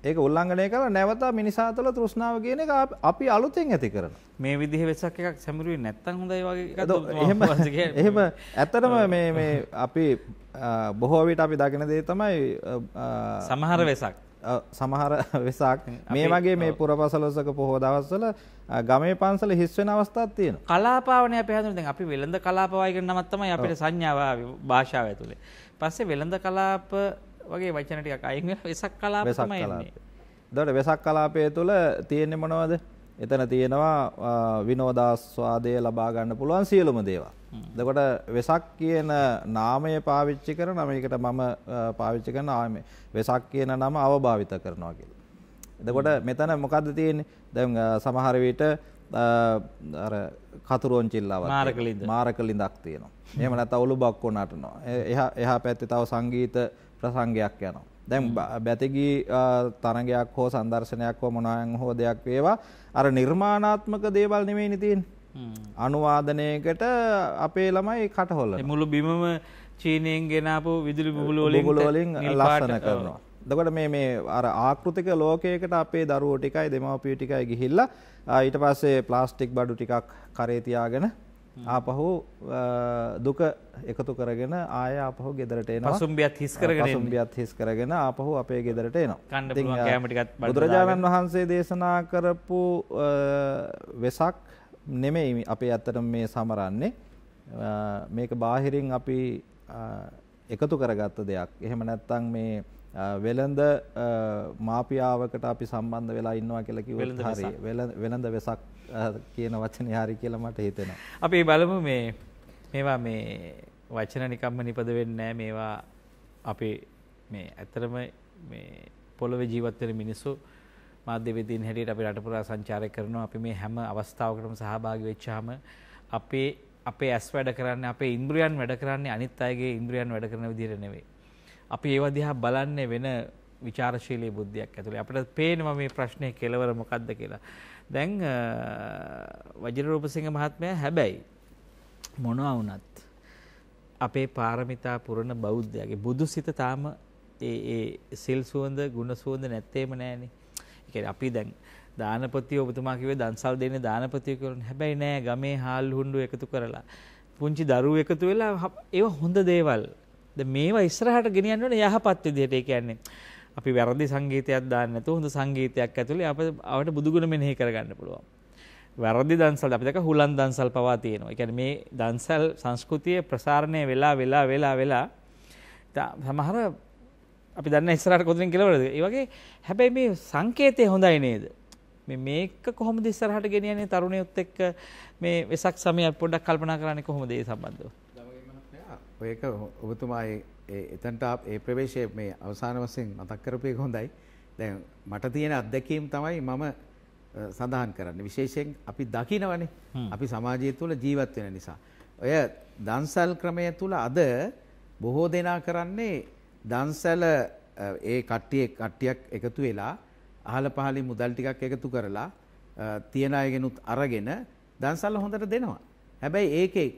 ඒක උල්ලංඝනය කරලා නැවත මිනිසා තුළ තෘෂ්ණාව කියන එක අපි අලුතෙන් ඇති කරනවා. මේ විදිහේ වෙසක් එකක් සැමරුවේ නැත්තම් හොඳයි වගේ එකක් එහෙම ඇත්තටම මේ මේ අපි බොහෝ විට අපි දකින දේ තමයි සමහර වෙසක් සමහර වෙසක් මේ වගේ මේ පුරපසලොසක පොහෝ දවස්වල ගමේ පන්සල හිස් වෙන අවස්ථාවක් තියෙනවා. කලාපාවනේ අපි හඳුනන දැන් අපි වෙළඳ කලාපවයි කියන නමක් තමයි අපේ සංඥාව භාෂාව ඇතුලේ. පස්සේ වෙළඳ කලාප වගේ වචන ටිකක් අයින් වෙසක් කලාප තමයි එන්නේ. එතකොට වෙසක් කලාපය තුළ තියෙන්නේ මොනවද? එතන තියෙනවා විනෝදාස්වාදය ලබා ගන්න පුළුවන් සියලුම දේවල්. එතකොට වෙසක් කියන නාමය පාවිච්චි කරන මේකට මම පාවිච්චි කරන ආමේ වෙසක් කියන නම අවභාවිත කරනවා කියලා. එතකොට මෙතන මොකද්ද තියෙන්නේ? දැන් සමහර විට අර කතුරුවන්චිල්ලාවක් මාරකලින්දක් තියෙනවා. එහෙම නැත්නම් ඔලු බක්කෝ නටනවා. එහා එහා පැත්තේ තව සංගීත ප්‍රසංගයක් යනවා. දැන් බැතිගී තරගයක් හෝ සදර්ශනයක් හෝ මොනායන් හෝ දෙයක් වේවා අර නිර්මාණාත්මක දේවල් නෙමෙයි තියෙන්නේ. අනුවාදනයකට අපේ ළමයි කටහොල්ල මුළු බිමම චීනයෙන් ගෙනාපු විදුලි බුලෝලින් ලස්සන කරනවා. දකොට මේ මේ අර ආකෘතික ලෝකයකට අපේ දරුවෝ ටිකයි දෙමව්පියෝ ටිකයි ගිහිල්ලා ඊට පස්සේ ප්ලාස්ටික් බඩු ටිකක් කරේ තියාගෙන ආපහු දුක එකතු කරගෙන ආය ආපහු ගෙදරට එනවා. පසුම්බියත් හිස් කරගෙන එන්නේ. පසුම්බියත් හිස් කරගෙන ආපහු අපේ ගෙදරට එනවා. කන්න පුළුවන් කෑම ටිකත් බුදුරජාණන් වහන්සේ දේශනා කරපු වෙසක් නෙමෙයි අපේ ඇත්තටම මේ සමරන්නේ. මේක බාහිරින් අපි එකතු කරගත්ත දෙයක්. එහෙම නැත්නම් මේ වෙළඳ මාපියාවකට අපි සම්බන්ධ වෙලා ඉන්නවා කියලා කිව්වොත් හරි. වෙළඳ වෙසක් කියන වචනේ හරි කියලා මට හිතෙනවා. අපි බලමු මේ මේවා මේ වචන නිකම්ම නිපද වෙන්නේ මේවා අපි මේ ඇත්තටම මේ පොළොවේ ජීවත් වෙන මිනිස්සු මාධ්‍ය වේදීන් හැටියට අපි රට පුරා සංචාරය කරනවා. අපි මේ හැම අවස්ථාවකටම සහභාගී වෙච්චාම අපේ අපේ ඇස් වැඩ කරන්නේ අපේ ඉන්ද්‍රියන් වැඩ කරන්නේ අනිත් අයගේ ඉන්ද්‍රියන් වැඩ කරන විදිහට නෙවෙයි. අපි ඒව දිහා බලන්නේ වෙන විචාරශීලී බුද්ධියක් ඇතුළේ අපිට පේනවා මේ ප්‍රශ්නේ කෙලවර මොකද්ද කියලා. දැන් වජිරූපසිංහ මහත්මයා හැබැයි මොනවා වුණත් අපේ පාරමිතා පුරණ බෞද්ධයාගේ බුදු සිත තාම ඒ ඒ සිල් සුවඳ ගුණ සුවඳ නැත්තේම නෑනේ. ඒ කියන්නේ අපි දැන් දානපතිය ඔබතුමා කිව්වේ දන්සල් දෙන්නේ දානපතිය කියලා. හැබැයි නෑ ගමේ හාල් හුණ්ඩු එකතු කරලා පුංචි දරුවෝ එකතු වෙලා ඒව හොඳ දේවල්. දැන් මේවා ඉස්සරහට ගෙනියන්න ඕනේ යහපත් විදිහට. ඒ කියන්නේ අපි වැරදි සංගීතයක් දාන්න නැතුව හොඳ සංගීතයක් ඇතුලේ අපිට අපිට බුදුගුණ මෙනෙහි කරගන්න පුළුවන්. වැරදි දන්සල් අපි දැක හුලන් දන්සල් පවා තියෙනවා. ඒ කියන්නේ මේ දන්සල් සංස්කෘතිය ප්‍රසාරණය වෙලා වෙලා වෙලා වෙලා සමහර අපි දන්න ඉස්සරහට කොතනින් කෙලවරද? ඒ වගේ හැබැයි මේ සංකේතය හොඳයි නේද? මේ මේක කොහොමද ඉස්සරහට ගෙනියන්නේ තරුණියොත් එක්ක මේ වෙසක් සමය පොඩ්ඩක් කල්පනා කරන්නේ කොහොමද ඒ සම්බන්ධව? ඒක ඔබතුමා එතනට ඒ ප්‍රවේශයේ මේ අවසාන වශයෙන් මතක් කරපු එක හොඳයි. දැන් මට තියෙන අත්දැකීම් තමයි මම සඳහන් කරන්නේ. විශේෂයෙන් අපි දකිනවනේ අපි සමාජය තුළ ජීවත් වෙන නිසා. ඔය දන්සල් ක්‍රමය තුළ අද බොහෝ දෙනා කරන්නේ දන්සල ඒ කට්ටිය කට්ටියක් එකතු වෙලා අහල පහලින් මුදල් ටිකක් එකතු කරලා තියන අයගෙනුත් අරගෙන දන්සල් හොඳට දෙනවා. හැබැයි ඒකේ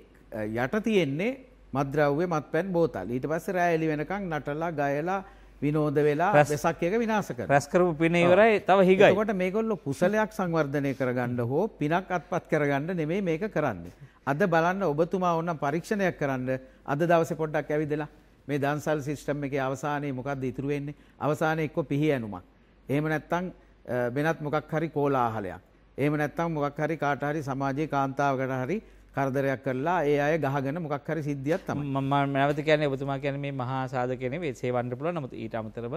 යට තියෙන්නේ මත්ද්‍රව්‍ය මත්පැන් බෝතල්. ඊට පස්සේ රෑ එළි වෙනකන් නටලා ගයලා විනෝද වෙලා වෙසක් එක විනාශ කරනවා. රැස් කරපු පින ඉවරයි තව හිගයි. එතකොට මේගොල්ලෝ කුසලයක් සංවර්ධනය කරගන්න හෝ පිනක් අත්පත් කරගන්න නෙමෙයි මේක කරන්නේ. අද බලන්න ඔබතුමා ඕනම් පරීක්ෂණයක් කරන්න අද දවසේ පොඩ්ඩක් ඇවිදලා මේ දන්සල් සිිස්ටම් එක අවසානයේ මොකක්ද ඉතුරු වෙන්නේ අවසානය එක්ක පිහි ඇනුමක්. එහෙම නැත්තං වෙනත් මොකක් හරි කෝලාහලයක්. එහෙම නැත්තම් මොකක් හරි කාට හරි සමාජයේ කාන්තාවකට හරි කරදරයක් කරලා ඒ අය ගහගෙන මොකක් හරි සිද්ධියක් තමයි. මම නැවත කියන්නේ ඔබතුමා කියන්නේ මේ මහා සාධක නෙවෙයි සේවන්න පුළුවන්. නමුත් ඊට අමතරව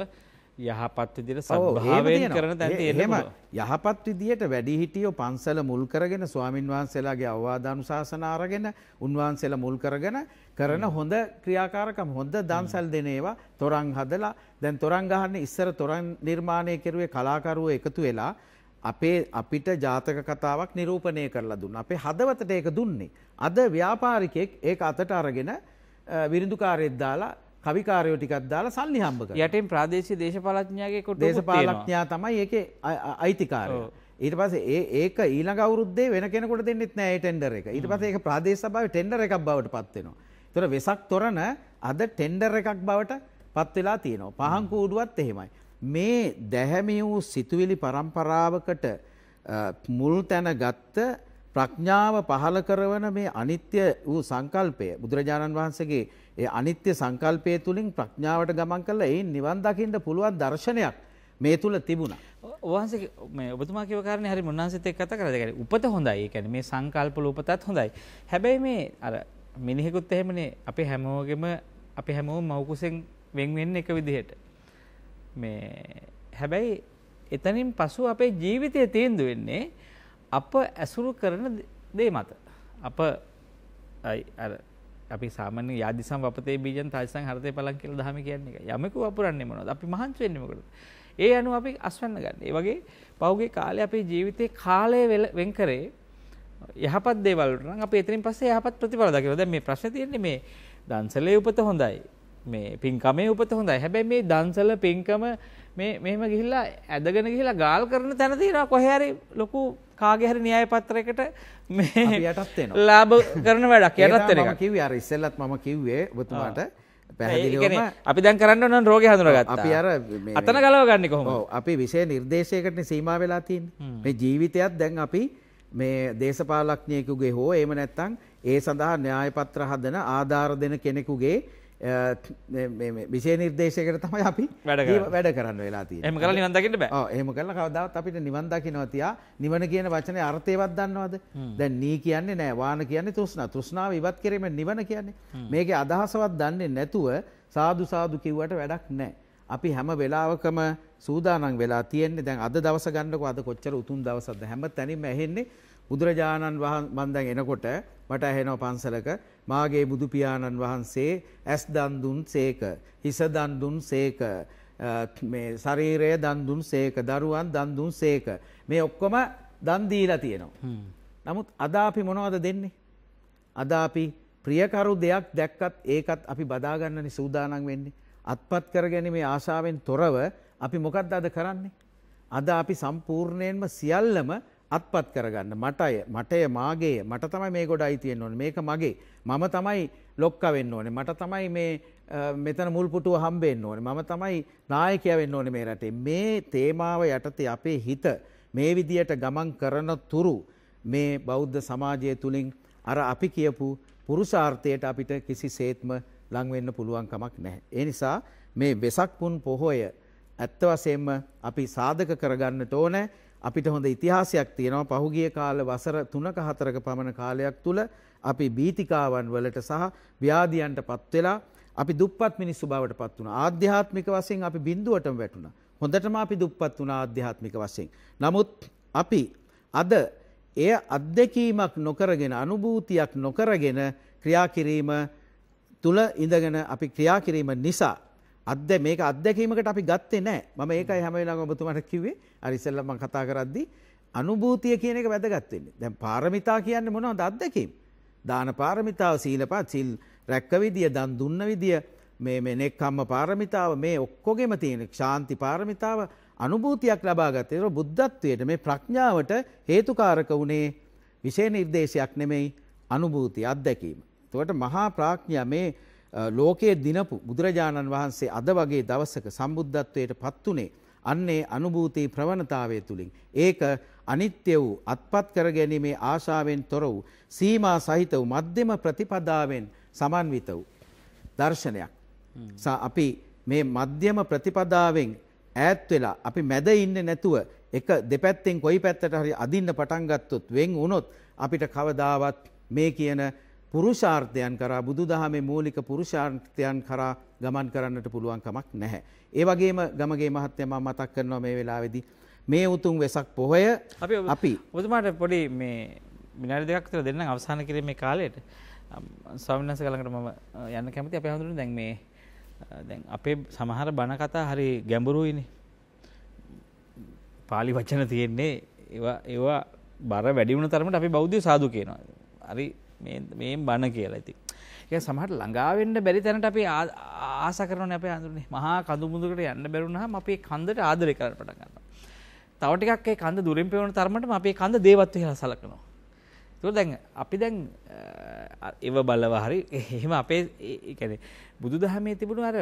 යහපත් විදිහට සබභාවයෙන් කරන තැන තියෙනවා. යහපත් විදිහට වැඩිහිටියෝ පන්සල මුල් කරගෙන ස්වාමින් වහන්සේලාගේ අවවාදානුශාසන අරගෙන උන්වහන්සේලා මුල් කරගෙන කරන හොඳ ක්‍රියාකාරකම් හොඳ දන්සල් දෙන ඒවා තොරන් හදලා දැන් තොරන් ගහන්නේ ඉස්සර තොරන් නිර්මාණය කරුවේ කලාකරුවෝ එකතු වෙලා අපේ අපිට ජාතක කතාවක් නිරූපණය කරලා දුන්න. අපේ හදවතට ඒක දුන්නේ. අද ව්‍යාපාරිකයෙක් ඒක අතට අරගෙන විරිඳුකාරයෙක් දාලා කවිකාරයෝ ටිකක් දාලා සල්ලි හම්බ කරනවා. යටින් ප්‍රාදේශීය දේශපාලඥයාගේ කොටුවක් තියෙනවා. දේශපාලඥයා තමයි ඒකේ අයිතිකාරය. ඊට පස්සේ ඒ ඒක ඊළඟ අවුරුද්දේ වෙන කෙනෙකුට දෙන්නෙත් නෑ ඒ ටෙන්ඩර් එක. ඊට පස්සේ ඒක ප්‍රාදේශ සභාවේ ටෙන්ඩර් එකක් බවට පත් වෙනවා. ඒතර වෙසක් තොරණ අද ටෙන්ඩර් එකක් බවට පත් වෙලා තියෙනවා. පහන් කූඩුවත් එහෙමයි. මේ දැහැමි වූ සිතුවිලි પરම්පරාවකට මුල් තැන ගත්ත ප්‍රඥාව පහල කරවන මේ අනිත්‍ය වූ සංකල්පය බුදුරජාණන් වහන්සේගේ ඒ අනිත්‍ය සංකල්පය තුලින් ප්‍රඥාවට ගමන් කළා ඒ නිවන් දකින්න පුළුවන් දර්ශනයක් මේ තුල තිබුණා. වහන්සේ මේ ඔබතුමා කියව කාරණේ හරි මුන්නාන්සිත එක්ක කතා කරලා දෙකයි. උපත හොඳයි. ඒ කියන්නේ මේ සංකල්පල උපතත් හොඳයි. හැබැයි මේ අර මිනිහෙකුත් එහෙමනේ අපි හැමෝගෙම අපි හැමෝම මව්කුසෙන් වෙන් වෙන්නේ එක විදිහට. මේ හැබැයි එතනින් පසු අපේ ජීවිතය තීන්දු වෙන්නේ අප ඇසුරු කරන දේ මත. අප අපි සාමාන්‍ය යාදිසම් වපතේ බීජන් තාජසං හරතේ පලන් කියලා දහම කියන්නේ එක. යමෙකු වපුරන්නේ මොනවද? අපි මහන්සි වෙන්නේ මොකටද? ඒ අනුව අපි අස්වැන්න ගන්න. ඒ වගේ පහුගිය කාලේ අපේ ජීවිතේ කාලය වෙන් කරේ යහපත් දේවල් වලට නම් අපි එතනින් පස්සේ යහපත් ප්‍රතිඵල දකිනවා. දැන් මේ ප්‍රශ්නේ තියෙන්නේ මේ දන්සලේ උපත හොඳයි. මේ පින්කමේ උපත හොඳයි. හැබැයි මේ දන්සල පින්කම මේ මෙහෙම ගිහිල්ලා ඇදගෙන ගිහිල්ලා ගාල් කරන තැන තියෙනවා කොහේ හරි ලොකු කාගේ හරි න්‍යාය පත්‍රයකට මේ යටත් වෙනවා. ලාභ කරන වැඩක් යටත් වෙන එක. මම කිව්වේ අර ඉස්සෙල්ලත් මම කිව්වේ ඔබතුමාට පැහැදිලිවම අපි දැන් කරන්න ඕන රෝගේ හඳුනාගත්තා. අපි අර අතන ගලව ගන්නේ කොහොමද? ඔව් අපි විෂය නිර්දේශයකටනේ සීමා වෙලා තියෙන්නේ. මේ ජීවිතයත් දැන් අපි මේ දේශපාලඥයෙකුගේ හෝ එහෙම නැත්නම් ඒ සඳහා න්‍යායපත්‍ර හදන ආධාර දෙන කෙනෙකුගේ විෂය නිර්දේශයකට තමයි අපි වැඩ කරන්න වෙලාති එම කල නිවදකිට බෑ එහම කල කවදාවත් අපිට නිවන්දකිනව තියා නිවන කියන වචනය අර්ථයවත් දන්නවද දැන් නී කියන්නේ නෑ වාන කියන්නේ තුස්න තුස්නාව ඉවත් කිරීම නිවන කියන්නේ මේක අදහසවත් දන්නේ නැතුව සාදු සාදු කිව්වට වැඩක් නෑ අපි හැම වෙලාවකම සූදානම් වෙලා තියෙන්නේ දැන් අද දවස ගන්නකො අද කොච්චර උතුම් දවසක්ද හැම තැනින්ම ඇහෙන්නේ බුදුරජාණන් වහන්සේ එනකොට මට ඇහෙනව පන්සලක මාගේ බුදු පියාණන් වහන්සේ ඇස් දන් දුන් සේක හිස දන් දුන් සේක මේ ශරීරය දන් දුන් සේක දරුවන් දන් දුන් සේක මේ ඔක්කොම දන් දීලා තියෙනවා. නමුත් අද අපි මොනවද දෙන්නේ? අද අපි ප්‍රියකරු දෙයක් දැක්කත් ඒකත් අපි බදා ගන්නනේ සූදානම් වෙන්නේ. අත්පත් කරගැනීමේ ආශාවෙන් තොරව අපි මොකක්ද අද කරන්නේ? අද අපි සම්පූර්ණයෙන්ම සියල්ලම අත්පත් කරගන්න මටය මටය මාගේ මට තමයි මේ ගොඩ අයිතියෙන් ඕන මේක මගේ මම තමයි ලොක්ක වෙන්න ඕනේ මට තමයි මේ මෙතන මුල්පුටුව හම්බෙන්න ඕනේ මම තමයි නායකය වෙන්න ඕනේ මේ රටේ මේ තේමාව යටතේ අපේ හිත මේ විදියට ගමන් කරන තුරු මේ බෞද්ධ සමාජය තුලින් අර අපි කියපු පුරුෂාර්ථයට අපිට කිසිසේත්ම ලං වෙන්න පුළුවන් කමක් නැහැ. ඒ නිසා මේ වෙසක් පුන් පොහොය ඇත්ත වශයෙන්ම අපි සාධක කරගන්නට ඕනේ. අපිට හොඳ ඉතිහාසයක් තියෙනවා පහුගිය කාල වසර 3ක 4ක පමණ කාලයක් තුල අපි බීතිකාවන් වලට සහ ව්‍යාධියන්ට පත් වෙලා අපි දුප්පත් මිනිස්සු බවට පත් වුණා. ආධ්‍යාත්මික වශයෙන් අපි බිඳුවටම වැටුණා. හොඳටම අපි දුප්පත් වුණා ආධ්‍යාත්මික වශයෙන්. නමුත් අපි අද එය අත්දැකීමක් නොකරගෙන අනුභූතියක් නොකරගෙන ක්‍රියා කිරීම තුල ඉඳගෙන අපි ක්‍රියා කිරීම නිසා අද මේක අත්දැකීමකට අපි ගත්තේ නෑ මම ඒකයි හැම වෙලාවෙම ඔබතුමාට කිව්වේ අර ඉස්සෙල්ලා මම කතා කරද්දී අනුභූතිය කියන එක වැදගත් වෙන්නේ. දැන් පාරමිතා කියන්නේ මොනවද අත්දැකීම්? දාන පාරමිතාව, සීලපත්, සිල් රැක්ක විදිය, දන් දුන්න විදිය, මේ මේ නෙක්ඛම්ම පාරමිතාව මේ ඔක්කොගෙම තියෙන ශාන්ති පාරමිතාව අනුභූතියක් ලබා ගත. ඒක බුද්ධත්වයට මේ ප්‍රඥාවට හේතුකාරක වුණේ විශේෂ නිර්දේශයක් නෙමෙයි අනුභූතිය අත්දැකීම. එතකොට මහා ප්‍රඥා මේ ලෝකයේ දිනපු බුදුරජාණන් වහන්සේ අද වගේ දවසක සම්බුද්ධත්වයට පත්වනේ අන්නේ අනුභූති ප්‍රවණතාවය තුළින්. ඒක අනිත්‍ය වූ අත්පත් කර ගැනීමේ ආශාවෙන් තොර වූ සීමා සහිත වූ මධ්‍යම ප්‍රතිපදාවෙන් සමන්විත වූ දර්ශනයක්. අපි මේ මධ්‍යම ප්‍රතිපදාවෙන් ඈත් වෙලා අපි මැද ඉන්නේ නැතුව එක දෙපැත්තෙන් කොයි පැත්තට හරි අදින්න පටන් ගත්තොත් වෙන් වුණොත් අපිට කවදාවත් මේ කියන පුරුෂාර්ථයන් කරා බුදුදහමේ මූලික පුරුෂාර්ථයන් කරා ගමන් කරන්නට පුළුවන්කමක් නැහැ. ඒ වගේම ගමගේ මහත්යම මතක් කරනවා මේ වෙලාවේදී මේ උතුම් වෙසක් පොහොය අපි අපි ඔබතුමාට පොඩි මේ විනාඩි දෙකක් විතර දෙන්නම් අවසන් කිරීමේ කාලයට ස්වාමීන් වහන්සේ ළඟට මම යන්න කැමතියි අපේ හඳුනන දැන් මේ දැන් අපේ සමහර බණ කතා හරි ගැඹුරුයිනේ. පාලි වචන තියෙන්නේ ඒවා ඒවා බර වැඩි වුණ තරමට අපි බෞද්ධ සාදු කියනවා. හරි මේ බණ කියලා ඉති. ඒ සමහට ළඟාවෙන්න බැරි තැනට අපි ආස කරන අපේ අඳුරනේ මහා කඳුමුදුකට යන්න බැරුණාම අපේ කන්දට ආදරය කරන්න පටන් ගන්නවා. තව ටිකක් ඒ කන්ද දුරින් පෙවන තරමටම අපේ කන්ද දේවත්වය කියලා සලකනවා. ඒක දැන් අපි දැන් ඒව බලව හරි එහෙම අපේ ඒ කියන්නේ බුදුදහමේ තිබුණු අර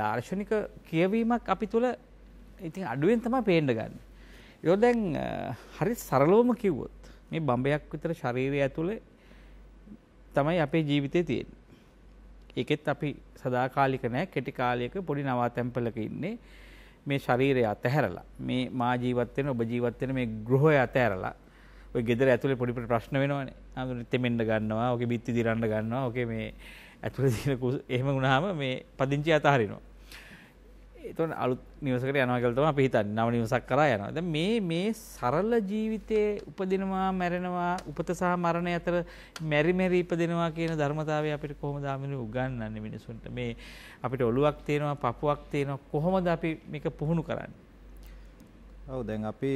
දාර්ශනික කියවීමක් අපි තුල ඉතින් අඩුවෙන් තමයි පේන්න ගන්න. ඒක දැන් හරි සරලවම කිව්වොත් මේ බම්බයක් විතර ශරීරය ඇතුලේ තමයි අපේ ජීවිතය තියෙන්. එකෙත් අපි සදාකාලික නෑ කෙටි කාලයක පොඩි නවා තැම්පලක ඉන්නේ මේ ශරීරය අතහැරලා මේ මා ජීවත්වෙන ඔබ ජීවත්වෙන මේ ගෘහය අතඇරලා ඔය ගෙදර ඇතුළේ පොඩිපට ප්‍රශ්න වෙනවානේ අඳුර තෙමෙන්ඩ ගන්නවා ඕක බිත්ති දිරන්න ගන්නවා ඕකේ මේ ඇතුළ දිනකු එහෙම වුණාම මේ පදිංචි අතහරිනවා එතුන් අලුත් නිවසකට යනවාගලතම පිහිතන් නව නිවසක් කරා යනවා ද මේ මේ සරල ජීවිතයේ උපදිනවා මැරෙනවා උපත සහ මරණය අතර මැරිමැරී ඉපදෙනවා කියන ධර්මතාවය අපිට කොහොමද ආමිනු උගන්වන්නේ මිනිසුන්ට මේ අපිට ඔලුවක් තියෙනවා පපුවක් තියෙනවා කොහොමද අපි මේක පුහුණු කරන්නේ ඔව් දැන් අපි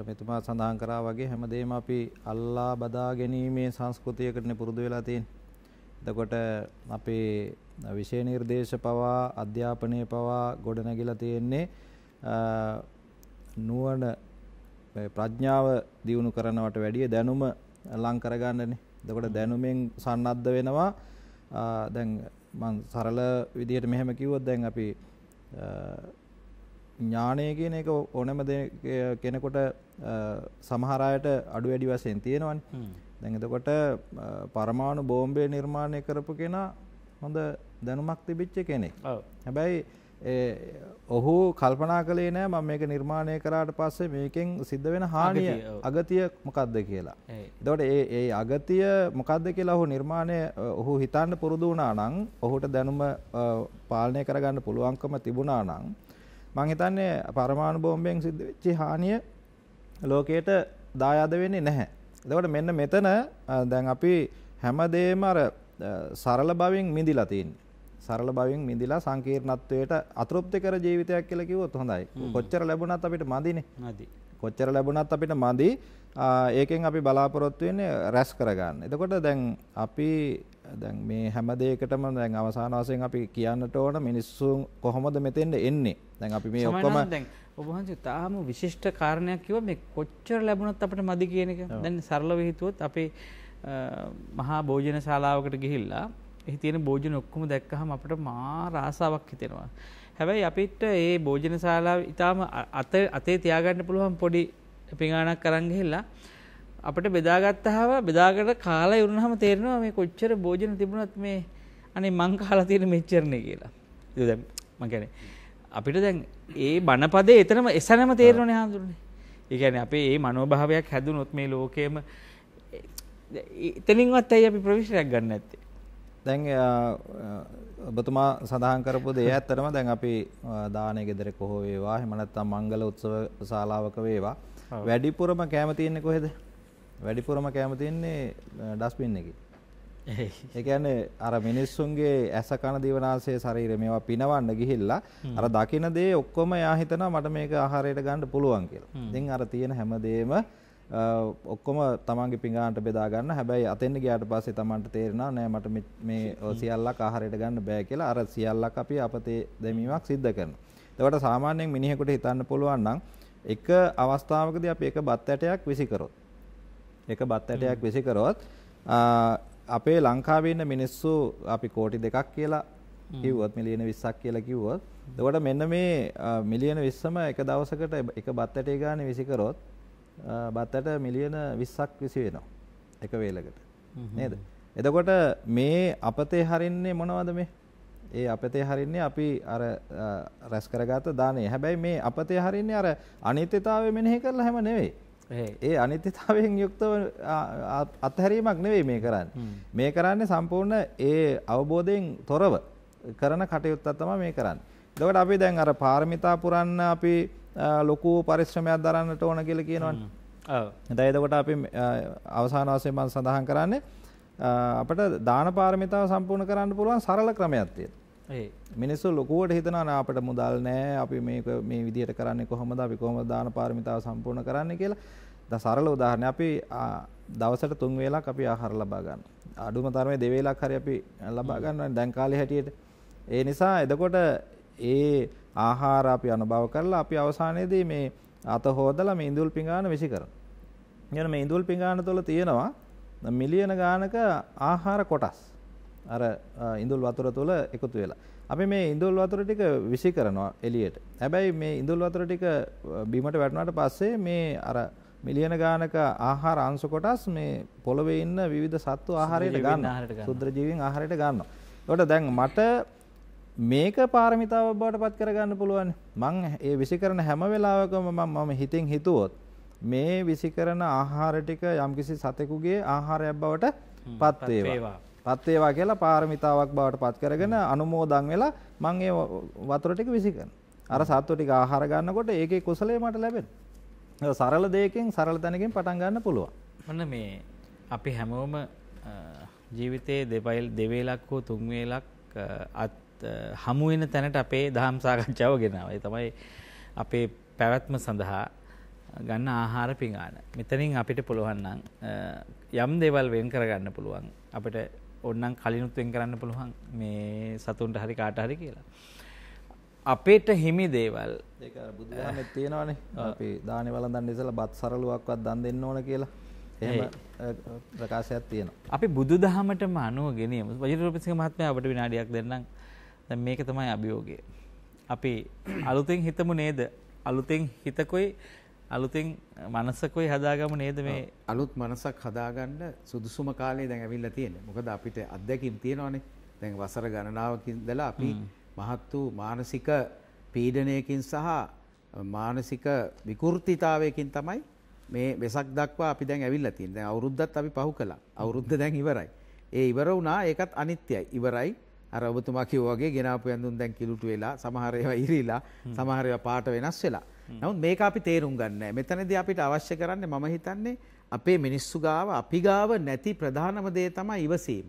රමෙතුමා සඳහන් කරා වගේ හැමදේම අපි අල්ලා බදා ගැනීමේ සංස්කෘතියකටනේ පුරුදු වෙලා තියෙන්නේ එතකොට අපේ විෂය නිර්දේශ පවා අධ්‍යාපනය පවා ගොඩනැගිලා තියෙන්නේ නුවණ ප්‍රඥාව දියුණු කරනවට වැඩිය දැනුම ලං කරගන්නනේ. එතකොට දැනුමෙන් සන්නද්ධ වෙනවා. දැන් මම සරල විදිහට මෙහෙම කිව්වොත් දැන් අපි ඥානය කියන එක ඕනෑම කෙනෙකුට සමහර අයට අඩු වැඩි වශයෙන් තියෙනවනේ. දැන් එතකොට පරමාණු බෝම්බේ නිර්මාණය කරපු කෙනා හොඳ දැනුමක් තිබිච්ච කෙනෙක්. හැබැයි ඔහු කල්පනා කලේ නෑ මම මේක නිර්මාණය කරාට පස්සේ මේකෙන් සිද්ධ වෙන හානිය අගතිය මොකක්ද කියලා. එතකොට ඒ ඒ අගතිය මොකක්ද කියලා ඔහු නිර්මාණය ඔහු හිතන්න පුරුදු වුණා නම් ඔහුට දැනුම පාලනය කරගන්න පුළුවන්කම තිබුණා නම් මං හිතන්නේ පරමාණු බෝම්බෙන් සිද්ධ වෙච්ච හානිය ලෝකයට දායාද වෙන්නේ නැහැ. එතකොට මෙන්න මෙතන දැන් අපි හැමදේම අර සරල භවෙන් මිදිලා තියෙන්නේ. සරල භවෙන් මිදිලා සංකීර්ණත්වයට අතෘප්ති කර ජීවිතයක් කියලා කිව්වොත් හොඳයි. කොච්චර ලැබුණත් අපිට මදිනේ. මදි. කොච්චර ලැබුණත් අපිට මදි. ඒකෙන් අපි බලාපොරොත්තු වෙන්නේ රැස් කරගන්න. එතකොට දැන් අපි දැන් මේ හැම දෙයකටම දැන් අවසාන වශයෙන් අපි කියන්නට ඕන මිනිස්සුන් කොහොමද මෙතෙන්ට එන්නේ? දැන් අපි මේ ඔක්කොම දැන් ඔබ වහන්සේ තාම විශිෂ්ට කාරණයක් කිව්වා මේ කොච්චර ලැබුණත් අපිට මදි කියන එක. දැන් සරලව හිතුවොත් අපේ මහා භෝජන ශාලාවකට ගිහිල්ලා එහි තියෙන භෝජන ඔක්කොම දැක්කහම අපිට මා රාසාවක් හිතෙනවා. හැබැයි අපිට ඒ භෝජන ශාලාව ඊටාම අතේ තියාගන්න පුළුවන් පොඩි පිඟානක් අරන් ගිහිල්ලා අපිට බෙදාගත්තාම බෙදාගෙන කාලා ඉවරනහම තේරෙනවා මේ කොච්චර භෝජන තිබුණත් මේ අනේ මං කාලා තියෙන මෙච්චරනේ කියලා. ඒක දැන් මං කියන්නේ අපිට දැන් ඒ බණපදේ එතනම එසනම තේරෙනවනේ හඳුන්නේ. ඒ කියන්නේ අපේ මේ මනෝභාවයක් හැදුනොත් මේ ලෝකෙම එතනින්වත් ඇයි අපි ප්‍රවිෂයක් ගන්න නැත්තේ? දැන් ඔබතුමා සඳහන් කරපු දේ ඇත්තරම දැන් අපි දානේ ගෙදර කොහොම වේවා එහෙම නැත්නම් මංගල උත්සව ශාලාවක වේවා වැඩිපුරම කැම තියෙන්නේ කොහෙද? වැඩිපුරම කෑම තියෙන්නේ ඩස්බින් එකේ. ඒ කියන්නේ අර මිනිස්සුන්ගේ ඇස කන දිව නාසය ශරීරය මේවා පිනවන්න ගිහිල්ලා අර දකින දේ ඔක්කොම එයා හිතනවා මට මේක ආහාරයට ගන්න පුළුවන් කියලා. ඉතින් අර තියෙන හැමදේම ඔක්කොම තමන්ගේ පිඟාන්ට බෙදා ගන්න. හැබැයි අතෙන් ගියාට පස්සේ තමන්ට තේරෙනවා නෑ මට මේ සියල්ලක් ආහාරයට ගන්න බෑ කියලා. අර සියල්ලක් අපි අපතේ දැමීමක් සිද්ධ කරනවා. ඒකට සාමාන්‍යයෙන් මිනිහෙකුට හිතන්න පුළුවන් නම් එක අවස්ථාවකදී අපි එක බත් ඇටයක් විසි කරොත් ඒක බත් ඇටයක් විසි කරොත් අපේ ලංකාවේ ඉන්න මිනිස්සු අපි කෝටි දෙකක් කියලා කිව්වොත් මිලියන 20ක් කියලා කිව්වොත් එතකොට මෙන්න මේ මිලියන 20ම එක දවසකට එක බත් ඇටේ ගානේ විසි කරොත් බත් ඇට මිලියන 20ක් විසි වෙනවා එක වේලකට නේද? එතකොට මේ අපතේ හරින්නේ මොනවද මේ? ඒ අපතේ හරින්නේ අපි අර රැස් කරගත්ත දානේ. හැබැයි මේ අපතේ හරින්නේ අර අනිත්‍යතාවය මෙනෙහි කරලා හැම නෙවෙයි. ඒ අනිත්‍යතාවයෙන් යුක්තව අත්හැරීමක් නෙවෙයි මේ කරන්නේ. මේ කරන්නේ සම්පූර්ණ ඒ අවබෝධයෙන් තොරව කරන කටයුත්තක් තමයි මේ කරන්නේ. එතකොට අපි දැන් අර පාරමිතා පුරන්න අපි ලොකු පරිශ්‍රමයක් දරන්නට ඕන කියලා කියනවනේ. ඔව්. එතකොට අපි අවසාන වශයෙන් මම සඳහන් කරන්නේ අපිට දාන පාරමිතාව සම්පූර්ණ කරන්න පුළුවන් සරල ක්‍රමයක් තියෙනවා. මිනිස්සු ලොකුවට හිතනන අපට මුදල් නෑ අපි මේ විදියට කරන්නේ කොහොමද අපි කොහොම දාන පාරමිතාව සම්පූර්ණ කරන්න කියලා ද සරල උදාහරණ අපි දවසට තුන් වෙලාක් අපි ආහාර ලබා ගන්න. අඩුම තරමේ දෙවේලක් හරි අපි ලබා ගන්නවා දැන් කාලේ හැටියට. ඒ නිසා එතකොට ඒ ආහාර අපි අනුභව කරලා අපි අවසානයේදී මේ අත හොදලා මේ ඉඳුල් පිඟාන විසි කරනවා. එන මේ ඉඳුල් පිඟාන තුළ තියෙනවා මිලියන ගානක ආහාර කොටස්. අර ඉඳුල් වතුර තුල එකතු වෙලා. අපි මේ ඉඳුල් වතුර ටික විසි කරනවා එළියට. හැබැයි මේ ඉඳුල් වතුර ටික බිමට වැටුණාට පස්සේ මේ අර මිලියන ගානක ආහාර අංශ කොටස් මේ පොළවේ ඉන්න විවිධ සත්තු ආහාරයට ගන්නවා. සුද්‍ර ජීවීන් ආහාරයට ගන්නවා. ඒකට දැන් මට මේක පාරමිතාව බවට පත් කරගන්න පුළුවන්. මං ඒ විසි කරන හැම වෙලාවකම මම මම හිතින් හිතුවොත් මේ විසි කරන ආහාර ටික යම්කිසි සතෙකුගේ ආහාරයක් බවට පත් වේවා. පත් වේවා කියලා පාරමිතාවක් බවට පත් කරගෙන අනුමෝදන් වෙලා මම ඒ වතුර ටික විසිකරනවා. අර සත්ව ටික ආහාර ගන්නකොට ඒකේ කුසලයේ මට ලැබෙනවා. සරල දෙයකින් සරල තැනකින් පටන් ගන්න පුළුවන්. මොන මේ අපි හැමෝම ජීවිතයේ දෙපයිල් දෙවේලක් හෝ තුන් වේලක් අත් හමු වෙන තැනට අපේ දහම් සාකච්ඡාව ගෙනාවා. ඒ තමයි අපේ පැවැත්ම සඳහා ගන්න ආහාර පිඟාන. මෙතනින් අපිට පුළුවන් නම් යම් දේවල් වෙන් කරගන්න පුළුවන්. අපිට ඔන්නම් කලිනුත්වෙන් කරන්න පුළුවන් මේ සතුන්ට හරි කාට හරි කියලා. අපේට හිමි දේවල් බුදුහමෙත් තියෙනවානේ අපි දානි වලඳන් ඉසලා බත් සරලුවක්වත් දන් දෙන්න ඕන කියලා එහෙම ප්‍රකාශයක් තියෙනවා. අපි බුදුදහමටම අනුව ගෙනියමු. වජිරූපසිංහ මහත්මයා අපිට විනාඩියක් දෙන්නම්. දැන් මේක තමයි අභියෝගය. අපි අලුතෙන් හිතමු නේද? අලුතෙන් හිතකොයි අලුතින් මනසකොයි හදාගම නේද මේ අලුත් මනසක් හදාගන්න සුදුසුම කාලේ දැන් ඇවිල්ලා තියෙන්නේ. මොකද අපිට අත්දැකීම් තියෙනවානේ. දැන් වසර ගණනාවකින් ඉඳලා අපි මහත් වූ මානසික පීඩනයකින් සහ මානසික විකෘතිතාවයකින් තමයි මේ වෙසක් දක්වා අපි දැන් ඇවිල්ලා තියෙන්නේ. දැන් අවුරුද්දත් අපි පහු කළා. අවුරුද්ද දැන් ඉවරයි. ඒ ඉවර වුණා ඒකත් අනිත්‍යයි. ඉවරයි. අර ඔබතුමා කිව්වා වගේ ගෙනාපු ඇඳුම් දැන් කිලුටු වෙලා, සමහර ඒවා ඉරිලා, සමහර ඒවා පාට වෙනස් වෙලා. නමුත් මේක අපි තේරුම් ගන්න. මෙතනදී අපිට අවශ්‍ය කරන්නේ මම හිතන්නේ අපේ මිනිස්සු ගාව අපි ගාව නැති ප්‍රධානම දේ තමයි ඉවසීම.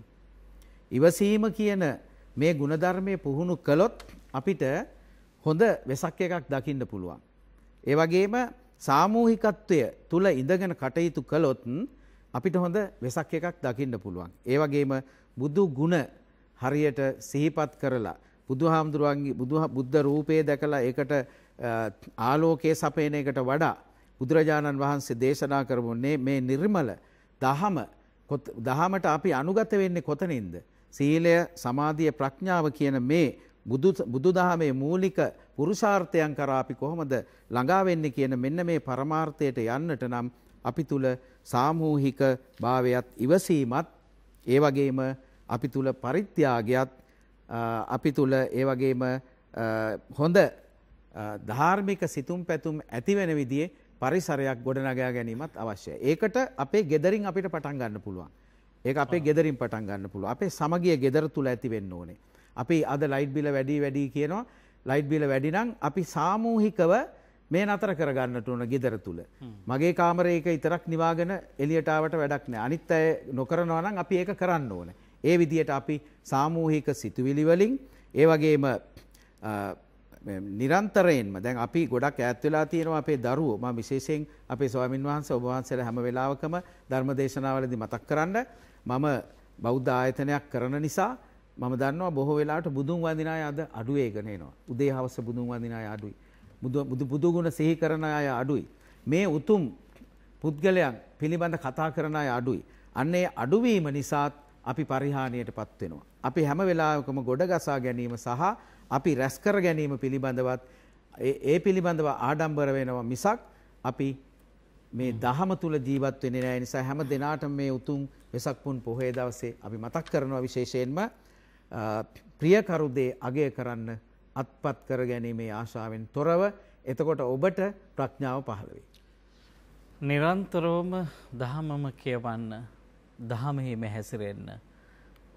ඉවසීම කියන මේ ಗುಣධර්මයේ පුහුණු කළොත් අපිට හොඳ වෙසක් එකක් දකින්න පුළුවන්. ඒ වගේම සාමූහිකත්වය තුල ඉඳගෙන කටයුතු කළොත් අපිට හොඳ වෙසක් එකක් දකින්න පුළුවන්. ඒ වගේම බුදු ගුණ හරියට සිහිපත් කරලා බුදුහාමුදුරුවන්ගේ බුද්ධ රූපය දැකලා ඒකට ආලෝකයේ සපයන එකට වඩා බුදුරජාණන් වහන්සේ දේශනා කරමුන්නේ මේ නිර්මල දහම දහමට අපි අනුගත වෙන්නේ කොතනින්ද සීලය සමාධිය ප්‍රඥාව කියන මේ බුදු දහමේ මූලික පුරුෂාර්ථයන් කරා අපි කොහොමද ළඟා වෙන්නේ කියන මෙන්න මේ පරමාර්ථයට යන්නට නම් අපි තුල සාමූහික භාවයත් ඉවසීමත් ඒ වගේම අපි තුල පරිත්‍යාගයත් අපි තුල ඒ වගේම හොඳ ධාර්මික සිතුම් පැතුම් ඇතිවෙන විදිේ පරිසරයක් ගොඩනගා ගැනීමත් අවශ්‍ය. ඒකට අපේ ගෙදරින් අපිට පටන් ගන්න පුළුවන්. ඒක අපේ ගෙදරින් පටන් ගන්න පුළුව අපේ සමගිය ගෙදර තුළ ඇති වෙන්න ඕනේ. අපි අද ලයිට් බිල වැඩි වැඩී කියනවා ලයිට් බිල වැඩිනම් අපි සාමූහිකව මේ නතර කරගන්නට ඕන ගෙදර තුළ. මගේ කාමරයක ඉතරක් නිවාගෙන එලියටාවට වැඩක් නෑ අනිත් අය නොකරනවා නම් අපි ඒක කරන්න ඕන. ඒ විදියට අපි සාමූහික සිතුවිලිවලින් ඒ වගේම නිරන්තරයෙන්ම දැන් අපි ගොඩක් ඈත් වෙලා තියෙනවා අපේ දරුවෝ මම විශේෂයෙන් අපේ ස්වාමින් වහන්සේ ඔබ වහන්සේලා හැම වෙලාවකම ධර්ම දේශනාවලදී මතක් කරන්න මම බෞද්ධ ආයතනයක් කරන නිසා මම දන්නවා බොහෝ වෙලාවට බුදුන් වඳින අය අද අඩුවේගෙන එනවා. උදේ හවස බුදුන් වඳින අය අඩුයි. බුදු බුදු ගුණ සිහි කරන අය අඩුයි. මේ උතුම් පුද්ගලයන් පිළිබඳ කතා කරන අය අඩුයි. අන්න ඒ අඩුවීම නිසාත් අපි පරිහානියටපත් වෙනවා. අපි හැම වෙලාවකම ගොඩ ගසා ගැනීම සහ අපි රැස්කර ගැනීම පිළිබඳවත් ඒ පිළිබඳව ආඩම්බර වෙනවා මිසක් අපි මේ දහම තුල ජීවත් වෙන්නේ නැහැ නිසා හැම දිනාටම මේ උතුම් වෙසක් පුන් පොහේ දවසේ අපි මතක් කරනවා විශේෂයෙන්ම ප්‍රියකරුදේ අගය කරන්න අත්පත් කර ගැනීමේ ආශාවෙන් තොරව එතකොට ඔබට ප්‍රඥාව පහළ වෙයි. නිරන්තරවම දහමම කියවන්න, දහමෙහිම හැසිරෙන්න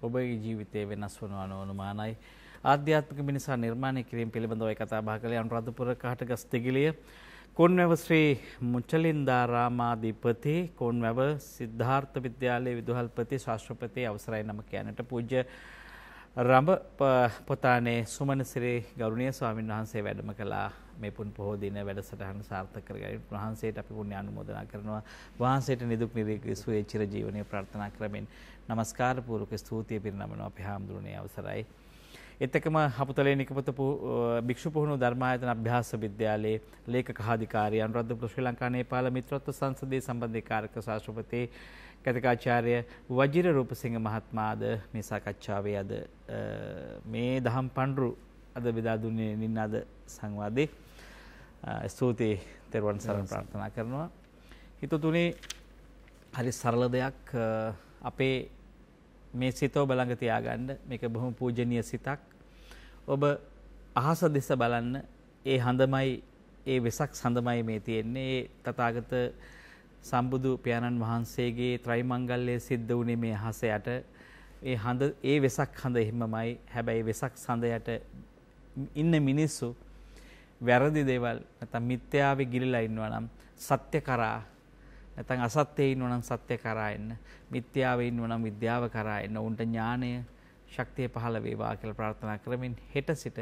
ඔබේ ජීවිතේ වෙනස් වෙනවා නොඅනුමානයි. ආධ්‍යාත්මික මිනිසා නිර්මාණය කිරීම පිළිබඳව කතා බහ කළේ අනුරාධපුර කහටගස් දෙගිලිය කොන්වැව ශ්‍රී මුචලින්දාරාමාධිපති කොන්වැව සිද්ධාර්ථ විද්‍යාලයේ විදුහල්පති ශාස්ත්‍රපති අවසරයි නම කියන්නට පූජ්‍ය රඹ පොතානේ සුමනසිරි ගෞරවනීය ස්වාමීන් වහන්සේ වැඩම කළා මේ පුන් පොහෝ දින වැඩසටහන සාර්ථක කරගන්න වහන්සේට අපි පුණ්‍ය අනුමෝදනා කරනවා වහන්සේට නිදුක් නිරෝගී සුවය චිරජීවනයේ ප්‍රාර්ථනා කරමින් নমස්කාර පූර්වක ස්තුතිය පිරිනමනවා අපි හාමුදුරනේ අවසරයි එත්තකම හපුතලේ නිකපතපු භික්ෂු පුහුණු ධර්මායතන අභ්‍යාස විද්‍යාලයේ ලේකක ආධිකාරී අනුරාධපුර ශ්‍රී ලංකා නේපාල මිත්‍රත්ව සංසදයේ සම්බන්ධී කාර්ක ශාස්ත්‍රපති කතිකාචාර්ය වජිර රූපසිංහ මහත්මාද මේ සාකච්ඡාවේ අද මේ දහම් පඬුරු අද බෙදා දුන්නේ නින්න අද සංවාදේ ස්තුතියි තෙරුවන් සරණ ප්‍රාර්ථනා කරනවා හිතතුනේ හරි සරල දෙයක් අපේ මේ සිතෝ බලඟ තියාගන්න මේක බොහොම පූජනීය සිතක් ඔබ අහස දෙස බලන්න ඒ හඳමයි ඒ වෙසක් සඳමයි මේ තියෙන්නේ ඒ තථාගත සම්බුදු පියාණන් වහන්සේගේ ත්‍රිමංගල්‍යයේ සිද්ධ වුණේ මේ අහස යට ඒ හඳ ඒ වෙසක් හඳ එහෙමමයි හැබැයි වෙසක් සඳ යට ඉන්න මිනිස්සු වැරදි දේවල් නැත්නම් මිත්‍යාවේ ගිලිලා ඉන්නවා නම් සත්‍ය කරා නැත්නම් අසත්‍යයේ ඉන්නවා නම් සත්‍ය කරා එන්න මිත්‍යාවේ ඉන්නවා නම් විද්‍යාව කරා එන්න උන්ට ඥාණය ශක්තිය පහළ වේවා කියලා ප්‍රාර්ථනා කරමින් හෙට සිට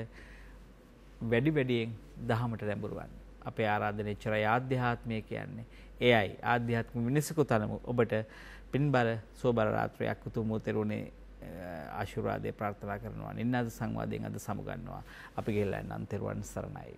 වැඩි වැඩියෙන් දහමට ලැබුරුවන්. අපේ ආරාධනය චරය ආධ්‍යාත්මය කියන්නේ. එයයි ආධ්‍යාත්ම මිනිසකු තනමු ඔබට පින්බර සෝබර රාත්‍රයක් උතුම් උතරුණේ ආශිර්වාදේ ප්‍රාර්ථනා කරනවා. නින්නාද සංවාදයෙන් අද සමුගන්නවා. අපි ගෙල්ලන්න අන්තරුවන් සරණයි.